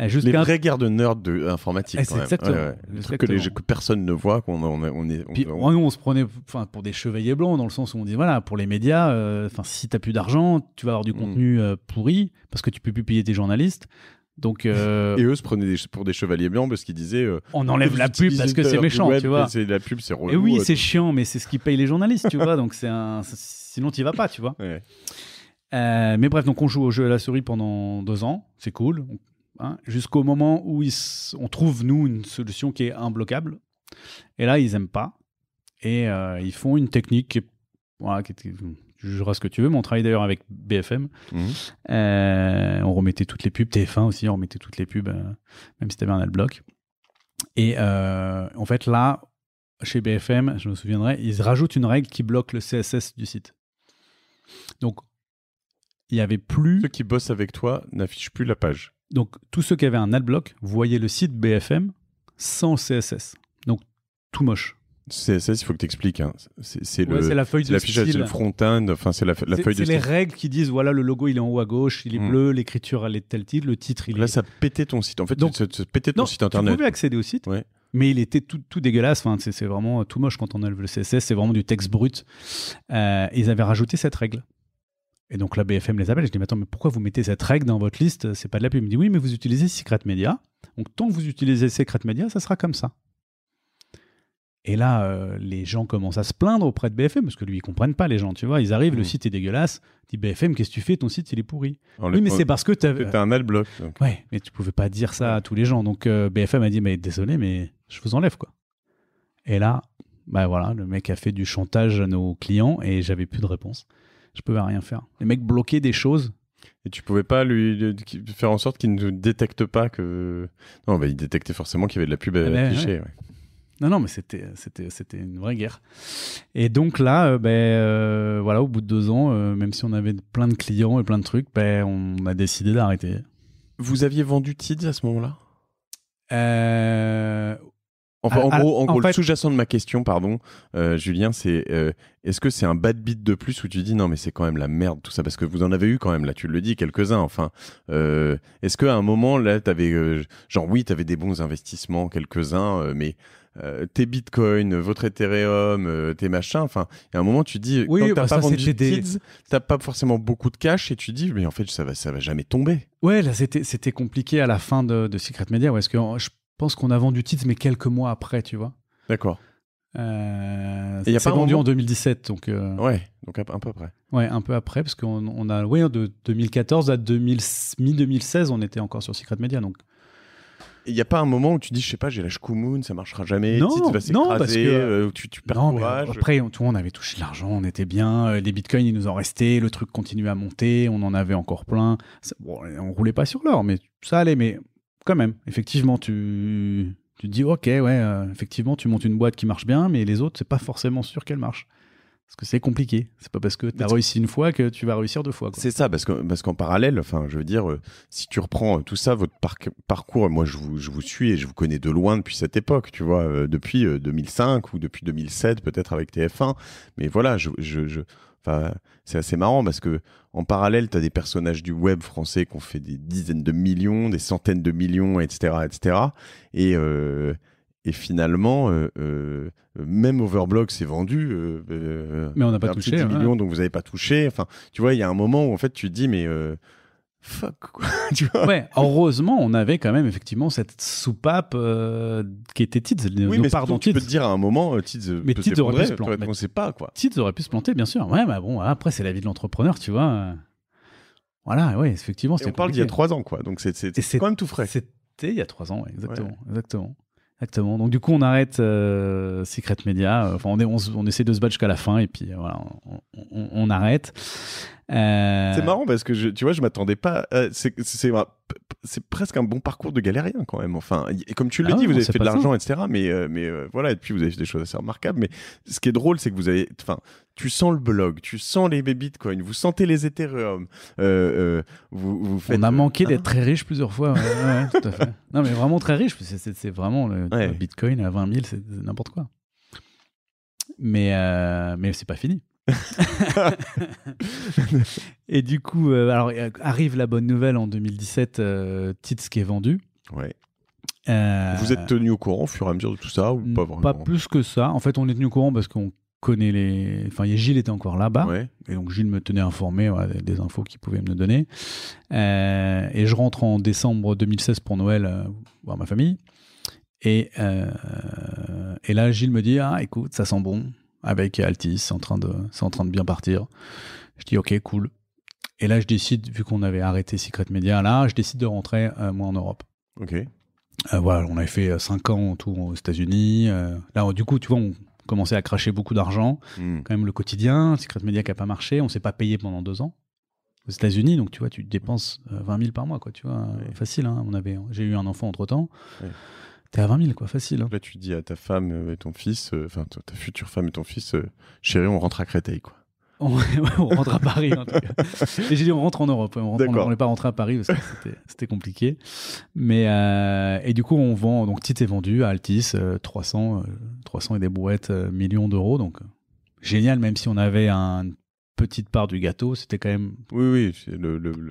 euh, les vraies guerres de nerd de informatique eh, exactement le truc que, personne ne voit qu'on on, est on, on... se prenait enfin pour des chevaliers blancs dans le sens où on dit voilà pour les médias euh, enfin euh, si t'as plus d'argent tu vas avoir du mm. contenu euh, pourri parce que tu peux plus payer tes journalistes donc euh, Et eux se prenaient pour des chevaliers blancs parce qu'ils disaient euh, On enlève la pub parce que c'est méchant, tu vois. la pub, c'est eh relou. Et oui, c'est euh, chiant, mais c'est ce qui paye les journalistes, tu vois. Donc c'est un, sinon t'y vas pas, tu vois. mais bref, donc on joue au jeu à la souris pendant deux ans, c'est cool. Hein. Jusqu'au moment où on trouve nous une solution qui est imbloquable. Et là, ils aiment pas. Et ils font une technique qui est tu jugeras ce que tu veux. Mais on travaille d'ailleurs avec BFM. Mhm. Euh, on remettait toutes les pubs. TF1 aussi, on remettait toutes les pubs, euh, même si tu avais un adblock. Et euh, en fait, là, chez BFM, je me souviendrai, ils rajoutent une règle qui bloque le CSS du site. Donc, il n'y avait plus. Ceux qui bossent avec toi n'affichent plus la page. Donc, tous ceux qui avaient un adblock voyaient le site BFM sans CSS. Donc, tout moche. CSS, il faut que tu expliques. Hein. C'est la feuille de c'est le front-end, enfin c'est la, feuille de les règles qui disent voilà, le logo il est en haut à gauche, il est hmm. bleu, l'écriture elle est tel titre, le titre il Là, est. Là, ça pétait ton site. En fait, ça, pétait ton site internet. Tu pouvais accéder au site. Mais il était tout, tout dégueulasse. Enfin, c'est vraiment euh, tout moche quand on enlève le CSS. C'est vraiment du texte brut. Euh, ils avaient rajouté cette règle. Et donc la BFM les appelle. Je dis mais attends, mais pourquoi vous mettez cette règle dans votre liste C'est pas de la pub. Il me dit oui, mais vous utilisez Secret Media. Donc tant que vous utilisez Secret Media, ça sera comme ça. Et là, euh, les gens commencent à se plaindre auprès de BFM, parce que lui, ils comprennent pas les gens, tu vois. Ils arrivent, le hmm. site est dégueulasse. dit « BFM, qu'est-ce que tu fais Ton site, il est pourri. oui, mais c'est parce que tu avais. un adblock. bloc. Ouais, mais tu pouvais pas dire ça à tous les gens. Donc euh, BFM a dit, mais désolé, mais je vous enlève, quoi. Et là, bah voilà, le mec a fait du chantage à nos clients et j'avais plus de réponse. Je pouvais rien faire. Les mecs bloquaient des choses et tu pouvais pas lui, faire en sorte qu'il ne détecte pas que. Non, bah, il détectait forcément qu'il y avait de la pub à eh ben, non, non, mais c'était, c'était, c'était une vraie guerre. Et donc là, euh, ben, euh, voilà, au bout de deux ans, euh, même si on avait plein de clients et plein de trucs, ben, on a décidé d'arrêter. Vous aviez vendu Tids à ce moment-là en gros, le sous-jacent de ma question, pardon, euh, Julien, c'est euh, est-ce que c'est un bad bit de plus où tu dis non, mais c'est quand même la merde, tout ça Parce que vous en avez eu quand même, là, tu le dis, quelques-uns, enfin. Euh, est-ce qu'à un moment, là, t'avais, genre, oui, t'avais des bons investissements, quelques-uns, mais. tes bitcoins, votre Ethereum, tes machins, enfin, à un moment tu dis, oui, quand t'as bah, pas pas forcément beaucoup de cash et tu dis, mais en fait ça va, ça va jamais tomber. Ouais, là c'était compliqué à la fin de, de Secret Media, ou est-ce que je pense qu'on a vendu titre mais quelques mois après, tu vois. D'accord. Euh, a pas vendu en 2017, donc. Euh, ouais, donc un peu après. Ouais, un peu après, parce qu'on a, Oui, de 2014 à mi-2016, on était encore sur Secret Media, donc. Il n'y a pas un moment où tu dis, je sais pas, j'ai lâche Koumoun, ça marchera jamais, non, euh, tu va s'écraser, parce que... tu, perds non, courage. Après, on, avait touché l'argent, on était bien, euh, les bitcoins, ils nous en restaient, le truc continuait à monter, on en avait encore plein. bon, on roulait pas sur l'or, mais ça allait, mais quand même, effectivement, tu, tu te dis, ok, ouais, euh, effectivement, tu montes une boîte qui marche bien, mais les autres, c'est pas forcément sûr qu'elle marche. Parce que c'est compliqué. C'est pas parce que tu as réussi une fois que tu vas réussir deux fois. C'est ça, parce que parce qu'en parallèle, enfin, je veux dire, euh, si tu reprends euh, tout ça, votre parcours, moi, je vous, je vous suis et je vous connais de loin depuis cette époque, tu vois, depuis 2005 ou depuis 2007, peut-être avec TF1. Mais voilà, je, je, je c'est assez marrant parce que en parallèle, tu as des personnages du web français qui ont fait des dizaines de millions, des centaines de millions, etc. etc. Euh, et, finalement, euh, euh, même Overblock s'est vendu. mais on n'a pas touché. Hein. millions, donc vous n'avez pas touché. Enfin, tu vois, il y a un moment où en fait tu te dis, mais fuck quoi, tu vois. Ouais, heureusement, on avait quand même effectivement cette soupape euh, qui était Tids. Oui, mais pardon, tu peux te dire à un moment, euh, Tids euh, mais aurait pu se planter. On sait pas quoi. Tids aurait pu se planter, bien sûr. Ouais, mais bon, après c'est la vie de l'entrepreneur, tu vois. Voilà, ouais, effectivement, c'était On parle d'il y a trois ans, quoi. Donc c'est quand même tout frais. C'était il y a trois ans, exactement, exactement. Exactement. Donc du coup, on arrête Secret Media. Enfin, on, on, essaie de se battre jusqu'à la fin et puis voilà, on, on arrête. Euh, c'est marrant parce que tu vois, je m'attendais pas. Euh, c'est c'est presque un bon parcours de galérien quand même. Enfin, et comme tu le ah dis, vous avez fait de l'argent, etc. Mais, euh, mais voilà, et puis vous avez fait des choses assez remarquables. Mais ce qui est drôle, c'est que vous avez. Enfin, tu sens le blog, tu sens les bitcoins, vous sentez les Ethereum. vous, On a manqué d'être hein très riche plusieurs fois. tout à fait. Non, mais vraiment très riche. C'est vraiment le, bitcoin à 20 000, c'est n'importe quoi. Mais, mais c'est pas fini. et du coup, euh, alors, euh, arrive la bonne nouvelle en 2017, euh, Tits qui est vendu. Ouais. Vous êtes tenu au courant au fur et à mesure de tout ça ou pas vraiment Pas plus que ça. En fait, on est tenu au courant parce qu'on connaît les. Enfin, Gilles était encore là-bas. Et donc, Gilles me tenait informé des infos qu'il pouvait me donner. et je rentre en décembre 2016 pour Noël voir ma famille. Et, et là, Gilles me dit Ah, écoute, ça sent bon avec Altis, c'est en, train de, c'est en train de bien partir. Je dis ok, cool. Et là, je décide, vu qu'on avait arrêté Secret Media, là, je décide de rentrer, euh, moi, en Europe. Ok. Euh, voilà, on avait fait 5 euh, ans tout aux États-Unis. là, du coup, tu vois, on commençait à cracher beaucoup d'argent. Hmm. Quand même, le quotidien, Secret Media qui n'a pas marché, on s'est pas payé pendant 2 ans aux États-Unis. Donc, tu vois, tu dépenses 20 000 par mois, quoi, tu vois, facile. Hein. j'ai eu un enfant entre temps. T'es à 20 000, quoi, facile. Hein. tu dis à ta femme euh, et ton fils, euh, enfin, ta future femme et ton fils, chéri euh, chérie, on rentre à Créteil, quoi. On, rentre à Paris, en tout Et j'ai dit, on rentre en Europe. On n'est pas rentré à Paris parce que c'était compliqué. Mais, et du coup, on vend, donc, titre est vendu à Altis, 300, 300 et des brouettes, millions d'euros. Donc, génial, même si on avait un petite part du gâteau, c'était quand même oui,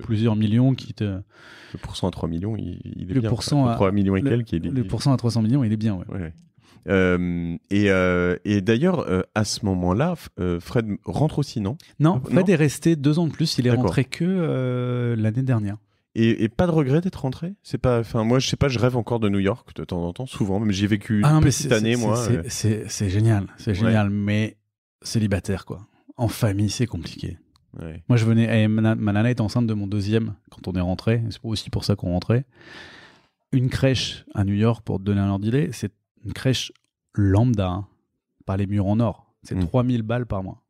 plusieurs millions qui te... Le pourcent à 3 millions, il, est bien. à, 3 millions et le, quelques, il est, Le pourcent à 300 millions, il est bien, ouais. Euh, et, euh, et d'ailleurs, euh, à ce moment-là, Fred rentre aussi, non Non, Fred est resté deux ans de plus. Il est rentré que l'année dernière. Et, pas de regret d'être rentré C'est pas, enfin, moi, je sais pas, je rêve encore de New York de temps en temps, souvent. Même j'ai vécu ah, une petite année, moi. C'est génial, c'est génial, mais célibataire, quoi. En famille, c'est compliqué. Moi, je venais. Eh, ma, nana est enceinte de mon deuxième quand on est rentré. C'est aussi pour ça qu'on rentrait. Une crèche à New York, pour te donner un ordre d'idée, c'est une crèche lambda, hein, par les murs en or. C'est 3 hmm. 3000 balles par mois.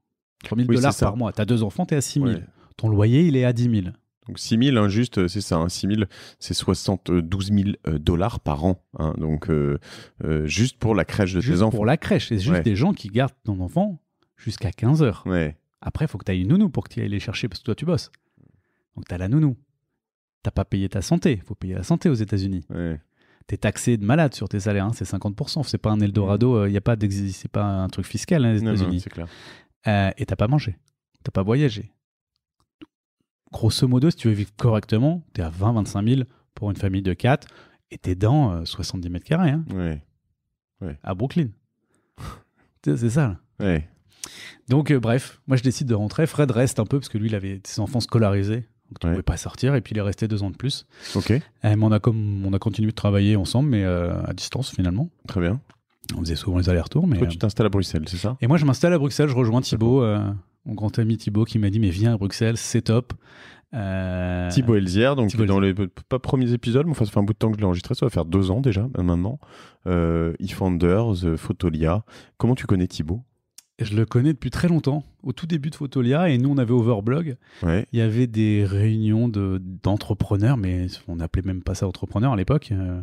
3000 000 dollars par mois. tu as deux enfants, tu es à 6000. 000. Ton loyer, il est à 10 000. Donc 6 000, hein, euh, c'est ça, 6 hein, 000, c'est 72 000 euh, dollars par an. donc, euh, juste pour la crèche de tes enfants. Pour la crèche, c'est juste des gens qui gardent ton enfant jusqu'à 15 heures. Après, il faut que tu aies une nounou pour que tu ailles les chercher parce que toi, tu bosses. Donc, tu as la nounou. T'as pas payé ta santé. faut payer la santé aux États-Unis. Ouais. Tu es taxé de malade sur tes salaires. Hein, c'est 50%. Ce n'est pas un Eldorado. Ce euh, n'est y pas C'est pas un truc fiscal, hein, les États-Unis. Euh, et n'as pas mangé. Tu n'as pas voyagé. Grosso modo, si tu veux vivre correctement, tu es à 20-25 000 pour une famille de 4 et t'es dans euh, 70 mètres carrés. Hein. À Brooklyn. c'est ça. Donc, euh, bref, moi je décide de rentrer. Fred reste un peu parce que lui, il avait ses enfants scolarisés. Donc, il ne pouvait pas sortir. Et puis, il est resté deux ans de plus. Ok. on a, comme, on a continué de travailler ensemble, mais euh, à distance finalement. Très bien. On faisait souvent les allers-retours. Mais, Toi, euh, tu t'installes à Bruxelles, c'est ça Et moi, je m'installe à Bruxelles. Je rejoins Thibaut, mon grand ami Thibaut, qui m'a dit Mais viens à Bruxelles, c'est top. Euh... Thibaut Elzière, donc dans les pas premiers épisodes, mais enfin, ça fait un bout de temps que je l'ai enregistré, ça va faire deux ans déjà, maintenant. Euh, e Founders, Photolia. Comment tu connais Thibaut je le connais depuis très longtemps, au tout début de Photolia, et nous on avait Overblog. Ouais. Il y avait des réunions d'entrepreneurs, mais on n'appelait même pas ça entrepreneurs à l'époque, euh,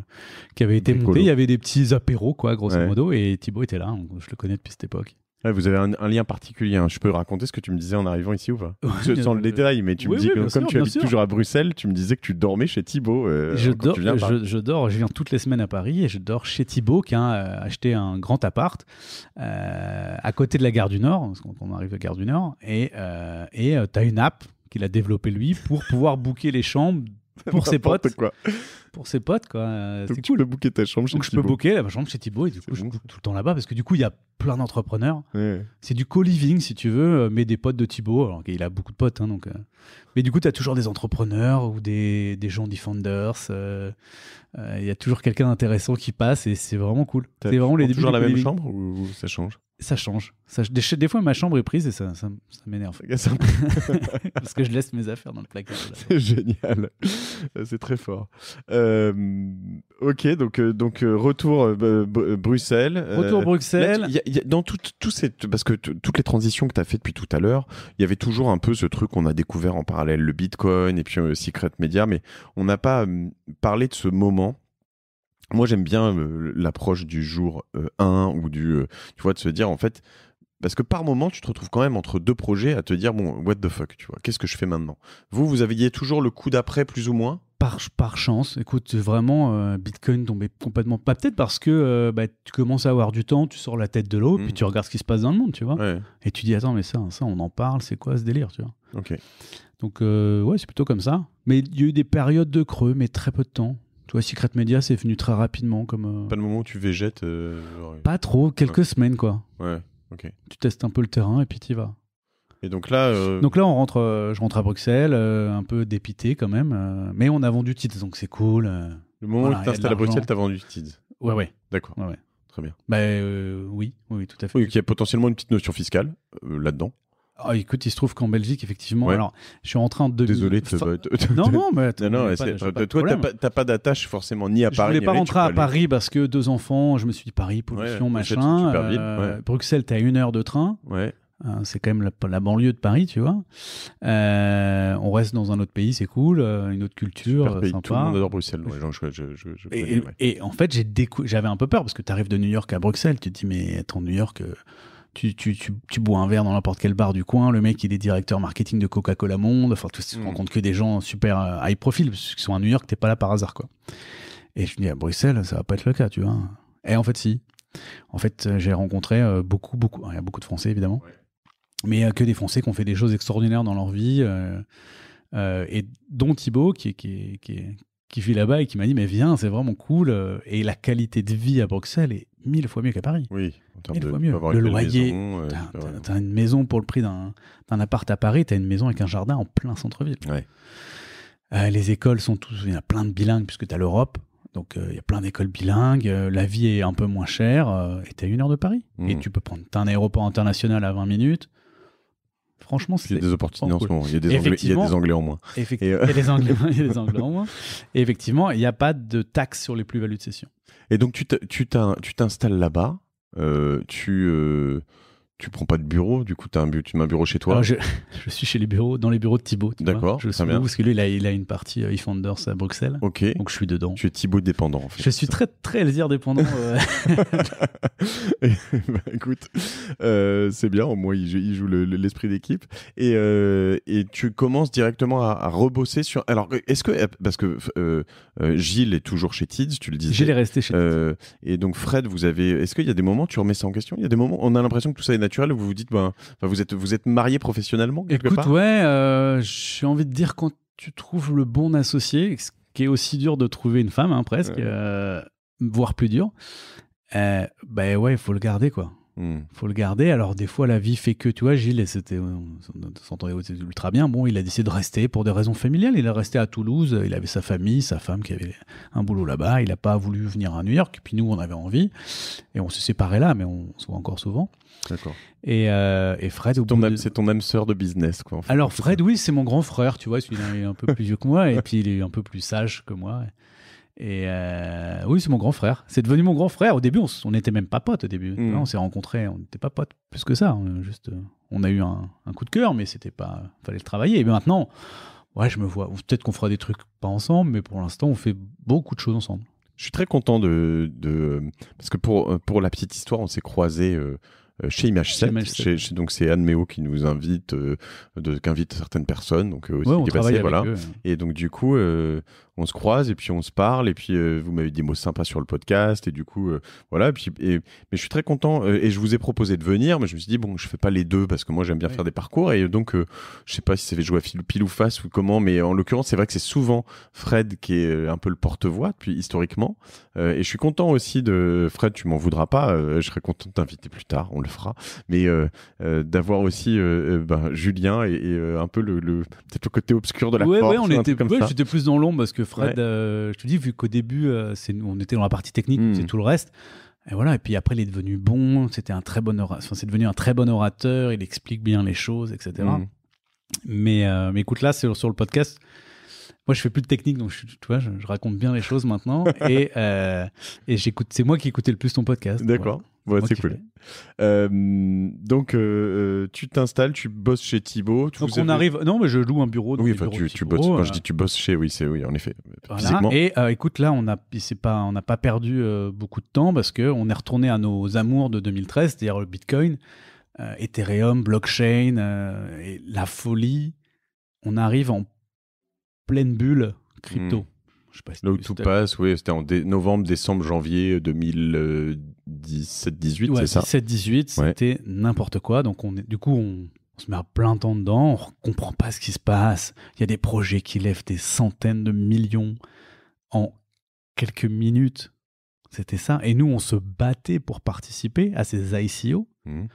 qui avaient été montées, Il y avait des petits apéros, quoi, grosso modo, et Thibaut était là, je le connais depuis cette époque vous avez un, lien particulier. Hein. Je peux raconter ce que tu me disais en arrivant ici ou pas Sans le détail, mais tu me dis comme tu habites toujours à Bruxelles, tu me disais que tu dormais chez Thibault euh, je, dors, je, viens toutes les semaines à Paris et je dors chez Thibault qui a euh, acheté un grand appart euh, à côté de la gare du Nord, parce on arrive à la gare du Nord, et et tu as une app qu'il a développée lui pour pouvoir booker les chambres pour ses potes. Quoi. Pour ses potes, quoi. Euh, donc, tu peux booker ta chambre chez Donc, je peux booker la chambre chez Thibaut et du coup, je tout le temps là-bas parce que du coup, il y a plein d'entrepreneurs. C'est du co-living, si tu veux, euh, mais des potes de Thibaut. Alors qu'il a beaucoup de potes, hein, donc. Euh. Mais du coup, tu as toujours des entrepreneurs ou des, des gens Defenders. Il y a toujours quelqu'un d'intéressant qui passe et c'est vraiment cool. C'est vraiment les débuts. toujours la même chambre ou ça change ça change. Ça, des, des, fois, ma chambre est prise et ça, ça, m'énerve. Parce que je laisse mes affaires dans le placard. C'est génial. Euh, c'est très fort. Euh, ok, donc, euh, donc retour Bruxelles. Retour Bruxelles. dans tout, tout parce que toutes les transitions que tu as faites depuis tout à l'heure, il y avait toujours un peu ce truc qu'on a découvert en parallèle, le Bitcoin et puis Secret Media, mais on n'a pas hum, parlé de ce moment moi j'aime bien euh, l'approche du jour 1 euh, ou du euh, tu vois de se dire en fait parce que par moment, tu te retrouves quand même entre deux projets à te dire bon, what the fuck, tu vois, qu'est-ce que je fais maintenant Vous, vous aviez toujours le coup d'après plus ou moins par, par chance, écoute, vraiment, Bitcoin tombait complètement. Pas bah, peut-être parce que bah, tu commences à avoir du temps, tu sors la tête de l'eau, puis mm. tu regardes ce qui se passe dans le monde, tu vois. Et tu dis, attends, mais ça, ça, on en parle, c'est quoi ce délire, tu vois. Ok. Donc, ouais, c'est plutôt comme ça. Mais il y a eu des périodes de creux, mais très peu de temps. Secret Media, c'est venu très rapidement. comme. Euh, pas le moment où tu végètes euh, Pas trop, quelques semaines, quoi. Ouais, ok. Tu testes un peu le terrain et puis tu vas. Et donc là, euh, donc là, on rentre, je rentre à Bruxelles, un peu dépité quand même, mais on a vendu Tids, donc c'est cool. Le moment où tu t'installes à Bruxelles, t'as vendu Tids. Ouais, ouais. D'accord. Très bien. Bah, oui, oui, tout à fait. Oui, il y a potentiellement une petite notion fiscale là-dedans. Ah, écoute, il se trouve qu'en Belgique, effectivement, alors, je suis en train de. Désolé, te... non, non, mais. Non, toi, t'as pas, pas d'attache forcément ni à Paris. Je voulais pas rentrer à Paris parce que deux enfants, je me suis dit Paris, pollution, machin. Euh, Bruxelles, tu Bruxelles, une heure de train. Ouais. Euh, c'est quand même la, banlieue de Paris, tu vois. Euh, on reste dans un autre pays, c'est cool, une autre culture, Tout le monde adore Bruxelles. et, en fait, j'avais un peu peur parce que tu arrives de New York à Bruxelles, tu te dis mais attends New York, tu, bois un verre dans n'importe quel bar du coin, le mec il est directeur marketing de Coca-Cola Monde, enfin tu hmm. rencontres que des gens super euh, high profile, parce qu'ils sont à New York, t'es pas là par hasard quoi. Et je me dis à Bruxelles, ça va pas être le cas, tu vois. Et en fait si. En fait euh, j'ai rencontré euh, beaucoup, beaucoup, il y a beaucoup de Français évidemment, mais que des Français qui ont fait des choses extraordinaires dans leur vie, et dont Thibaut qui, qui, qui, qui vit là-bas et qui m'a dit mais viens, c'est vraiment cool, et la qualité de vie à Bruxelles est mille fois mieux qu'à Paris. Oui, mille fois mieux. Le loyer, euh, t'as une maison pour le prix d'un appart à Paris, t'as une maison avec un jardin en plein centre-ville. Euh, les écoles sont tous, il y a plein de bilingues puisque t'as l'Europe, donc euh, il y a plein d'écoles bilingues, la vie est un peu moins chère, et es à une heure de Paris. Hmm. Et tu peux prendre, t'as un aéroport international à 20 minutes, Franchement, c'est. Il des opportunités Il y a des, anglais, en moins. Effectivement, il, y a des anglais, en moins. Et effectivement, il n'y a pas de taxe sur les plus-values de cession. Et donc tu t'installes là-bas, euh, tu euh, tu prends pas de bureau, du coup, as un tu mets un bureau chez toi je, suis chez les bureaux, dans les bureaux de Thibaut. D'accord, je sens bien. parce que lui, il a, une partie euh, Anders à Bruxelles. Ok. Donc je suis dedans. Tu es Thibaut dépendant, en fait. Je suis très, très Elzir dépendant. Euh. Bah, écoute, euh, c'est bien, au moins, il, joue, l'esprit d'équipe. Et, euh, et, tu commences directement à, rebosser sur. Alors, est-ce que. Parce que Gilles est toujours chez Tids, tu le disais. Gilles est resté chez Tids. et donc, Fred, vous avez. Est-ce qu'il y a des moments, tu remets ça en question Il y a des moments, on a l'impression que tout ça est naturel vous vous dites, ben, vous êtes, vous êtes marié professionnellement quelque Écoute, part ouais, euh, j'ai envie de dire quand tu trouves le bon associé, ce qui est aussi dur de trouver une femme, hein, presque, euh, voire plus dur, euh, ben ouais, il faut le garder, quoi. il hmm. Faut le garder. Alors, des fois, la vie fait que, tu vois, Gilles, c'était, s'entendait ultra bien. Bon, il a décidé de rester pour des raisons familiales. Il est resté à Toulouse. Il avait sa famille, sa femme qui avait un boulot là-bas. Il n'a pas voulu venir à New York. Puis nous, on avait envie. Et on se séparait là, mais on se voit encore souvent. D'accord. Et, euh, Fred, c'est ton âme sœur de business, quoi. Alors Fred, oui, c'est mon grand frère, tu vois, il est un peu plus vieux que moi, et puis il est un peu plus sage que moi. Et euh, oui, c'est mon grand frère. C'est devenu mon grand frère. Au début, on n'était même pas potes. Au début, mmh. on s'est rencontrés, on n'était pas potes plus que ça. On, juste, euh, on a eu un, coup de cœur, mais c'était pas, fallait le travailler. Et maintenant, ouais, je me vois. Peut-être qu'on fera des trucs pas ensemble, mais pour l'instant, on fait beaucoup de choses ensemble. Je suis très content de, parce que pour pour la petite histoire, on s'est croisés. Euh, chez image 7 donc c'est Anne Méo qui nous invite, euh, qui invite certaines personnes, donc euh, aussi qui voilà. Hein. Et donc du coup, on se croise et puis on se parle et puis euh, vous m'avez dit des mots sympas sur le podcast et du coup euh, voilà puis mais je suis très content euh, et je vous ai proposé de venir mais je me suis dit bon je fais pas les deux parce que moi j'aime bien faire des parcours et donc je sais pas si ça fait jouer à pile ou face ou comment mais en l'occurrence c'est vrai que c'est souvent Fred qui est un peu le porte-voix depuis historiquement et je suis content aussi de Fred tu m'en voudras pas je serais content de t'inviter plus tard on le fera mais d'avoir aussi ben, Julien et, un peu le, peut-être le côté obscur de la ouais, ouais on était j'étais plus dans l'ombre parce que Fred, euh, je te dis, vu qu'au début, euh, on était dans la partie technique, c'est hmm. tout le reste. Et voilà. Et puis après, il est devenu bon. C'était un très bon orateur. c'est devenu un très bon orateur. Il explique bien les choses, etc. Hmm. Mais, euh, mais écoute, là, c'est sur le podcast, moi je fais plus de technique donc je, tu vois je, raconte bien les choses maintenant et, euh, et j'écoute c'est moi qui écoutais le plus ton podcast d'accord c'est cool euh, donc euh, tu t'installes tu bosses chez Thibaut donc on arrive non mais je loue un bureau oui enfin, tu, tu bosses quand je dis tu bosses chez oui c'est oui en effet et écoute là on a c'est pas on n'a pas perdu beaucoup de temps parce que on est retourné à nos amours de 2013 c'est-à-dire le Bitcoin Ethereum blockchain et la folie on arrive en pleine bulle crypto. Hmm. Je tout passe, oui, c'était en novembre, décembre, janvier 2017-18, euh, c'est ça 17-18, c'était n'importe quoi. Donc, on est, du coup, on, se met à plein temps dedans, on comprend pas ce qui se passe. Il y a des projets qui lèvent des centaines de millions en quelques minutes. C'était ça. Et nous, on se battait pour participer à ces ICO hmm.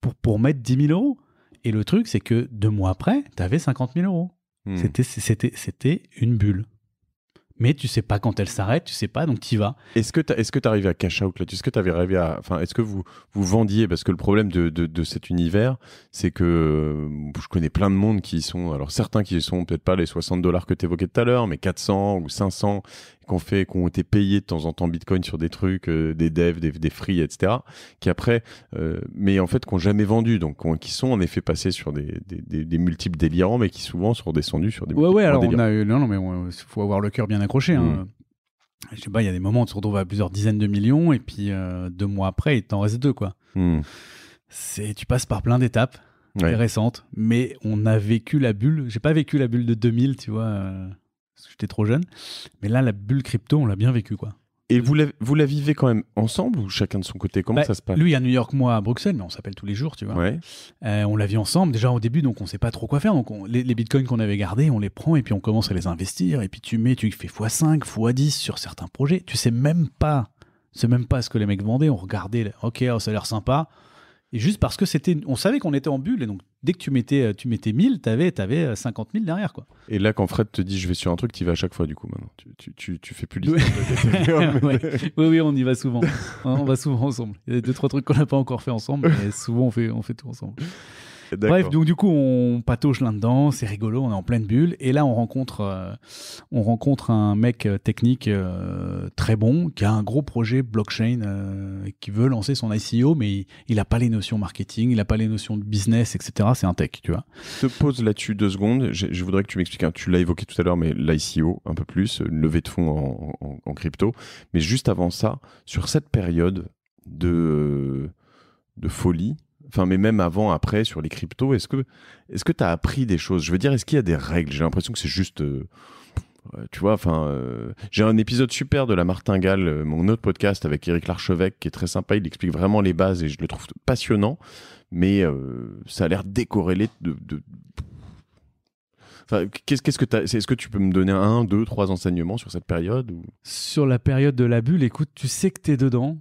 pour, pour mettre 10 000 euros. Et le truc, c'est que deux mois après, tu avais 50 000 euros. Hmm. C'était, une bulle. Mais tu sais pas quand elle s'arrête, tu sais pas, donc tu y vas. Est-ce que tu est arrivé à cash out là Est-ce que tu avais rêvé à. Enfin, est-ce que vous, vous vendiez Parce que le problème de, cet univers, c'est que euh, je connais plein de monde qui sont. Alors, certains qui sont peut-être pas les 60 dollars que tu évoquais tout à l'heure, mais 400 ou 500 qu'on fait, qui ont été payés de temps en temps Bitcoin sur des trucs, euh, des devs, des, free, etc., qui après, euh, mais en fait, qu'on jamais vendu, donc qui sont en effet passés sur des, multiples délirants, mais qui souvent sont descendus sur des ouais, Ouais, alors on a eu, non, non, mais il faut avoir le cœur bien accroché. Hein. Mm. Je sais pas, il y a des moments où on se retrouve à plusieurs dizaines de millions, et puis euh, deux mois après, il t'en reste deux, quoi. Mm. C'est, tu passes par plein d'étapes récentes, intéressantes, mais on a vécu la bulle. J'ai pas vécu la bulle de 2000, tu vois parce j'étais trop jeune. Mais là, la bulle crypto, on l'a bien vécu, quoi. Et vous la, vous la vivez quand même ensemble ou chacun de son côté Comment bah, ça se passe Lui à New York, moi à Bruxelles, mais on s'appelle tous les jours, tu vois. Euh, on la vit ensemble déjà au début, donc on sait pas trop quoi faire. Donc les, bitcoins qu'on avait gardés, on les prend et puis on commence à les investir. Et puis tu mets, tu fais x5, x10 sur certains projets. Tu sais même pas, c'est même pas ce que les mecs vendaient. On regardait, ok, oh, ça a l'air sympa. Et juste parce que c'était, on savait qu'on était en bulle et donc dès que tu mettais, euh, tu mettais 1000, tu avais, avais, 50 000 derrière. Quoi. Et là, quand Fred te dit je vais sur un truc, tu y vas à chaque fois du coup maintenant. Tu, tu, fais plus l'histoire. De... oui, oui, on y va souvent. Hein, on va souvent ensemble. Il y a deux, trois trucs qu'on n'a pas encore fait ensemble, mais souvent on fait, on fait tout ensemble. Bref, donc du coup, on patauge là-dedans, c'est rigolo, on est en pleine bulle. Et là, on rencontre, euh, on rencontre un mec euh, technique euh, très bon qui a un gros projet blockchain qui veut lancer son ICO, e mais il n'a pas les notions marketing, il n'a pas les notions de business, etc. C'est un tech, tu vois. Je te pose là-dessus deux secondes. Je, voudrais que tu m'expliques, hein, tu l'as évoqué tout à l'heure, mais l'ICO e un peu plus, une levée de fonds en, crypto. Mais juste avant ça, sur cette période de folie. Enfin, mais même avant, après, sur les cryptos, est-ce que est-ce que tu as appris des choses Je veux dire, est-ce qu'il y a des règles J'ai l'impression que c'est juste. Euh, euh, tu vois, enfin, euh, j'ai un épisode super de La Martingale, mon autre podcast avec Eric Larchevêque, qui est très sympa. Il explique vraiment les bases et je le trouve passionnant, mais ça a l'air décorrélé de. de... qu'est-ce, qu'est-ce que est-ce que tu peux me donner un, deux, trois enseignements sur cette période ou... Sur la période de la bulle, écoute, tu sais que tu es dedans,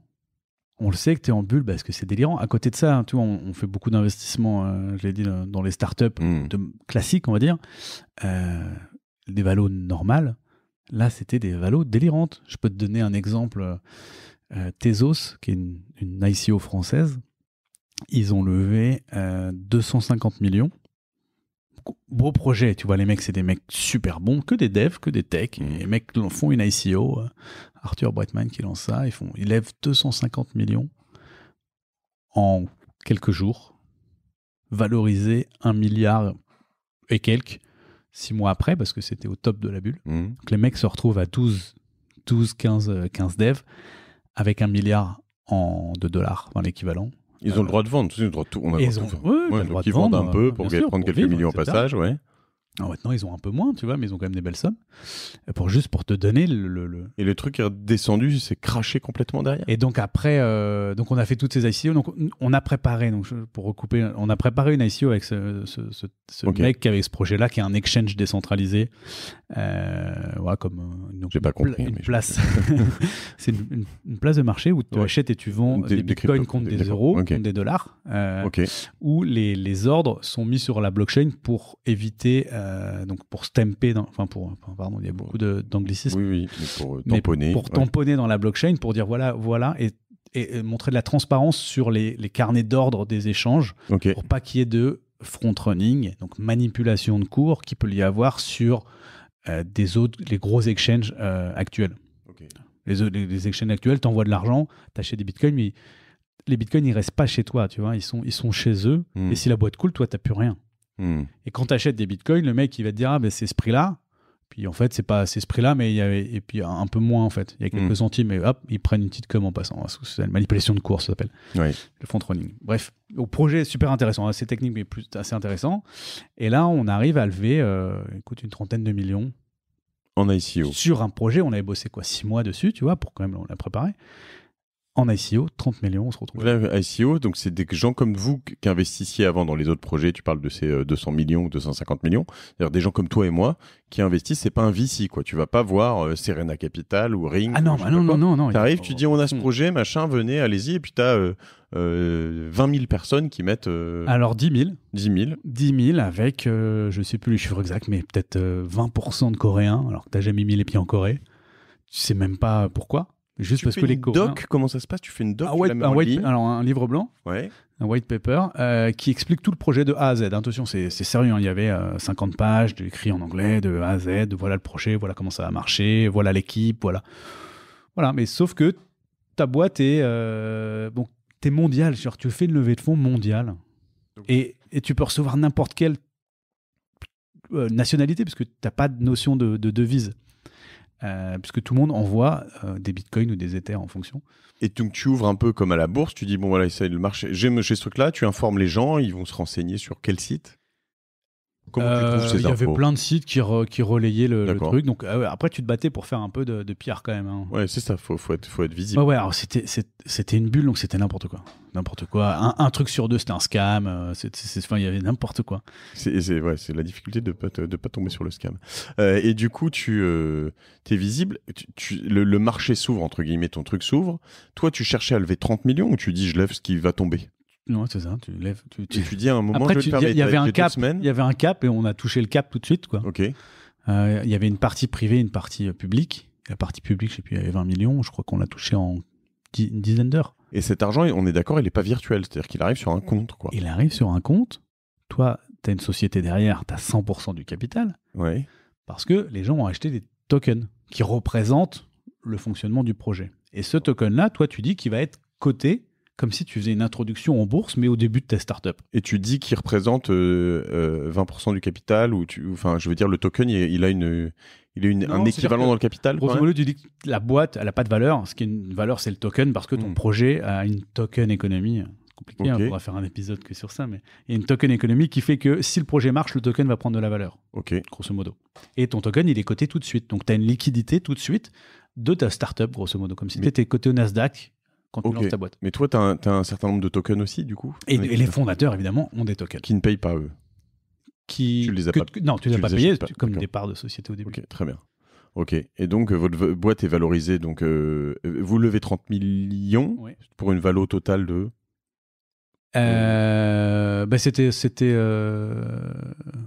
on le sait que tu es en bulle parce que c'est délirant. À côté de ça, hein, on, fait beaucoup d'investissements, euh, je l'ai dit, dans les startups hmm. classiques, on va dire. Euh, des valos normales. Là, c'était des valos délirantes. Je peux te donner un exemple. Euh, Tezos, qui est une, ICO française, ils ont levé 250 millions beau projet. Tu vois, les mecs, c'est des mecs super bons, que des devs, que des techs. Mmh. Les mecs font une ICO. Euh, Arthur Brightman qui lance ça. Ils, font, ils lèvent 250 millions en quelques jours, valorisé un milliard et quelques six mois après, parce que c'était au top de la bulle. Mmh. les mecs se retrouvent à 12, 12 15, 15 devs avec un milliard en, de dollars, en l'équivalent, ils ont le droit de vendre, ils ont le droit de tout. On a ils ils vendent un peu pour prendre quelques millions au passage, ouais maintenant, ils ont un peu moins, tu vois, mais ils ont quand même des belles sommes. Euh, pour, juste pour te donner le. le, Et le truc est descendu, c'est craché complètement derrière. Et donc après, euh, donc on a fait toutes ces ICO. Donc on a préparé, donc pour recouper, on a préparé une ICO avec ce, ce, ce, mec qui avait ce projet-là, qui est un exchange décentralisé. Euh, comme une, euh, J'ai pas compris, place. c'est une, place de marché où tu achètes et tu vends des, bitcoins contre des, euros, contre des dollars. Où les, les, ordres sont mis sur la blockchain pour éviter. Euh, donc pour stamper, enfin pour, pardon, il y a beaucoup d'anglicisme. pour euh, tamponner. dans la blockchain, pour dire voilà, voilà, et, montrer de la transparence sur les, les carnets d'ordre des échanges, pour pas qu'il y ait de front running, donc manipulation de cours qui peut y avoir sur euh, des autres, les gros exchanges actuels. Les, les, exchanges actuels envoies de l'argent, t'achètes des bitcoins, mais les bitcoins ils restent pas chez toi, tu vois, ils sont, ils sont chez eux. Hmm. Et si la boîte coule, toi t'as plus rien. Hmm. Et quand tu achètes des bitcoins, le mec, il va te dire, ah, ben, c'est ce prix-là. Puis en fait, c'est pas c'est ce prix-là, mais il y avait et puis un peu moins en fait. Il y a quelques hmm. centimes et hop, ils prennent une petite com en passant. C'est une manipulation de course, ça s'appelle. Le front running. Bref, au projet super intéressant, assez technique, mais plus, assez intéressant. Et là, on arrive à lever, écoute, euh, une trentaine de millions. En ICO. Sur un projet, on avait bossé quoi, six mois dessus, tu vois, pour quand même, on l'a préparé en ICO, 30 millions, on se retrouve. ICO, euh, donc c'est des gens comme vous qui investissiez avant dans les autres projets, tu parles de ces 200 euh, millions, 250 millions, c'est-à-dire des gens comme toi et moi qui investissent, c'est pas un VC, quoi. Tu vas pas voir euh, Serena Capital ou Ring. Ah non, bah non, non, non, Tu T'arrives, tu dis on a ce hmm. projet, machin, venez, allez-y, et puis tu as 20 000 personnes qui mettent. Alors 10 000. 10 000. 10 000 avec, je sais plus les chiffres exacts, mais peut-être 20% de Coréens, alors que t'as jamais mis les pieds en Corée. Tu sais même pas pourquoi. Juste parce fais que une les doc, comment ça se passe Tu fais une doc, un white, un white, alors un livre blanc, ouais. un white paper euh, qui explique tout le projet de A à Z. Attention, c'est sérieux. Hein. Il y avait 50 euh, pages écrit en anglais de A à Z. voilà le projet, voilà comment ça va marcher. voilà l'équipe, voilà, voilà. Mais sauf que ta boîte est mondiale. Euh, bon, t'es mondial. Genre, tu fais une levée de fonds mondiale et, et tu peux recevoir n'importe quelle nationalité parce que t'as pas de notion de, de devise. Euh, puisque tout le monde envoie euh, des bitcoins ou des ethers en fonction. Et tu ouvres un peu comme à la bourse, tu dis bon voilà, c'est le marché, j'aime chez ce truc-là, tu informes les gens, ils vont se renseigner sur quel site euh, il y avait plein de sites qui, relayaient le, truc. Donc euh, après, tu te battais pour faire un peu de, de pierre quand même. Hein. Ouais, c'est ça. Faut, faut être, visible. Ouais, alors c'était, une bulle, donc c'était n'importe quoi, n'importe quoi. Un, truc sur deux, c'était un scam. Euh, enfin, il y avait n'importe quoi. C'est, la difficulté de pas de pas tomber sur le scam. et du coup, tu es visible. le, le marché s'ouvre entre guillemets, ton truc s'ouvre. Toi, tu cherchais à lever 30 millions ou tu dis je lève ce qui va tomber non, c'est ça, tu lèves. Tu, dis à un moment, Après, je y avait un cap, Il y avait un cap et on a touché le cap tout de suite. Quoi. Ok. Euh, il y avait une partie privée, une partie euh, publique. La partie publique, je sais plus, il y avait 20 millions. Je crois qu'on l'a touché en une dizaine d'heures. Et cet argent, on est d'accord, il n'est pas virtuel. C'est-à-dire qu'il arrive sur un compte. Quoi. Il arrive sur un compte. Toi, tu as une société derrière, tu as 100% du capital. Oui. Parce que les gens ont acheté des tokens qui représentent le fonctionnement du projet. Et ce token-là, toi, tu dis qu'il va être coté comme si tu faisais une introduction en bourse, mais au début de ta startup. Et tu dis qu'il représente 20% euh, euh, du capital, ou tu, enfin, je veux dire, le token, il, a une, il a un équivalent dans le capital. Grosso modo, tu dis que la boîte, elle n'a pas de valeur. Ce qui est une valeur, c'est le token, parce que ton hmm. projet a une token économie. C'est compliqué, hein, on pourra faire un épisode que sur ça, mais il y a une token économie qui fait que si le projet marche, le token va prendre de la valeur. Ok. Grosso modo. Et ton token, il est coté tout de suite. Donc, tu as une liquidité tout de suite de ta startup, grosso modo, comme si tu étais coté au Nasdaq quand tu lances ta boîte. Mais toi, tu as, un certain nombre de tokens aussi, du coup et, les fondateurs, évidemment, ont des tokens. Qui ne payent pas, eux qui... Tu les as pas... non, tu, ne les as pas payés, comme des parts de société au début. Ok, très bien. Ok, et donc euh, votre boîte est valorisée, donc euh, euh, vous levez 30 millions pour une valo totale de euh, bah, c'était c'était euh,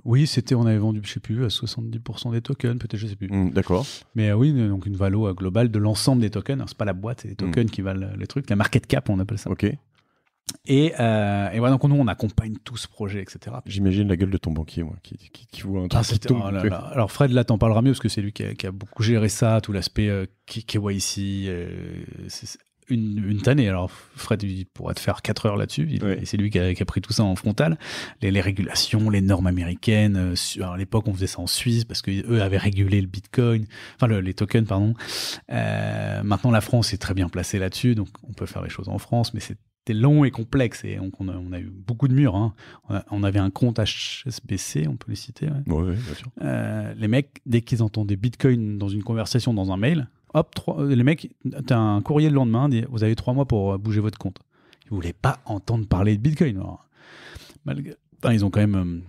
oui c'était on avait vendu je sais plus à 70% des tokens peut-être je sais plus hmm, d'accord mais euh, oui donc une valo globale de l'ensemble des tokens c'est pas la boîte c'est les hmm. tokens qui valent les truc. la market cap on appelle ça ok et, et, voilà, donc nous, on accompagne tout ce projet, etc. J'imagine la gueule de ton banquier, moi, qui, qui, voit un ah, truc. Oh Alors, Fred, là, t'en parleras mieux, parce que c'est lui qui a, beaucoup géré ça, tout l'aspect KYC, euh, une, une tannée. Alors, Fred, il pourrait te faire 4 heures là-dessus. Et c'est lui qui a, pris tout ça en frontal. Les, régulations, les normes américaines. Euh, à l'époque, on faisait ça en Suisse parce qu'eux avaient régulé le bitcoin, enfin, les tokens, pardon. Euh, maintenant, la France est très bien placée là-dessus. Donc, on peut faire les choses en France, mais c'était long et complexe et on, on, a, eu beaucoup de murs. Hein. On, avait un compte HSBC, on peut les citer. Euh, les mecs, dès qu'ils entendaient Bitcoin dans une conversation, dans un mail, Hop, euh, les mecs, t'as un courrier le lendemain, vous avez trois mois pour euh, bouger votre compte. Ils voulaient pas entendre parler de Bitcoin. ils ont quand même euh,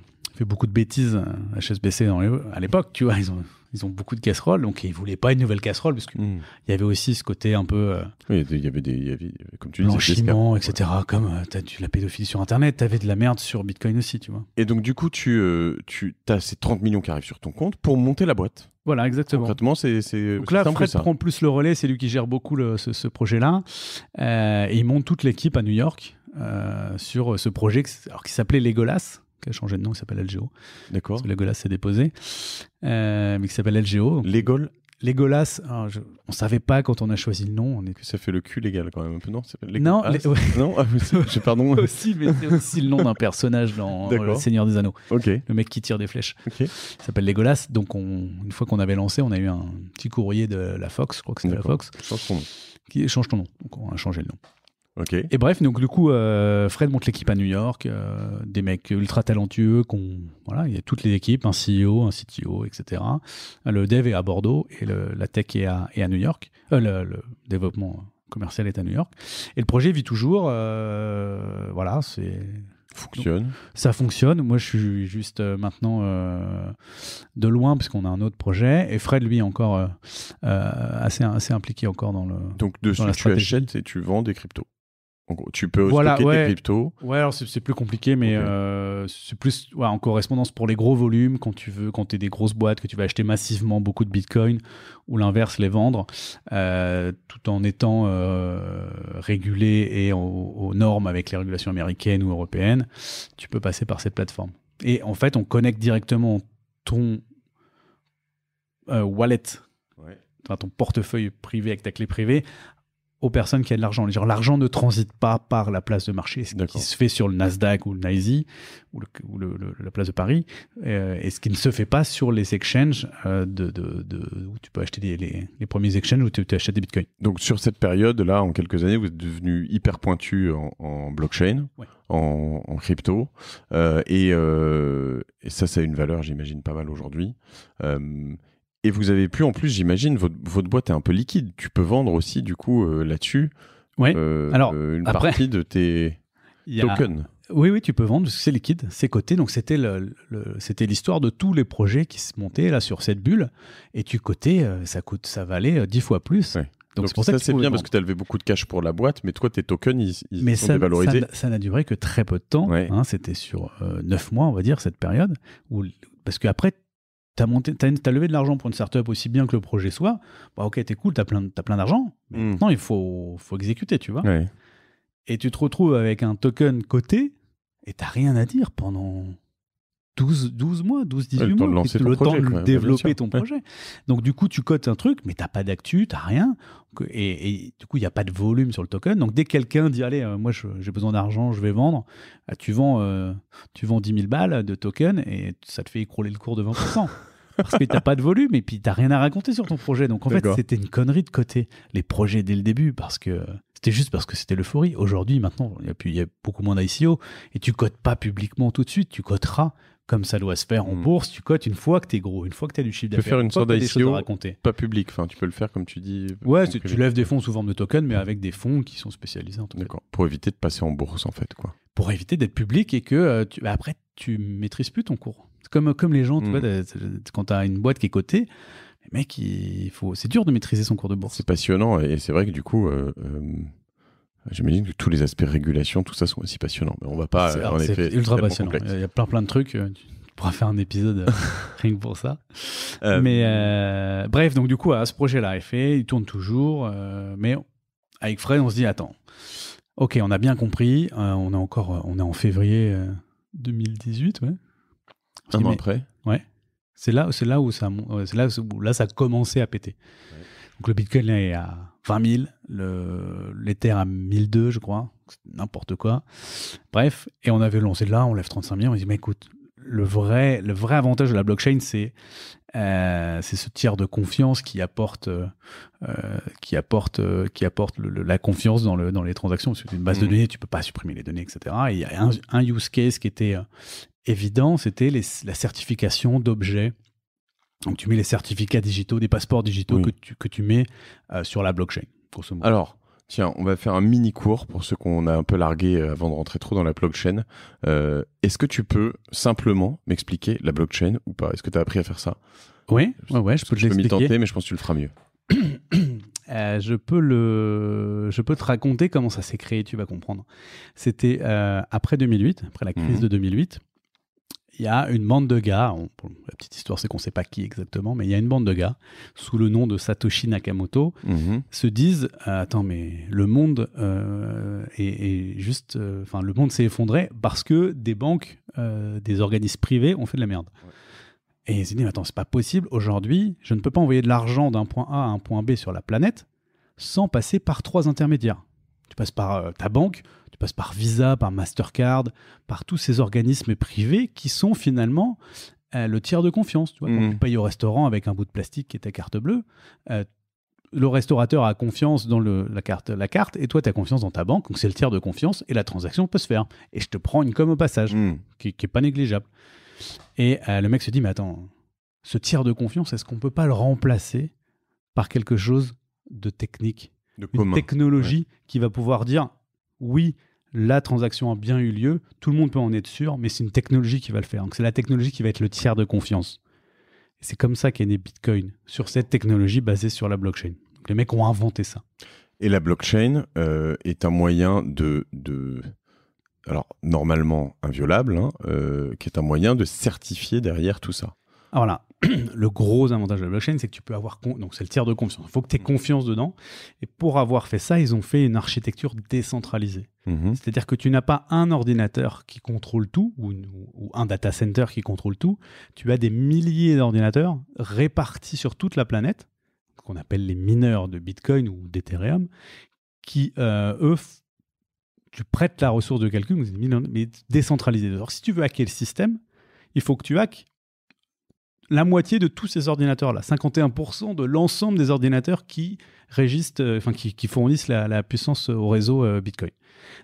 beaucoup de bêtises HSBC euh, dans à l'époque, tu vois. Ils ont, ils ont beaucoup de casseroles, donc ils voulaient pas une nouvelle casserole, parce qu'il hmm. y avait aussi ce côté un peu. Euh, il y avait des. comme tu etc. Comme euh, tu as de la pédophilie sur Internet, tu avais de la merde sur Bitcoin aussi, tu vois. Et donc, du coup, tu, tu as ces 30 millions qui arrivent sur ton compte pour monter la boîte. Voilà, exactement. c'est. Donc là, Fred prend plus le relais, c'est lui qui gère beaucoup ce, projet-là. et il monte toute l'équipe à New York. sur ce projet qui s'appelait Legolas, qui a changé de nom, qui s'appelle LGO. D'accord. Legolas s'est déposé, euh, mais qui s'appelle LGO. L'Egol Legolas, on ne on savait pas quand on a choisi le nom. On est... Ça fait le cul légal quand même un peu, non Non, non ah, pardon. aussi, mais c'est aussi le nom d'un personnage dans Le Seigneur des Anneaux. Ok. Le mec qui tire des flèches. Okay. Il s'appelle Legolas. Donc, une fois qu'on avait lancé, on a eu un petit courrier de la Fox, je crois que c'était la Fox. Qui change ton nom. Donc, on a changé le nom. Et bref, donc du coup, euh, Fred monte l'équipe à New York, euh, des mecs ultra talentueux, qu'on, voilà, il y a toutes les équipes, un CEO, un CTO, etc. Le dev est à Bordeaux et la tech est à, à New York, euh, le, développement commercial est à New York. Et le projet vit toujours, voilà, c'est fonctionne. ça fonctionne. Moi, je suis juste maintenant de loin parce qu'on a un autre projet. Et Fred, lui, est encore assez, assez impliqué encore dans le. Donc, de tu achètes et tu vends des cryptos tu peux voilà, stocker ouais. tes cryptos. Ouais, alors c'est plus compliqué, mais euh, c'est plus en correspondance pour les gros volumes, quand tu veux, quand tu es des grosses boîtes, que tu vas acheter massivement beaucoup de bitcoin, ou l'inverse, les vendre, euh, tout en étant euh, régulé et aux, normes avec les régulations américaines ou européennes, tu peux passer par cette plateforme. Et en fait, on connecte directement ton wallet, ton portefeuille privé avec ta clé privée aux personnes qui ont de l'argent. Genre, l'argent ne transite pas par la place de marché, ce qui se fait sur le Nasdaq ou le NYSE ou, la place de Paris, euh, et ce qui ne se fait pas sur les exchanges euh, de, de, où tu peux acheter les, premiers exchanges où tu, achètes des bitcoins. Donc, sur cette période-là, en quelques années, vous êtes devenu hyper pointu en, blockchain, en, crypto, euh, et, et, ça, ça a une valeur, j'imagine, pas mal aujourd'hui. Et vous avez pu, en plus, j'imagine, votre, votre, boîte est un peu liquide. Tu peux vendre aussi, du coup, euh, là-dessus. ouais euh, Alors, euh, une partie de tes tokens. Oui, oui, tu peux vendre, c'est liquide, c'est coté. Donc, c'était, le, c'était l'histoire de tous les projets qui se montaient là sur cette bulle. Et tu cotais, ça, coûte, ça valait dix fois plus. Donc, c'est ça, c'est bien parce que tu as levé beaucoup de cash pour la boîte, mais toi, tes tokens, ils, ils mais sont ça, dévalorisés. Ça, n'a duré que très peu de temps. Hein. c'était sur neuf mois, on va dire, cette période. Où, parce qu'après, t'as levé de l'argent pour une startup aussi bien que le projet soit, bah ok, t'es cool, t'as plein, plein d'argent, mais mm. maintenant il faut, exécuter, tu vois. Et tu te retrouves avec un token coté et t'as rien à dire pendant 12, 12 mois, 12, 18 mois, le temps de, le temps de développer ton projet. Donc, du coup, tu cotes un truc, mais tu n'as pas d'actu, tu n'as rien. Et, du coup, il n'y a pas de volume sur le token. Donc, dès que quelqu'un dit Allez, euh, moi, j'ai besoin d'argent, je vais vendre, euh, tu, vends, euh, tu vends 10 000 balles de token et ça te fait écrouler le cours de 20%. parce que tu n'as pas de volume et puis tu n'as rien à raconter sur ton projet. Donc en fait, c'était une connerie de côté les projets dès le début parce que c'était juste parce que c'était l'euphorie. Aujourd'hui, maintenant, il y, a beaucoup moins d'ICO et tu cotes pas publiquement tout de suite, tu coteras comme ça doit se faire en mm. bourse, tu cotes une fois que t'es gros, une fois que tu as du chiffre d'affaires. Tu peux faire une, sorte d'ICO pas public, enfin tu peux le faire comme tu dis. Ouais, tu, lèves des fonds sous forme de token, mais mm. avec des fonds qui sont spécialisés en tout D'accord, pour éviter de passer en bourse en fait quoi. Pour éviter d'être public et que euh, tu... Bah, après tu maîtrises plus ton cours. Comme, comme les gens, tu mm. quand t'as une boîte qui est cotée, mec, il faut... c'est dur de maîtriser son cours de bourse. C'est passionnant et c'est vrai que du coup... Euh, euh, J'imagine que tous les aspects régulation, tout ça sont aussi passionnants. Mais on va pas. Euh, en effet, ultra passionnant. Il y a plein plein de trucs. Euh, tu pourras faire un épisode euh, rien que pour ça. mais bref, donc du coup, à ce projet-là est fait, il tourne toujours. mais avec Fred, on se dit attends, ok, on a bien compris. on est encore, on est en février 2018, un an après. Ouais. C'est là, c'est là où ça, c'est là là ça a commencé à péter. Donc le Bitcoin est à 20 000, l'Ether à 1002, je crois, n'importe quoi. Bref, et on avait lancé là, on lève 35 000, on dit, mais écoute, le vrai, le vrai avantage de la blockchain, c'est euh, ce tiers de confiance qui apporte, euh, qui apporte, euh, qui apporte la confiance dans, le, dans les transactions. C'est une base de mm. données, tu peux pas supprimer les données, etc. Et il y a un use case qui était évident, c'était la certification d'objets donc tu mets les certificats digitaux, des passeports digitaux que, tu, que tu mets euh, sur la blockchain, Alors, tiens, on va faire un mini cours pour ceux qu'on a un peu largué euh, avant de rentrer trop dans la blockchain. Euh, est-ce que tu peux simplement m'expliquer la blockchain ou pas Est-ce que tu as appris à faire ça Oui, ouais, je peux te l'expliquer. m'y tenter, mais je pense que tu le feras mieux. je, peux le... je peux te raconter comment ça s'est créé, tu vas comprendre. C'était après 2008, après la crise mmh. de 2008 il y a une bande de gars, la petite histoire c'est qu'on ne sait pas qui exactement, mais il y a une bande de gars, sous le nom de Satoshi Nakamoto, mhm. se disent euh, Attends, mais le monde euh, est, juste. Euh, enfin, le monde s'est effondré parce que des banques, des organismes privés ont fait de la merde. Et ils se disent Attends, c'est pas possible, aujourd'hui, je ne peux pas envoyer de l'argent d'un point A à un point B sur la planète sans passer par trois intermédiaires. Tu passes par euh, ta banque, tu passes par Visa, par Mastercard, par tous ces organismes privés qui sont finalement euh, le tiers de confiance. Mmh. Tu, payes au restaurant avec un bout de plastique qui est ta carte bleue. Euh, le restaurateur a confiance dans la, carte, et toi, tu as confiance dans ta banque. Donc, c'est le tiers de confiance et la transaction peut se faire. Et je te prends une com au passage, mmh. qui n'est pas négligeable. Et le mec se dit, mais attends, ce tiers de confiance, est-ce qu'on ne peut pas le remplacer par quelque chose de technique une technologie qui va pouvoir dire oui, la transaction a bien eu lieu, tout le monde peut en être sûr, mais c'est une technologie qui va le faire. Donc c'est la technologie qui va être le tiers de confiance. C'est comme ça qu'est né Bitcoin, sur cette technologie basée sur la blockchain. les mecs ont inventé ça. Et la blockchain euh, est un moyen de, de... alors normalement inviolable, hein, euh, qui est un moyen de certifier derrière tout ça. Ah, voilà, le gros avantage de la blockchain, c'est que tu peux avoir. Donc, c'est le tiers de confiance. Il faut que tu aies mm. confiance dedans. Et pour avoir fait ça, ils ont fait une architecture décentralisée. Mm-hmm. C'est-à-dire que tu n'as pas un ordinateur qui contrôle tout ou, un data center qui contrôle tout. Tu as des milliers d'ordinateurs répartis sur toute la planète, qu'on appelle les mineurs de Bitcoin ou d'Ethereum, qui, euh, eux, tu prêtes la ressource de calcul, mais décentralisée. Alors, si tu veux hacker le système, il faut que tu hackes la moitié de tous ces ordinateurs-là, 51% de l'ensemble des ordinateurs qui régissent, euh, enfin qui, fournissent la, puissance au réseau euh, Bitcoin.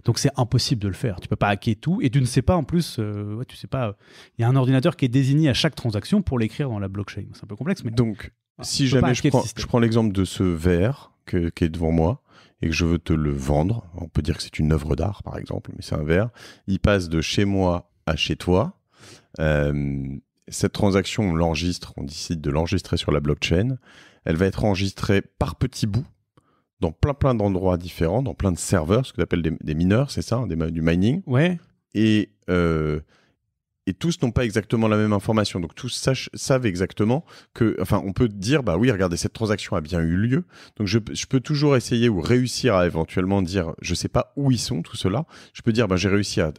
Donc c'est impossible de le faire. Tu ne peux pas hacker tout et tu ne sais pas en plus, euh, ouais, tu sais pas, il y a un ordinateur qui est désigné à chaque transaction pour l'écrire dans la blockchain. C'est un peu complexe, mais donc si jamais je prends, l'exemple de ce verre qui est devant moi et que je veux te le vendre, on peut dire que c'est une œuvre d'art par exemple, mais c'est un verre. Il passe de chez moi à chez toi. Cette transaction, on l'enregistre, on décide de l'enregistrer sur la blockchain. Elle va être enregistrée par petits bouts dans plein plein d'endroits différents, dans plein de serveurs, ce que j'appelle des, des mineurs, c'est ça, hein, des, du mining. Ouais. Et euh, et tous n'ont pas exactement la même information. Donc tous savent exactement que, enfin, on peut dire, bah oui, regardez, cette transaction a bien eu lieu. Donc je, je peux toujours essayer ou réussir à éventuellement dire, je sais pas où ils sont, tout cela. Je peux dire, bah j'ai réussi à,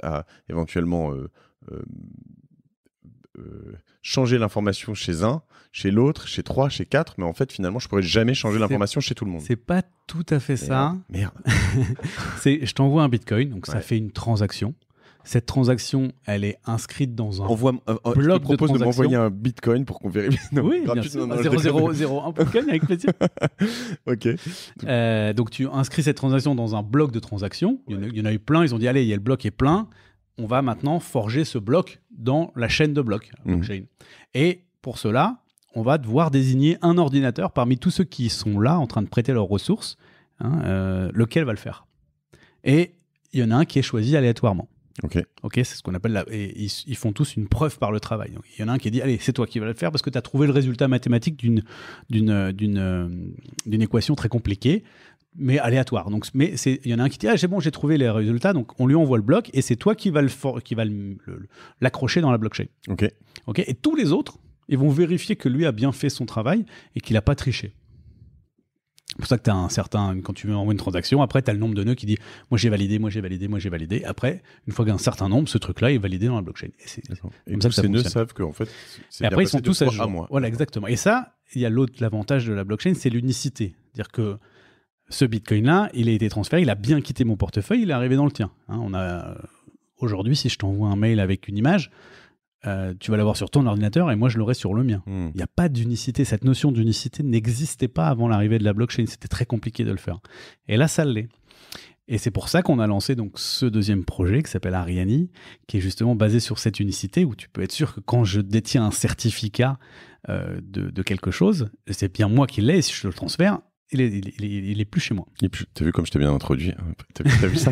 éventuellement euh, euh, euh, changer l'information chez un, chez l'autre, chez trois, chez quatre, mais en fait finalement je pourrais jamais changer l'information chez tout le monde. C'est pas tout à fait ça. Merde. je t'envoie un bitcoin, donc ça fait une transaction. Cette transaction, elle est inscrite dans un euh, euh, bloc propose de, m'envoyer un bitcoin pour qu'on vérifie. oui, bien avec plaisir. ok. donc tu inscris cette transaction dans un bloc de transactions. Il, y en a eu plein. Ils ont dit allez, a le bloc est plein on va maintenant forger ce bloc dans la chaîne de blocs, mmh. Et pour cela, on va devoir désigner un ordinateur parmi tous ceux qui sont là en train de prêter leurs ressources, hein, euh, lequel va le faire. Et il y en a un qui est choisi aléatoirement. Ok. Ok, c'est ce qu'on appelle ils, font tous une preuve par le travail. il y en a un qui dit Allez, c'est toi qui vas le faire parce que tu as trouvé le résultat mathématique d'une euh, euh, équation très compliquée mais aléatoire. Donc, mais il y en a un qui dit ah, c'est bon, j'ai trouvé les résultats, donc on lui envoie le bloc et c'est toi qui va le qui l'accrocher dans la blockchain. Ok. Ok. Et tous les autres, ils vont vérifier que lui a bien fait son travail et qu'il n'a pas triché. C'est pour ça que tu as un certain, quand tu envoies une transaction, après tu as le nombre de nœuds qui dit moi j'ai validé, moi j'ai validé, moi j'ai validé. Après, une fois qu'un certain nombre, ce truc-là est validé dans la blockchain. Et, c'est, comme ces nœuds savent qu'en fait, c'est après ils sont tous à Voilà, exactement. Et ça, il y a l'autre l'avantage de la blockchain, c'est l'unicité, dire que ce Bitcoin-là, il a été transféré, il a bien quitté mon portefeuille, il est arrivé dans le tien. Hein, euh, aujourd'hui, si je t'envoie un mail avec une image, euh, tu vas l'avoir sur ton ordinateur et moi je l'aurai sur le mien. Hmm. Il n'y a pas d'unicité. Cette notion d'unicité n'existait pas avant l'arrivée de la blockchain. C'était très compliqué de le faire. Et là, ça l'est. Et c'est pour ça qu'on a lancé donc ce deuxième projet qui s'appelle Ariani, qui est justement basé sur cette unicité où tu peux être sûr que quand je détiens un certificat euh, de, de, quelque chose, c'est bien moi qui l'ai. Si je le transfère, il est, plus chez moi. T'as vu comme je t'ai bien introduit hein. T'as vu, ça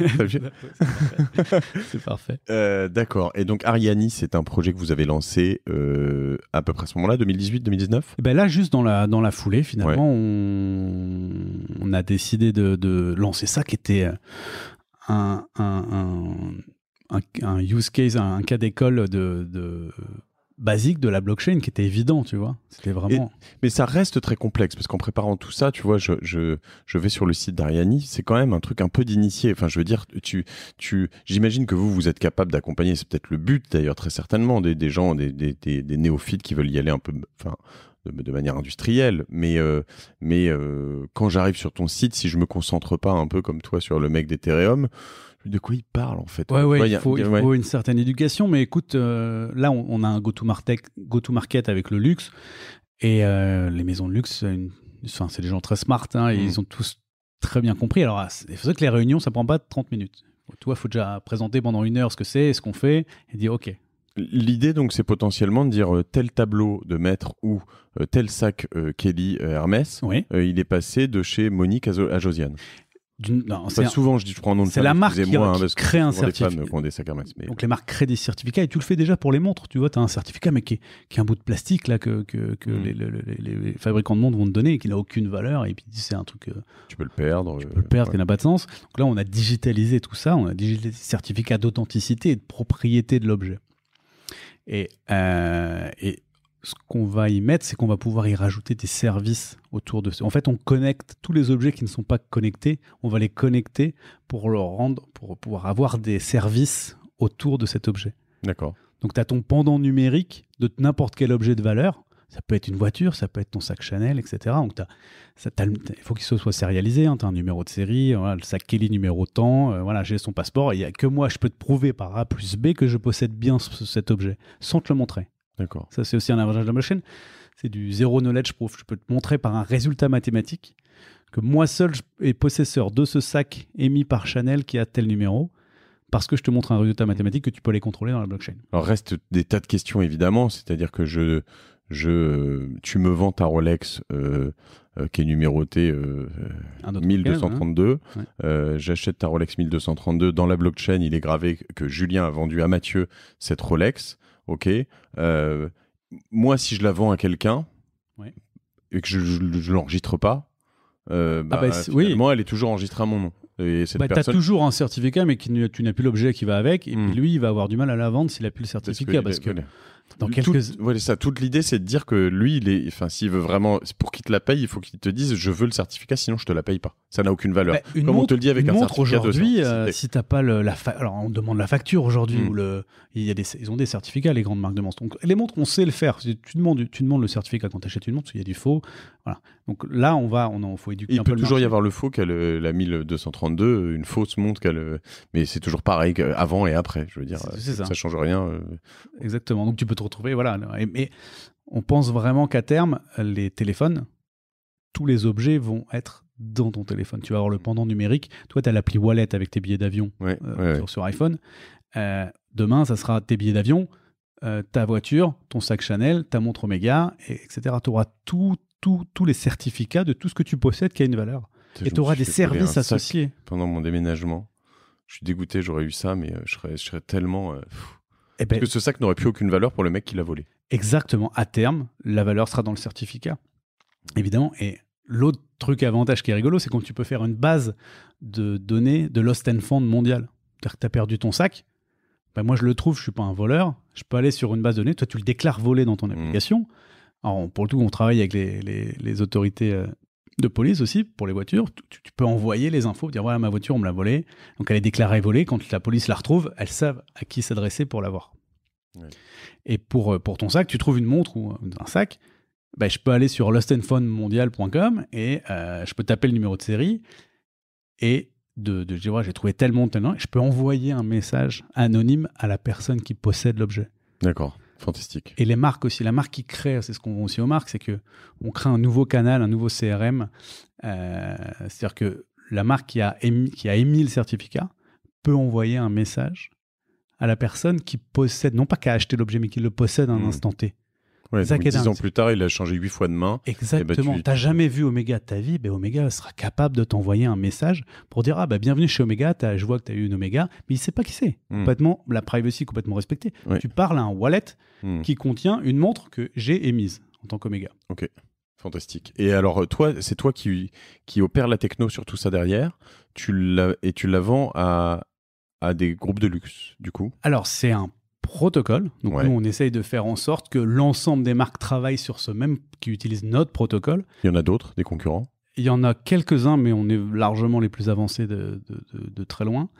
C'est parfait. Euh, d'accord. Et donc Ariani, c'est un projet que vous avez lancé euh, à peu près à ce moment-là, 2018-2019 eh ben Là, juste dans la, dans la foulée, finalement, on, a décidé de, lancer ça qui était euh, un, use case, un, cas d'école de basique de la blockchain qui était évident, tu vois. C'était vraiment. mais ça reste très complexe parce qu'en préparant tout ça, tu vois, je, je, vais sur le site d'Ariani, c'est quand même un truc un peu d'initié. Enfin, je veux dire, tu, tu, j'imagine que vous, vous êtes capable d'accompagner, c'est peut-être le but d'ailleurs, très certainement, des, gens, des, des, néophytes qui veulent y aller un peu, enfin, de, manière industrielle. Mais, euh, mais euh, quand j'arrive sur ton site, si je me concentre pas un peu comme toi sur le mec d'Ethereum, de quoi il parle en fait. Ouais, il, faut, une certaine éducation, mais écoute, euh, là on, a un go-to-market go avec le luxe et euh, les maisons de luxe, c'est des gens très smart, hein, ils mm. ont tous très bien compris. Alors il ah, faut que les réunions ça prend pas 30 minutes. Toi, il faut déjà présenter pendant une heure ce que c'est, ce qu'on fait, et dire ok, L'idée, donc, c'est potentiellement de dire euh, tel tableau de maître ou tel sac Kelly Hermès, il est passé de chez Monique à, à Josiane c'est souvent, je dis, prends C'est la marque qui, hein, crée un certificat. Donc les marques créent des certificats et tu le fais déjà pour les montres. Tu vois, tu as un certificat, mais qui est, qui est, un bout de plastique là, que, que, hmm. les, fabricants de montres vont te donner et qui n'a aucune valeur. Et puis c'est un truc. Euh, tu peux le perdre. Tu euh, peux le perdre, qui n'a pas de sens. Donc là, on a digitalisé tout ça. On a digitalisé certificats d'authenticité et de propriété de l'objet. Et, euh, et ce qu'on va y mettre, c'est qu'on va pouvoir y rajouter des services autour de ça. En fait, on connecte tous les objets qui ne sont pas connectés, on va les connecter pour leur rendre, pour pouvoir avoir des services autour de cet objet. D'accord. Donc, tu as ton pendant numérique de n'importe quel objet de valeur. Ça peut être une voiture, ça peut être ton sac Chanel, etc. Donc, ça, il faut qu'il soit sérialisé. Hein. Tu as un numéro de série, euh, le sac Kelly numéro temps, euh, voilà, j'ai son passeport. Il n'y a que moi, je peux te prouver par A plus B que je possède bien cet objet, sans te le montrer. D'accord. Ça, c'est aussi un avantage de la blockchain. C'est du zéro knowledge proof. Je peux te montrer par un résultat mathématique que moi seul suis possesseur de ce sac émis par Chanel qui a tel numéro parce que je te montre un résultat mathématique que tu peux aller contrôler dans la blockchain. Alors reste des tas de questions évidemment, c'est-à-dire que je, tu me vends ta Rolex euh, euh, qui est numérotée 1232, euh, hein. j'achète ta Rolex 1232, dans la blockchain il est gravé que Julien a vendu à Mathieu cette Rolex, ok, euh, moi si je la vends à quelqu'un et que je ne l'enregistre pas, euh, ah bah, bah, elle est toujours enregistrée à mon nom. Et bah, as toujours un certificat, mais tu n'as plus l'objet qui va avec, et hmm. lui, il va avoir du mal à la vendre s'il n'a plus le certificat, parce que quelques... ça, toute l'idée, c'est de dire que lui, il est, enfin, s'il veut vraiment, pour qu'il te la paye, il faut qu'il te dise, je veux le certificat, sinon je te la paye pas. Ça n'a aucune valeur. Bah, Comme on te le dit avec un montre aujourd'hui, euh, si t'as pas le, la, alors on demande la facture aujourd'hui hmm. ou le, il y a des, ils ont des certificats les grandes marques de montres. Donc les montres, on sait le faire. Tu demandes, tu demandes le certificat quand t'achètes une montre, il y a du faux, voilà. Donc là, on va, on en faut éduquer. il peut toujours y avoir le faux qu'elle euh, la 1232, une fausse montre qu'elle, euh, mais c'est toujours pareil avant et après. Je veux dire, ça, change rien. Exactement. Donc tu peux retrouver, voilà. Mais on pense vraiment qu'à terme, les téléphones, tous les objets vont être dans ton téléphone. Tu vas avoir le pendant numérique. Toi, tu as l'appli Wallet avec tes billets d'avion euh, sur, iPhone. Euh, demain, ça sera tes billets d'avion, euh, ta voiture, ton sac Chanel, ta montre Omega, etc. Tu auras tous tout, tous les certificats de tout ce que tu possèdes qui a une valeur. Et tu auras des services associés. Pendant mon déménagement, je suis dégoûté, j'aurais eu ça, mais je serais, je serais tellement. Eh ben, que ce sac n'aurait plus aucune valeur pour le mec qui l'a volé. Exactement. À terme, la valeur sera dans le certificat. Évidemment. Et l'autre truc avantage qui est rigolo, c'est quand tu peux faire une base de données de Lost and Found mondiale. C'est-à-dire que tu as perdu ton sac. Ben, moi, je le trouve, je suis pas un voleur. Je peux aller sur une base de données. Toi, tu le déclares volé dans ton mmh. application. Alors, pour le tout, on travaille avec les autorités euh, de police aussi pour les voitures. Tu, peux envoyer les infos, dire voilà, ma voiture, on me l'a volée. Donc elle est déclarée volée. Quand la police la retrouve, elles savent à qui s'adresser pour l'avoir. Et pour, euh, pour ton sac, tu trouves une montre ou euh, un sac. Ben, je peux aller sur lostandfoundmondial.com et euh, je peux taper le numéro de série et de, dire ouais, j'ai trouvé tel montre, je peux envoyer un message anonyme à la personne qui possède l'objet. D'accord. Fantastique. Et les marques aussi, la marque qui crée, c'est ce qu'on voit aussi aux marques, c'est que on crée un nouveau canal, un nouveau CRM. Euh, c'est-à-dire que la marque qui a, émis, qui a émis le certificat peut envoyer un message à la personne qui possède, non pas qu'à acheter l'objet, mais qui le possède à un hmm. instant T. Ouais, ans plus tard, il a changé huit fois de main. Eh ben, Exactement. tu n'as jamais vu Omega de ta vie, ben, Omega sera capable de t'envoyer un message pour dire Ah, bah, bienvenue chez Omega, as, je vois que tu as eu une Omega, mais il sait pas qui c'est. Hmm. Complètement, la privacy complètement respectée. Tu parles à un wallet hmm. qui contient une montre que j'ai émise en tant qu'Omega. Ok. Fantastique. Et alors, euh, toi, c'est toi qui, qui opère la techno sur tout ça derrière, tu et tu la vends à, à des groupes de luxe, du coup Alors, c'est un protocole. Donc nous, on essaye de faire en sorte que l'ensemble des marques travaillent sur ce même, qui utilise notre protocole. Il y en a d'autres, des concurrents il y en a quelques-uns, mais on est largement les plus avancés de, très loin.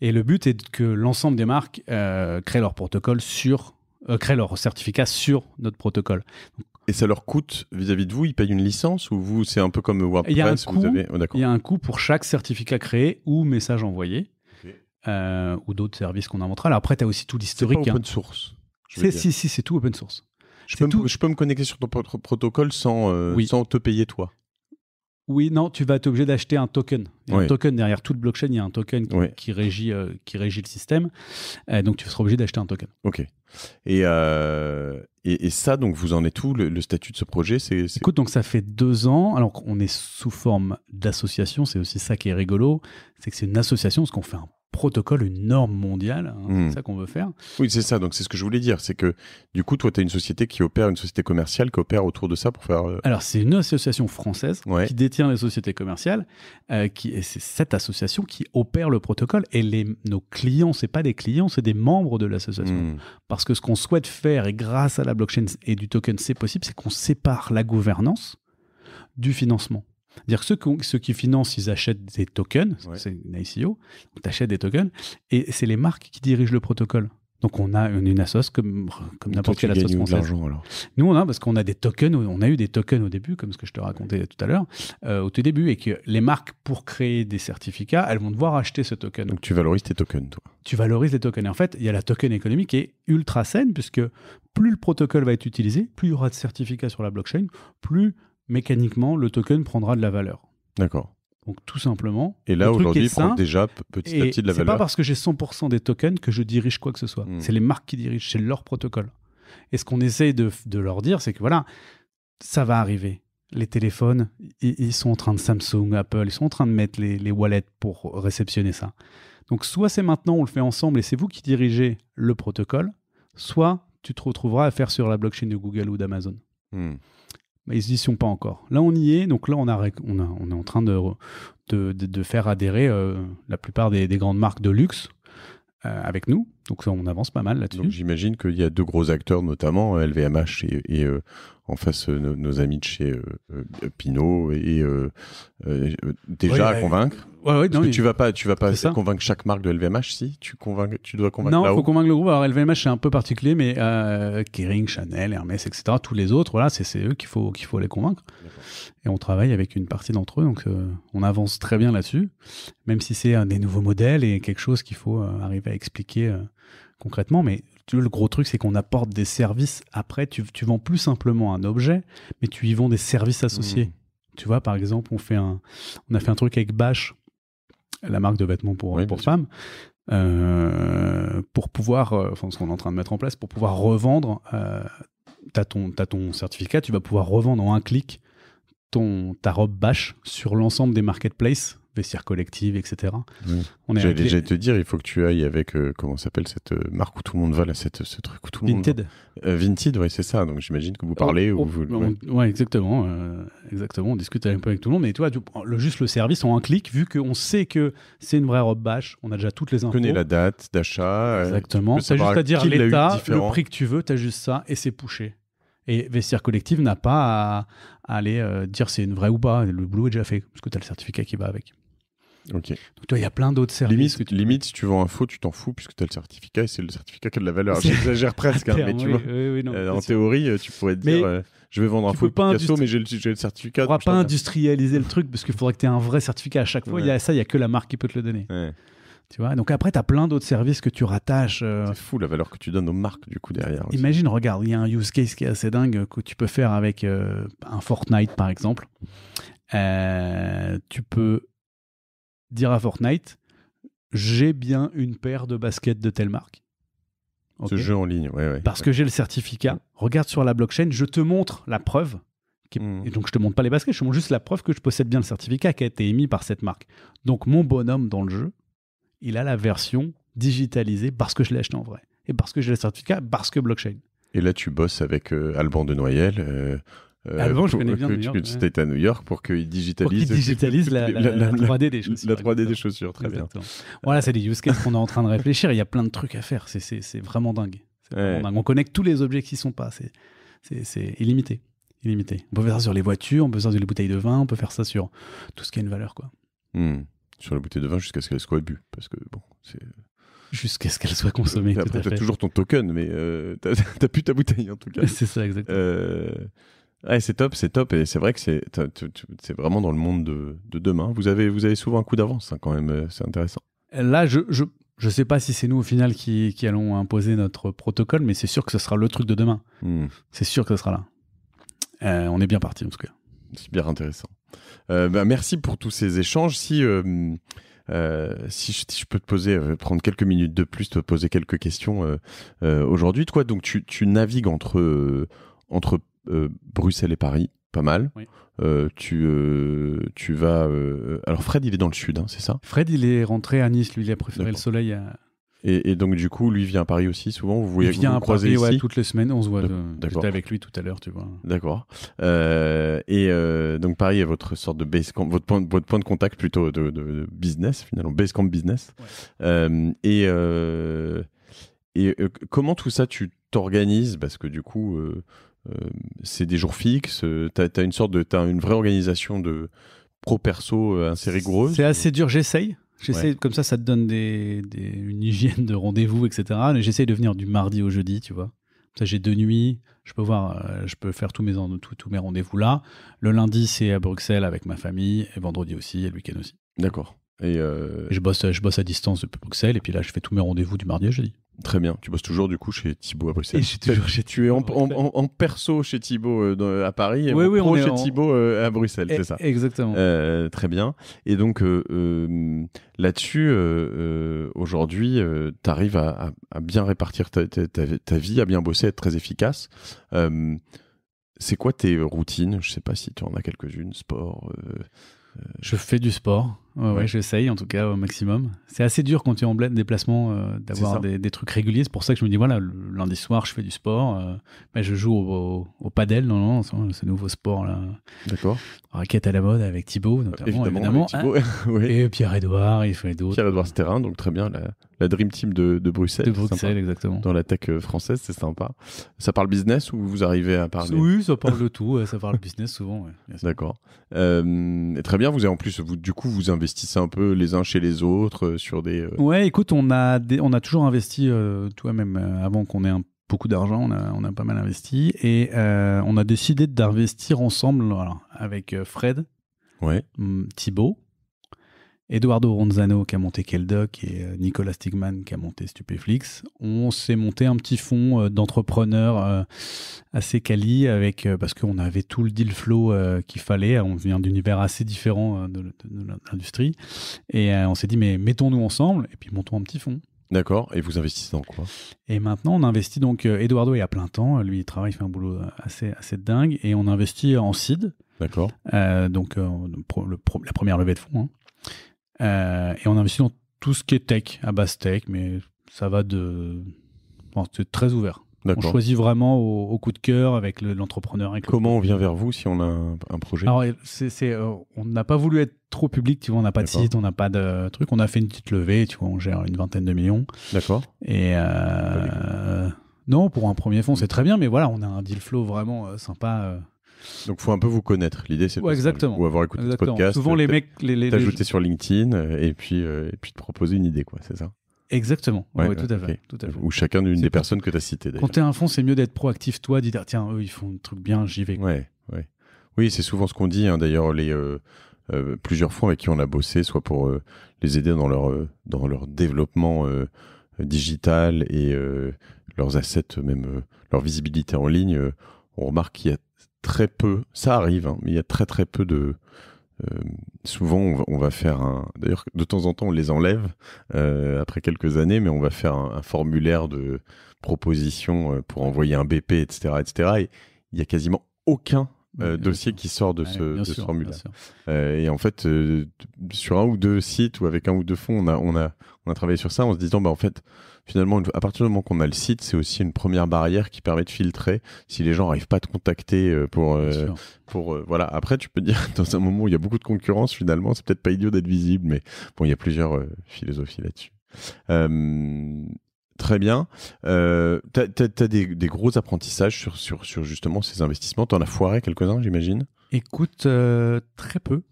Et le but est que l'ensemble des marques euh, créent leur protocole sur, euh, créent leur certificat sur notre protocole. et ça leur coûte vis-à-vis de vous Ils payent une licence ou vous c'est un peu comme WordPress oh, Il y a un coût. pour chaque certificat créé ou message envoyé. Euh, ou d'autres services qu'on inventera. Alors après, tu as aussi tout l'historique. Hein. C'est open source. Si, si, si, c'est tout open source. Je peux, Me, je peux, me, connecter sur ton protocole euh, sans, te payer toi. Oui, non, tu vas être obligé d'acheter un token. Il y a un token derrière toute blockchain, il y a un token qui, euh, qui régit, le système. donc tu seras obligé d'acheter un token. Ok. Et, et, ça, donc vous en êtes où le, statut de ce projet c'est, Écoute, donc ça fait deux ans. Alors on est sous forme d'association, c'est aussi ça qui est rigolo, c'est que c'est une association, ce qu'on fait protocole, une norme mondiale. Hein, c'est hmm. ça qu'on veut faire. Oui, c'est ça. Donc, c'est ce que je voulais dire. C'est que, du coup, toi, tu as une société qui opère, une société commerciale qui opère autour de ça pour faire. Euh, Alors, c'est une association française qui détient les sociétés commerciales. Euh, qui, et c'est cette association qui opère le protocole. Et les, nos clients, c'est pas des clients, c'est des membres de l'association. Hmm. Parce que ce qu'on souhaite faire, et grâce à la blockchain et du token, c'est possible, c'est qu'on sépare la gouvernance du financement. Dire que ceux qui financent, ils achètent des tokens, c'est une ICO, on achète des tokens, et c'est les marques qui dirigent le protocole. Donc on a une, une comme, comme n'importe quelle assoce française. Alors. Nous on a parce qu'on a des tokens, on a eu des tokens au début, comme ce que je te racontais tout à l'heure, euh, au tout début, et que les marques pour créer des certificats, elles vont devoir acheter ce token. Donc tu valorises tes tokens, toi. Tu valorises les tokens. Et en fait, il y a la token économique qui est ultra saine puisque plus le protocole va être utilisé, plus il y aura de certificats sur la blockchain, plus mécaniquement, le token prendra de la valeur. D'accord. Donc tout simplement. Et là aujourd'hui, il prend déjà petit à de la valeur. C'est pas parce que j'ai 100% des tokens que je dirige quoi que ce soit. Hmm. C'est les marques qui dirigent, c'est leur protocole. Et ce qu'on essaye de, leur dire, c'est que voilà, ça va arriver. Les téléphones, ils, sont en train de Samsung, Apple, ils sont en train de mettre les, wallets pour réceptionner ça. Donc soit c'est maintenant, on le fait ensemble et c'est vous qui dirigez le protocole, soit tu te retrouveras à faire sur la blockchain de Google ou d'Amazon. Mmh mais ils n'y sont pas encore. Là, on y est, donc là, on, a, on, est en train de, faire adhérer euh, la plupart des, grandes marques de luxe euh, avec nous. Donc, on avance pas mal là-dessus. j'imagine qu'il y a deux gros acteurs, notamment LVMH euh, et, en face nos, amis de chez Pinot, et déjà à bah, convaincre tu vas pas, tu vas pas convaincre chaque marque de LVMH, si tu convainc... tu dois convaincre. Non, faut convaincre le groupe. Alors LVMH c'est un peu particulier, mais euh, Kering, Chanel, Hermès, etc. Tous les autres, là c'est eux qu'il faut qu'il faut les convaincre. Et on travaille avec une partie d'entre eux, donc euh, on avance très bien là-dessus, même si c'est un des nouveaux modèles et quelque chose qu'il faut euh, arriver à expliquer concrètement. Mais le gros truc, c'est qu'on apporte des services. Après, tu, tu vends plus simplement un objet, mais tu y vends des services associés. Hmm. Tu vois, par exemple, on, fait un, on a fait un truc avec Bash la marque de vêtements pour, pour femmes. Euh, pour pouvoir, euh, enfin ce qu'on est en train de mettre en place, pour pouvoir revendre, euh, tu as, ton certificat, tu vas pouvoir revendre en un clic ton, ta robe bâche sur l'ensemble des marketplaces vestiaire collective, etc. J'allais déjà te dire, il faut que tu ailles avec, euh, comment s'appelle cette euh, marque où tout le monde va, là, cette, ce truc où tout le monde. Euh, Vinted, oui, c'est ça. Donc j'imagine que vous parlez. Oh, ou oh, ouais. exactement. Euh, exactement. On discute un peu avec tout le monde. Mais tu vois, juste le service en un clic, vu qu'on sait que c'est une vraie robe bâche, on a déjà toutes les infos. Tu connais la date d'achat. Exactement. Tu juste à dire l'état, le prix que tu veux, tu as juste ça et c'est pushé. Et Vestiaire Collective n'a pas à, aller dire c'est une vraie ou pas. Le boulot est déjà fait, parce que tu as le certificat qui va avec. Donc, toi, il y a plein d'autres services. Limite, si tu vends un faux, tu t'en fous puisque tu as le certificat et c'est le certificat qui a de la valeur. J'exagère presque, hein, mais tu vois. Euh, en théorie, euh, tu pourrais te dire. Euh, je vais vendre un faux mais j'ai le, certificat. Tu pourras pas industrialiser le truc parce qu'il faudra que tu aies un vrai certificat à chaque fois. Il y a ça, il n'y a que la marque qui peut te le donner. Tu vois Donc après, tu as plein d'autres services que tu rattaches. C'est fou la valeur que tu donnes aux marques du coup derrière. Imagine, regarde, il y a un use case qui est assez dingue que tu peux faire avec un Fortnite par exemple. tu peux dire à Fortnite, j'ai bien une paire de baskets de telle marque. Ce jeu en ligne, oui. Parce que j'ai le certificat. Mm. Regarde sur la blockchain, je te montre la preuve. Mm. Et donc, je te montre pas les baskets, je te montre juste la preuve que je possède bien le certificat qui a été émis par cette marque. Donc, mon bonhomme dans le jeu, il a la version digitalisée parce que je l'ai acheté en vrai. Et parce que j'ai le certificat, parce que blockchain. Et là, tu bosses avec euh, Alban de Noyel. Euh, avant, ah, euh, je connais bien. New à New York pour qu'ils digitalisent, la, 3D des chaussures. La 3D des chaussures, très bien. Voilà, c'est des use cases qu'on est en train de réfléchir. Il y a plein de trucs à faire. C'est vraiment dingue. On connecte tous les objets qui ne sont pas. C'est illimité. illimité. On peut faire ça sur les voitures, on peut faire ça sur les bouteilles de vin, on peut faire ça sur tout ce qui a une valeur. quoi. Hmm. Sur la bouteille de vin jusqu'à ce qu'elle soit bu. Parce que bon, c'est. Jusqu'à ce qu'elle soit consommée. tu as toujours ton token, mais euh, tu plus ta bouteille en tout cas. C'est ça, exactement. Euh, c'est top, c'est top, et c'est vrai que c'est vraiment dans le monde de, demain. Vous avez vous avez souvent un coup d'avance hein, quand même, euh, c'est intéressant. Là, je je sais pas si c'est nous au final qui, allons imposer notre protocole, mais c'est sûr que ce sera le truc de demain. Hmm. C'est sûr que ce sera là. Euh, on est bien parti en tout cas. C'est bien intéressant. Euh, bah, merci pour tous ces échanges. Si si, je, peux te poser, prendre quelques minutes de plus, te poser quelques questions aujourd'hui. Toi, donc, tu, tu, navigues entre, entre euh, Bruxelles et Paris, pas mal. Euh, tu, euh, tu vas. Alors, Fred, il est dans le sud, hein, c'est ça Fred, il est rentré à Nice. Lui, il a préféré le soleil. À... Et, donc, du coup, lui vient à Paris aussi souvent Vous voyez, il vient vous à Paris, toutes les semaines. On se voit. J'étais avec lui tout à l'heure, tu vois. D'accord. et donc, Paris est votre sorte de base camp, votre point, point de contact plutôt de, business, finalement, base camp business. et et comment tout ça, tu t'organises Parce que du coup euh, c'est des jours fixes, euh, tu as, une sorte de, as une vraie organisation de pro-perso euh, assez rigoureuse. C'est assez dur, j'essaye. J'essaie, comme ça, ça te donne une hygiène de rendez-vous, etc. Mais j'essaye de venir du mardi au jeudi, tu vois. Ça, j'ai deux nuits, je peux voir, je peux faire tous mes, tous, tous mes rendez-vous là. Le lundi, c'est à Bruxelles avec ma famille, et vendredi aussi, et le week-end aussi. D'accord. Et euh, je, bosse, je bosse à distance depuis Bruxelles, et puis là, je fais tous mes rendez-vous du mardi jeudi. Très bien. Tu bosses toujours du coup chez Thibaut à Bruxelles. Et Tu es en, perso chez Thibaut euh, à Paris et en pro chez Thibaut euh, à Bruxelles, c'est e, ça Exactement. très bien. Et donc là-dessus, aujourd'hui, tu arrives à, bien répartir ta, vie, à bien bosser, à être très efficace. c'est quoi tes routines Je sais pas si tu en as quelques-unes, sport. Je fais du sport. Ouais, ouais. j'essaye en tout cas au maximum. C'est assez dur quand tu es en déplacement euh, d'avoir des, des, trucs réguliers. C'est pour ça que je me dis voilà, lundi soir je fais du sport, euh, je joue au, au, padel, non, non, ce nouveau sport là. D'accord. Raquette à la mode avec Thibaut, euh, notamment, évidemment. Hein. Et Pierre-Edouard, il fait d'autres. Pierre-Edouard Sterrin, donc très bien, la, la Dream Team de, de Bruxelles. De Bruxelles, exactement. Dans la tech française, c'est sympa. Ça parle business ou vous arrivez à parler Oui, ça parle de tout, ça parle business souvent. D'accord. très bien, vous avez en plus, vous, du coup, vous investissez investissent un peu les uns chez les autres euh, sur des. Euh, ouais, écoute, on a, des, on a toujours investi, euh, toi-même, avant qu'on ait un beaucoup d'argent, on a, on a, pas mal investi et on a décidé d'investir ensemble avec Fred, ouais. Mmh, Thibaut, Eduardo Ronzano qui a monté Keldoc et euh, Nicolas Stigman qui a monté Stupéflix, on s'est monté un petit fonds euh, d'entrepreneurs euh, assez quali avec parce qu'on avait tout le deal flow qu'il fallait. On vient d'univers assez différent de, l'industrie et on s'est dit mais mettons-nous ensemble et puis montons un petit fonds. D'accord. Et vous investissez dans quoi Et maintenant, on investit donc. Eduardo est à plein temps. Lui, il travaille, il fait un boulot assez, assez dingue. Et on investit en seed. D'accord. donc, la première levée de fonds. Hein. Euh, et on investit dans tout ce qui est tech, à base tech, mais ça va de. c'est très ouvert. On choisit vraiment au, coup de cœur avec l'entrepreneur. Comment on vient vers vous si on a un, projet euh, on n'a pas voulu être trop public, tu vois, on n'a pas de site, on n'a pas de truc. On a fait une petite levée, tu vois, on gère une vingtaine de millions. D'accord. Et euh, non, pour un premier fonds, c'est très bien, mais voilà, on a un deal flow vraiment sympa. Donc, faut un peu vous connaître. L'idée, c'est de vous ou avoir écouté ce podcast. Souvent, les mecs, t'ajouter sur LinkedIn et puis euh, et puis te proposer une idée, quoi. C'est ça. Exactement, tout, à fait, Ou chacun d'une des personnes que tu as citées. Quand tu es un fond, c'est mieux d'être proactif, toi, d'y dire tiens, eux, ils font un truc bien, j'y vais. Ouais, ouais. Oui, c'est souvent ce qu'on dit, hein, d'ailleurs, les euh, euh, plusieurs fonds avec qui on a bossé, soit pour les aider dans leur, dans leur développement digital et leurs assets, même leur visibilité en ligne. on remarque qu'il y a très peu, ça arrive, hein, mais il y a très très peu de. Euh, souvent, on va, faire un. D'ailleurs, de temps en temps, on les enlève euh, après quelques années, mais on va faire un, formulaire de proposition euh, pour envoyer un BP, etc., etc. Et il y a quasiment aucun dossier qui sort de ce, formulaire. et en fait, sur un ou deux sites ou avec un ou deux fonds, on a, on a, on a travaillé sur ça en se disant, bah, en fait, finalement, à partir du moment qu'on a le site, c'est aussi une première barrière qui permet de filtrer si les gens n'arrivent pas à te contacter euh, pour. Euh, pour euh, voilà. Après, tu peux dire, dans un moment où il y a beaucoup de concurrence, finalement, c'est peut-être pas idiot d'être visible, mais bon, il y a plusieurs philosophies là-dessus. Très bien. tu as, des, gros apprentissages sur, sur, justement ces investissements. Tu en as foiré quelques-uns, j'imagine Écoute, très peu.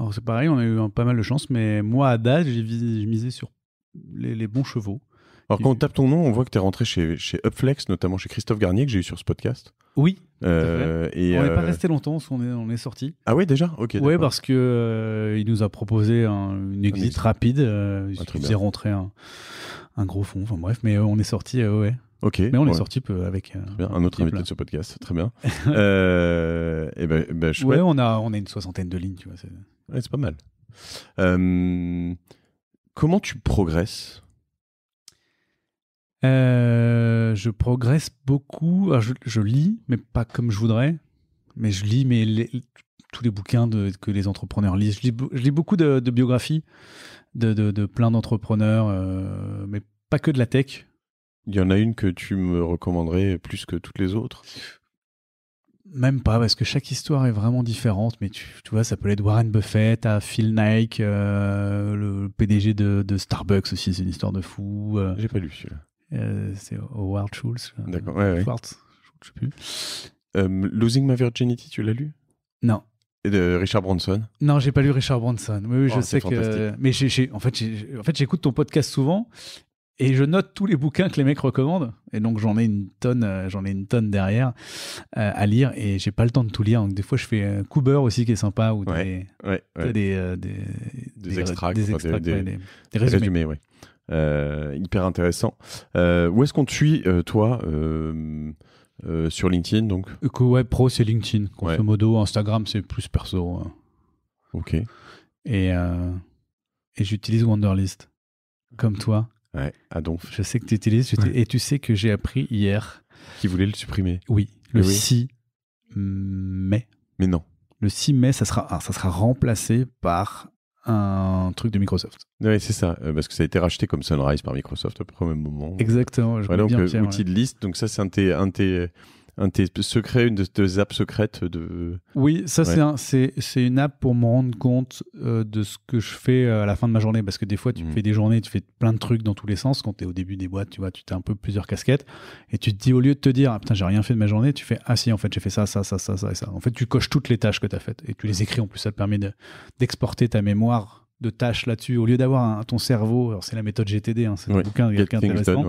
Alors c'est pareil, on a eu hein, pas mal de chance, mais moi à date, j'ai misé sur les, bons chevaux. Alors quand on tape ton nom, on voit que tu es rentré chez, Upflex, notamment chez Christophe Garnier que j'ai eu sur ce podcast. Oui. Euh, et on n'est pas euh, resté longtemps, on est, on est sorti. Ah oui, déjà Ok. Oui, parce que euh, nous a proposé un, une exit, rapide. il faisait rentrer un, gros fond. Enfin bref, mais on est sorti, ouais. Ok. Mais on est sorti avec un autre invité de ce podcast. Très bien. et eh ben, eh ben on a, on a une soixantaine de lignes, tu vois. C'est pas mal. comment tu progresses euh, je progresse beaucoup. je, lis, mais pas comme je voudrais. Mais je lis mais tous les bouquins que les entrepreneurs lisent. Je lis, beaucoup de, biographies de, plein d'entrepreneurs, euh, mais pas que de la tech. Il y en a une que tu me recommanderais plus que toutes les autres même pas, parce que chaque histoire est vraiment différente, mais tu, vois, ça peut être Warren Buffett à Phil Nike, euh, le PDG de, Starbucks aussi, c'est une histoire de fou. J'ai pas lu celui-là. Euh, c'est Howard Schultz. D'accord, Schwartz, je sais plus. Euh, Losing My Virginity, tu l'as lu Non. Et de Richard Branson Non, j'ai pas lu Richard Branson. Oui, je oh, sais que. Mais en fait, j'écoute ton podcast souvent et je note tous les bouquins que les mecs recommandent. Et donc j'en ai une tonne, euh, j'en ai une tonne derrière à lire et j'ai pas le temps de tout lire. Donc des fois je fais un Cooper aussi qui est sympa ou des, des, des, des, résumés. résumés euh, hyper intéressant. Euh, où est-ce qu'on te suit, euh, toi sur LinkedIn donc web pro c'est LinkedIn, modo. Instagram c'est plus perso. Hein. Ok. Et, et j'utilise Wanderlist, comme toi. Ouais, ah Je sais que tu utilises et tu sais que j'ai appris hier. Qui voulait le supprimer Oui, le 6 eh mai. Mais non. Le 6 mai, ça sera, ah, ça sera remplacé par un truc de Microsoft. Oui, c'est ça, euh, parce que ça a été racheté comme Sunrise par Microsoft au même moment. Exactement, je donc, euh, outil de liste, donc ça c'est un, un, un de tes secrets, une de tes apps secrètes de... Oui, ça c'est c'est une app pour me rendre compte euh, de ce que je fais euh, à la fin de ma journée, parce que des fois tu mmh. fais des journées, tu fais plein de trucs dans tous les sens, quand tu es au début des boîtes, tu vois, tu as un peu plusieurs casquettes, et tu te dis, au lieu de te dire, ah, putain, j'ai rien fait de ma journée, tu fais, ah si, en fait, j'ai fait ça, ça, ça, ça, ça, ça. En fait, tu coches toutes les tâches que tu as faites, et tu les mmh. écris, en plus, ça te permet d'exporter ta mémoire de tâches là-dessus. Au lieu d'avoir ton cerveau, c'est la méthode GTD, hein, c'est un bouquin quelqu'un intéressant,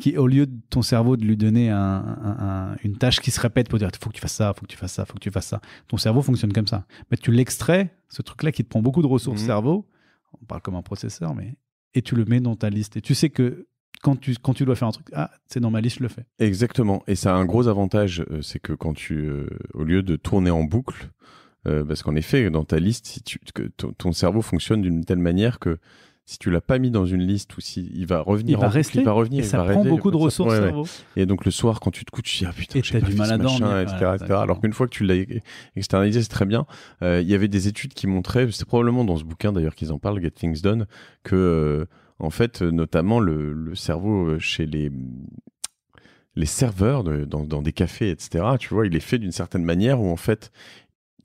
qui au lieu de ton cerveau de lui donner une tâche qui se répète pour dire il faut que tu fasses ça, faut que tu fasses ça, faut que tu fasses ça. Ton cerveau fonctionne comme ça. Mais tu l'extrais, ce truc-là qui te prend beaucoup de ressources mhm. cerveau, on parle comme un processeur, mais et tu le mets dans ta liste. Et tu sais que quand tu, quand tu dois faire un truc, ah, c'est dans ma liste, je le fais. Exactement. Et ça a un gros avantage, euh, c'est que quand tu, euh, au lieu de tourner en boucle, euh, parce qu'en effet, dans ta liste, si tu, que ton, cerveau fonctionne d'une telle manière que si tu l'as pas mis dans une liste ou s'il il va revenir, il va rester, il va revenir, et ça il va prend beaucoup de ressources Et donc le soir, quand tu te couches, tu te dis ah putain, j'ai pas du mal à dormir, etc., Alors qu'une fois que tu l'as externalisé, c'est très bien. Euh, il y avait des études qui montraient, c'est probablement dans ce bouquin d'ailleurs qu'ils en parlent, Get Things Done, que euh, en fait, notamment le, cerveau chez les les serveurs dans, dans, des cafés, etc., tu vois, il est fait d'une certaine manière où en fait,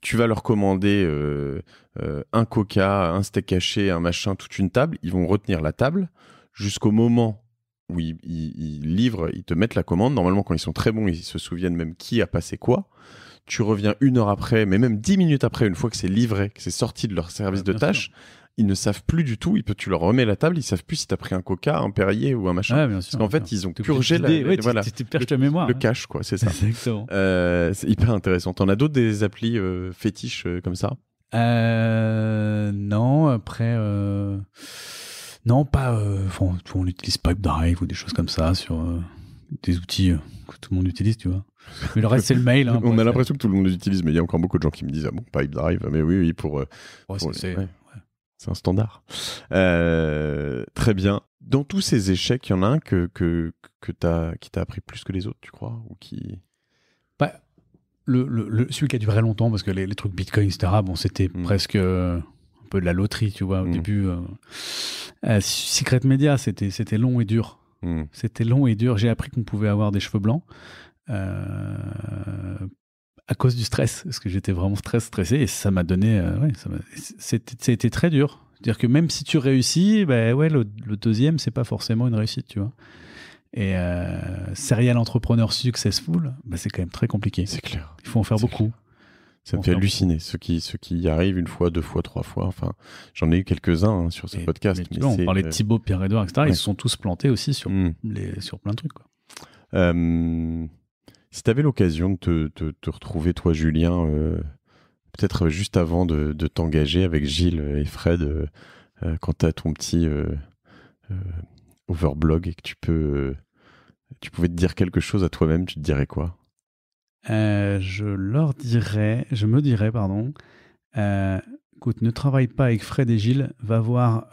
tu vas leur commander euh, euh, un coca, un steak haché, un machin, toute une table. Ils vont retenir la table jusqu'au moment où ils, livrent, ils te mettent la commande. Normalement, quand ils sont très bons, ils se souviennent même qui a passé quoi. Tu reviens une heure après, mais même dix minutes après, une fois que c'est livré, que c'est sorti de leur service de tâche, ils ne savent plus du tout. Ils peut, tu leur remets la table, ils savent plus si tu as pris un coca, un Perrier ou un machin. bien sûr, Parce qu'en fait, ils ont purgé la, ouais, le, mémoire. Le hein. cash, quoi, c'est ça. Exactement. Euh, c'est hyper intéressant. en as d'autres des applis euh, fétiches euh, comme ça Non, après. Non, pas. Enfin, on utilise Pipedrive ou des choses comme ça sur des outils que tout le monde utilise, tu vois. Mais le reste, c'est le mail. Hein, on a l'impression que tout le monde les utilise, mais il y a encore beaucoup de gens qui me disent Ah bon, Pipedrive, ah, mais oui, oui, pour. pour c'est un standard. Euh, très bien. Dans tous ces échecs, il y en a un que, que, que as, qui t'a appris plus que les autres, tu crois ou qui... Bah, le, celui qui a duré longtemps, parce que les, trucs Bitcoin, etc., bon, c'était mm. presque euh, un peu de la loterie, tu vois, au mm. début. Euh, Secret Media, c'était long et dur. Mm. C'était long et dur. J'ai appris qu'on pouvait avoir des cheveux blancs à cause du stress, parce que j'étais vraiment très stressé et ça m'a donné. Euh, ça ouais, C'était très dur. C'est-à-dire que même si tu réussis, ben ouais, le, deuxième, c'est pas forcément une réussite, tu vois. Et euh, serial entrepreneur successful, ben c'est quand même très compliqué. C'est clair. Il faut en faire beaucoup. Ça me fait halluciner ceux qui, ceux qui y arrivent une fois, deux fois, trois fois. Enfin, j'en ai eu quelques-uns hein, sur ce podcast. on parlait de euh, Thibaut, Pierre-Edouard, etc. Ils se sont tous plantés aussi sur, mmh. les, sur plein de trucs. Quoi. Si tu avais l'occasion de te, retrouver, toi, Julien, euh, peut-être euh, juste avant de, t'engager avec Gilles euh, et Fred, quand tu as ton petit overblog et que tu peux. tu pouvais te dire quelque chose à toi-même, tu te dirais quoi Je leur dirais, je me dirais, pardon, écoute, ne travaille pas avec Fred et Gilles, va voir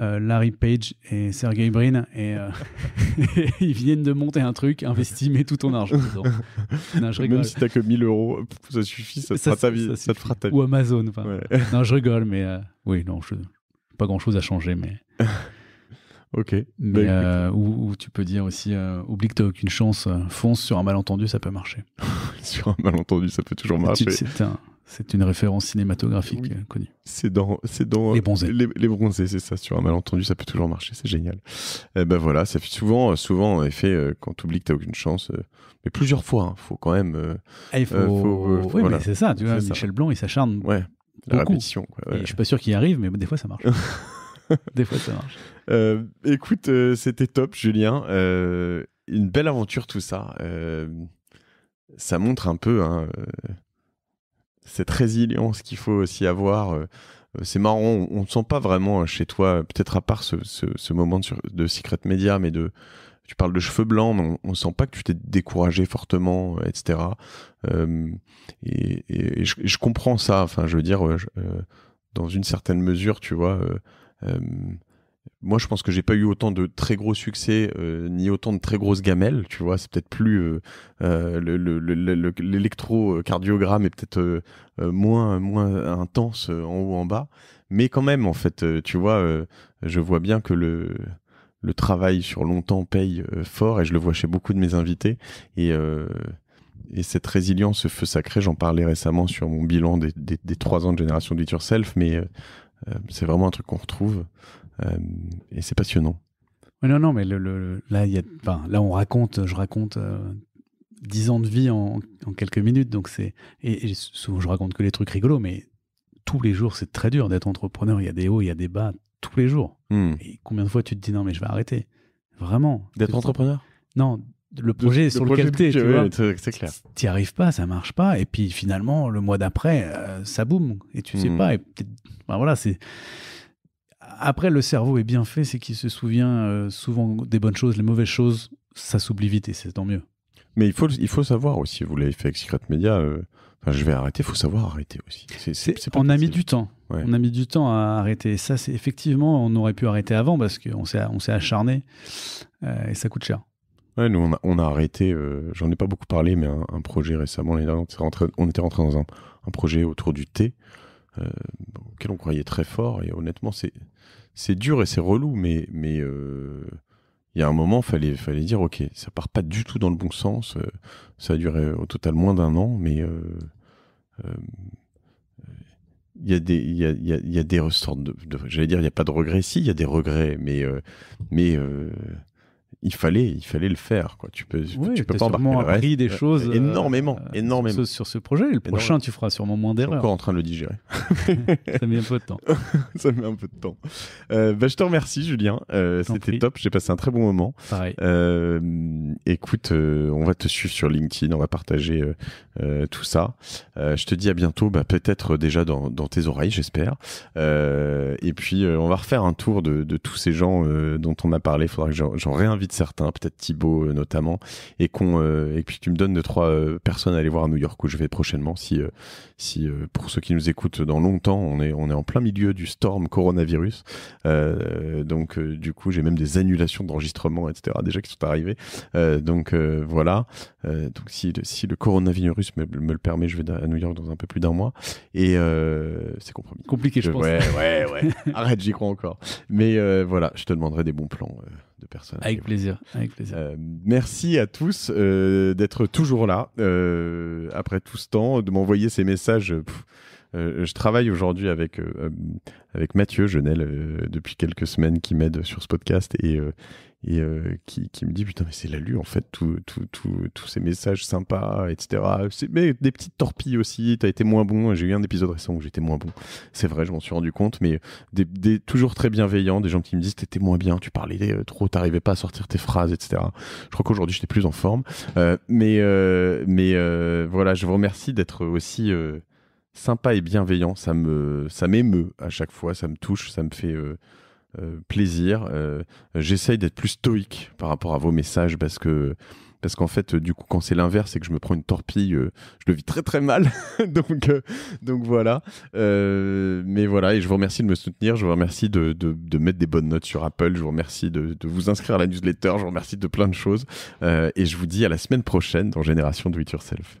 euh, Larry Page et Sergey Brin et euh, ils viennent de monter un truc, investis, mets tout ton argent Même si t'as que 1000 euros, ça suffit, ça te, fera, ta vie, Ou Amazon. Enfin. Non, je rigole, mais euh, oui, non, pas grand chose à changer, mais. ok. Mais, bah, ou, tu peux dire aussi, oublie que t'as aucune chance, fonce sur un malentendu, ça peut marcher. sur un malentendu, ça peut toujours marcher. C'est un c'est une référence cinématographique euh, connue. C'est dans, c'est les bronzés. Les, bronzés, c'est ça. Sur un malentendu, ça peut toujours marcher. C'est génial. Eh ben voilà, ça fait souvent, euh, souvent en effet, euh, quand tu oublies que t'as aucune chance, mais plusieurs fois. Hein, faut quand même. Ah, il eh, faut... oui, mais c'est ça. Tu vois, Michel Blanc, il s'acharne. Ouais. La répétition. Quoi, je suis pas sûr qu'il y arrive, mais des fois ça marche. des fois ça marche. écoute, c'était top, Julien. une belle aventure tout ça. ça montre un peu. Hein, cette résilience qu'il faut aussi avoir. Euh, euh, c'est marrant, on ne sent pas vraiment euh, chez toi, peut-être à part ce, moment de, de, Secret Media, mais de, tu parles de cheveux blancs, on, ne sent pas que tu t'es découragé fortement, etc. et, je, comprends ça. Enfin, je veux dire, dans une certaine mesure, tu vois, moi, je pense que j'ai pas eu autant de très gros succès euh, ni autant de très grosses gamelles. Tu vois, c'est peut-être plus euh, euh, l'électrocardiogramme est peut-être moins moins intense en haut en bas, mais quand même, en fait, tu vois, je vois bien que le le travail sur longtemps paye fort et je le vois chez beaucoup de mes invités et cette résilience, ce feu sacré, j'en parlais récemment sur mon bilan des, des, trois ans de génération do it yourself, mais c'est vraiment un truc qu'on retrouve. Euh, et c'est passionnant. non, non, mais le, là, là, on raconte, je raconte 10 euh, ans de vie en, quelques minutes. Donc c'est et, souvent je raconte que les trucs rigolos, mais tous les jours c'est très dur d'être entrepreneur. Il y a des hauts, il y a des bas tous les jours. Hmm. Et combien de fois tu te dis non mais je vais arrêter Vraiment D'être entrepreneur Non, le projet le, sur le lequel tu es, c'est clair. T'y arrives pas, ça marche pas. Et puis finalement le mois d'après, euh, ça boum et tu sais hmm. pas. Et ben voilà c'est après, le cerveau est bien fait, c'est qu'il se souvient euh, souvent des bonnes choses, les mauvaises choses, ça s'oublie vite et c'est tant mieux. Mais il faut, il faut savoir aussi, vous l'avez fait avec Secret Media, euh, enfin, je vais arrêter, il faut savoir arrêter aussi. on a mis du temps. On a mis du temps à arrêter. ça, c'est effectivement, on aurait pu arrêter avant parce qu'on s'est acharné euh, et ça coûte cher. nous, on a, arrêté, j'en ai pas beaucoup parlé, mais un, projet récemment, on était rentré, on était dans un, projet autour du thé. Euh, auquel on croyait très fort. Et honnêtement, c'est dur et c'est relou, mais euh, il y a un moment, fallait fallait dire ok, ça part pas du tout dans le bon sens. Euh, ça a duré au total moins d'un an, mais il y a des il y, a, des de, j'allais dire il n'y a pas de regrets si il y a des regrets mais mais il fallait, il fallait le faire. Quoi. Tu peux, tu peux pas appris des choses euh, énormément, euh, sur ce, projet. Le prochain, tu feras sûrement moins d'erreurs. Encore en train de le digérer. ça met un peu de temps. ça met un peu de temps. Euh, bah, je te remercie, Julien. C'était top. J'ai passé un très bon moment. Pareil. écoute, on va te suivre sur LinkedIn. On va partager tout ça. je te dis à bientôt. Bah, peut-être déjà dans, dans, tes oreilles, j'espère. et puis, on va refaire un tour de, de tous ces gens dont on a parlé. il Faudra que j'en réinvite de certains, peut-être Thibaut euh, notamment, et, qu'on, euh, et puis tu me donnes deux, trois euh, personnes à aller voir à New York où je vais prochainement. Si, si pour ceux qui nous écoutent dans longtemps, on est, on est en plein milieu du storm coronavirus. donc, du coup, j'ai même des annulations d'enregistrement, etc. déjà qui sont arrivées. donc, voilà. donc, si, si le coronavirus me, le permet, je vais à New York dans un peu plus d'un mois. Et c'est compromis. Compliqué, je, je pense. Ouais, ouais, ouais. Arrête, j'y crois encore. Mais voilà, je te demanderai des bons plans personnes. Avec plaisir, avec plaisir. Euh, merci à tous euh, d'être toujours là euh, après tout ce temps, de m'envoyer ces messages. je travaille aujourd'hui avec avec Mathieu Genel depuis quelques semaines qui m'aide sur ce podcast et et euh, qui, me dit putain mais c'est la lue en fait tous ces messages sympas etc mais des petites torpilles aussi t'as été moins bon j'ai eu un épisode récent où j'étais moins bon c'est vrai je m'en suis rendu compte mais des, toujours très bienveillants des gens qui me disent t'étais moins bien tu parlais euh, trop t'arrivais pas à sortir tes phrases etc je crois qu'aujourd'hui j'étais plus en forme euh, mais mais voilà je vous remercie d'être aussi sympa et bienveillant ça me ça m'émeut à chaque fois ça me touche ça me fait euh, plaisir. Euh, j'essaye d'être plus stoïque par rapport à vos messages parce que parce qu'en fait du coup quand c'est l'inverse et que je me prends une torpille euh, je le vis très très mal donc donc voilà mais voilà et je vous remercie de me soutenir je vous remercie de, de, de mettre des bonnes notes sur Apple je vous remercie de, de, vous inscrire à la newsletter je vous remercie de plein de choses et je vous dis à la semaine prochaine dans Génération Do It Yourself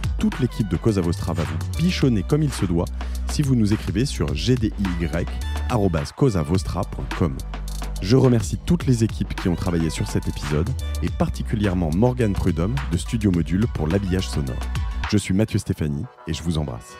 toute l'équipe de Cosa Vostra va vous pichonner comme il se doit si vous nous écrivez sur gdy.com. Je remercie toutes les équipes qui ont travaillé sur cet épisode et particulièrement Morgane Prudhomme de Studio Module pour l'habillage sonore. Je suis Mathieu Stéphanie et je vous embrasse.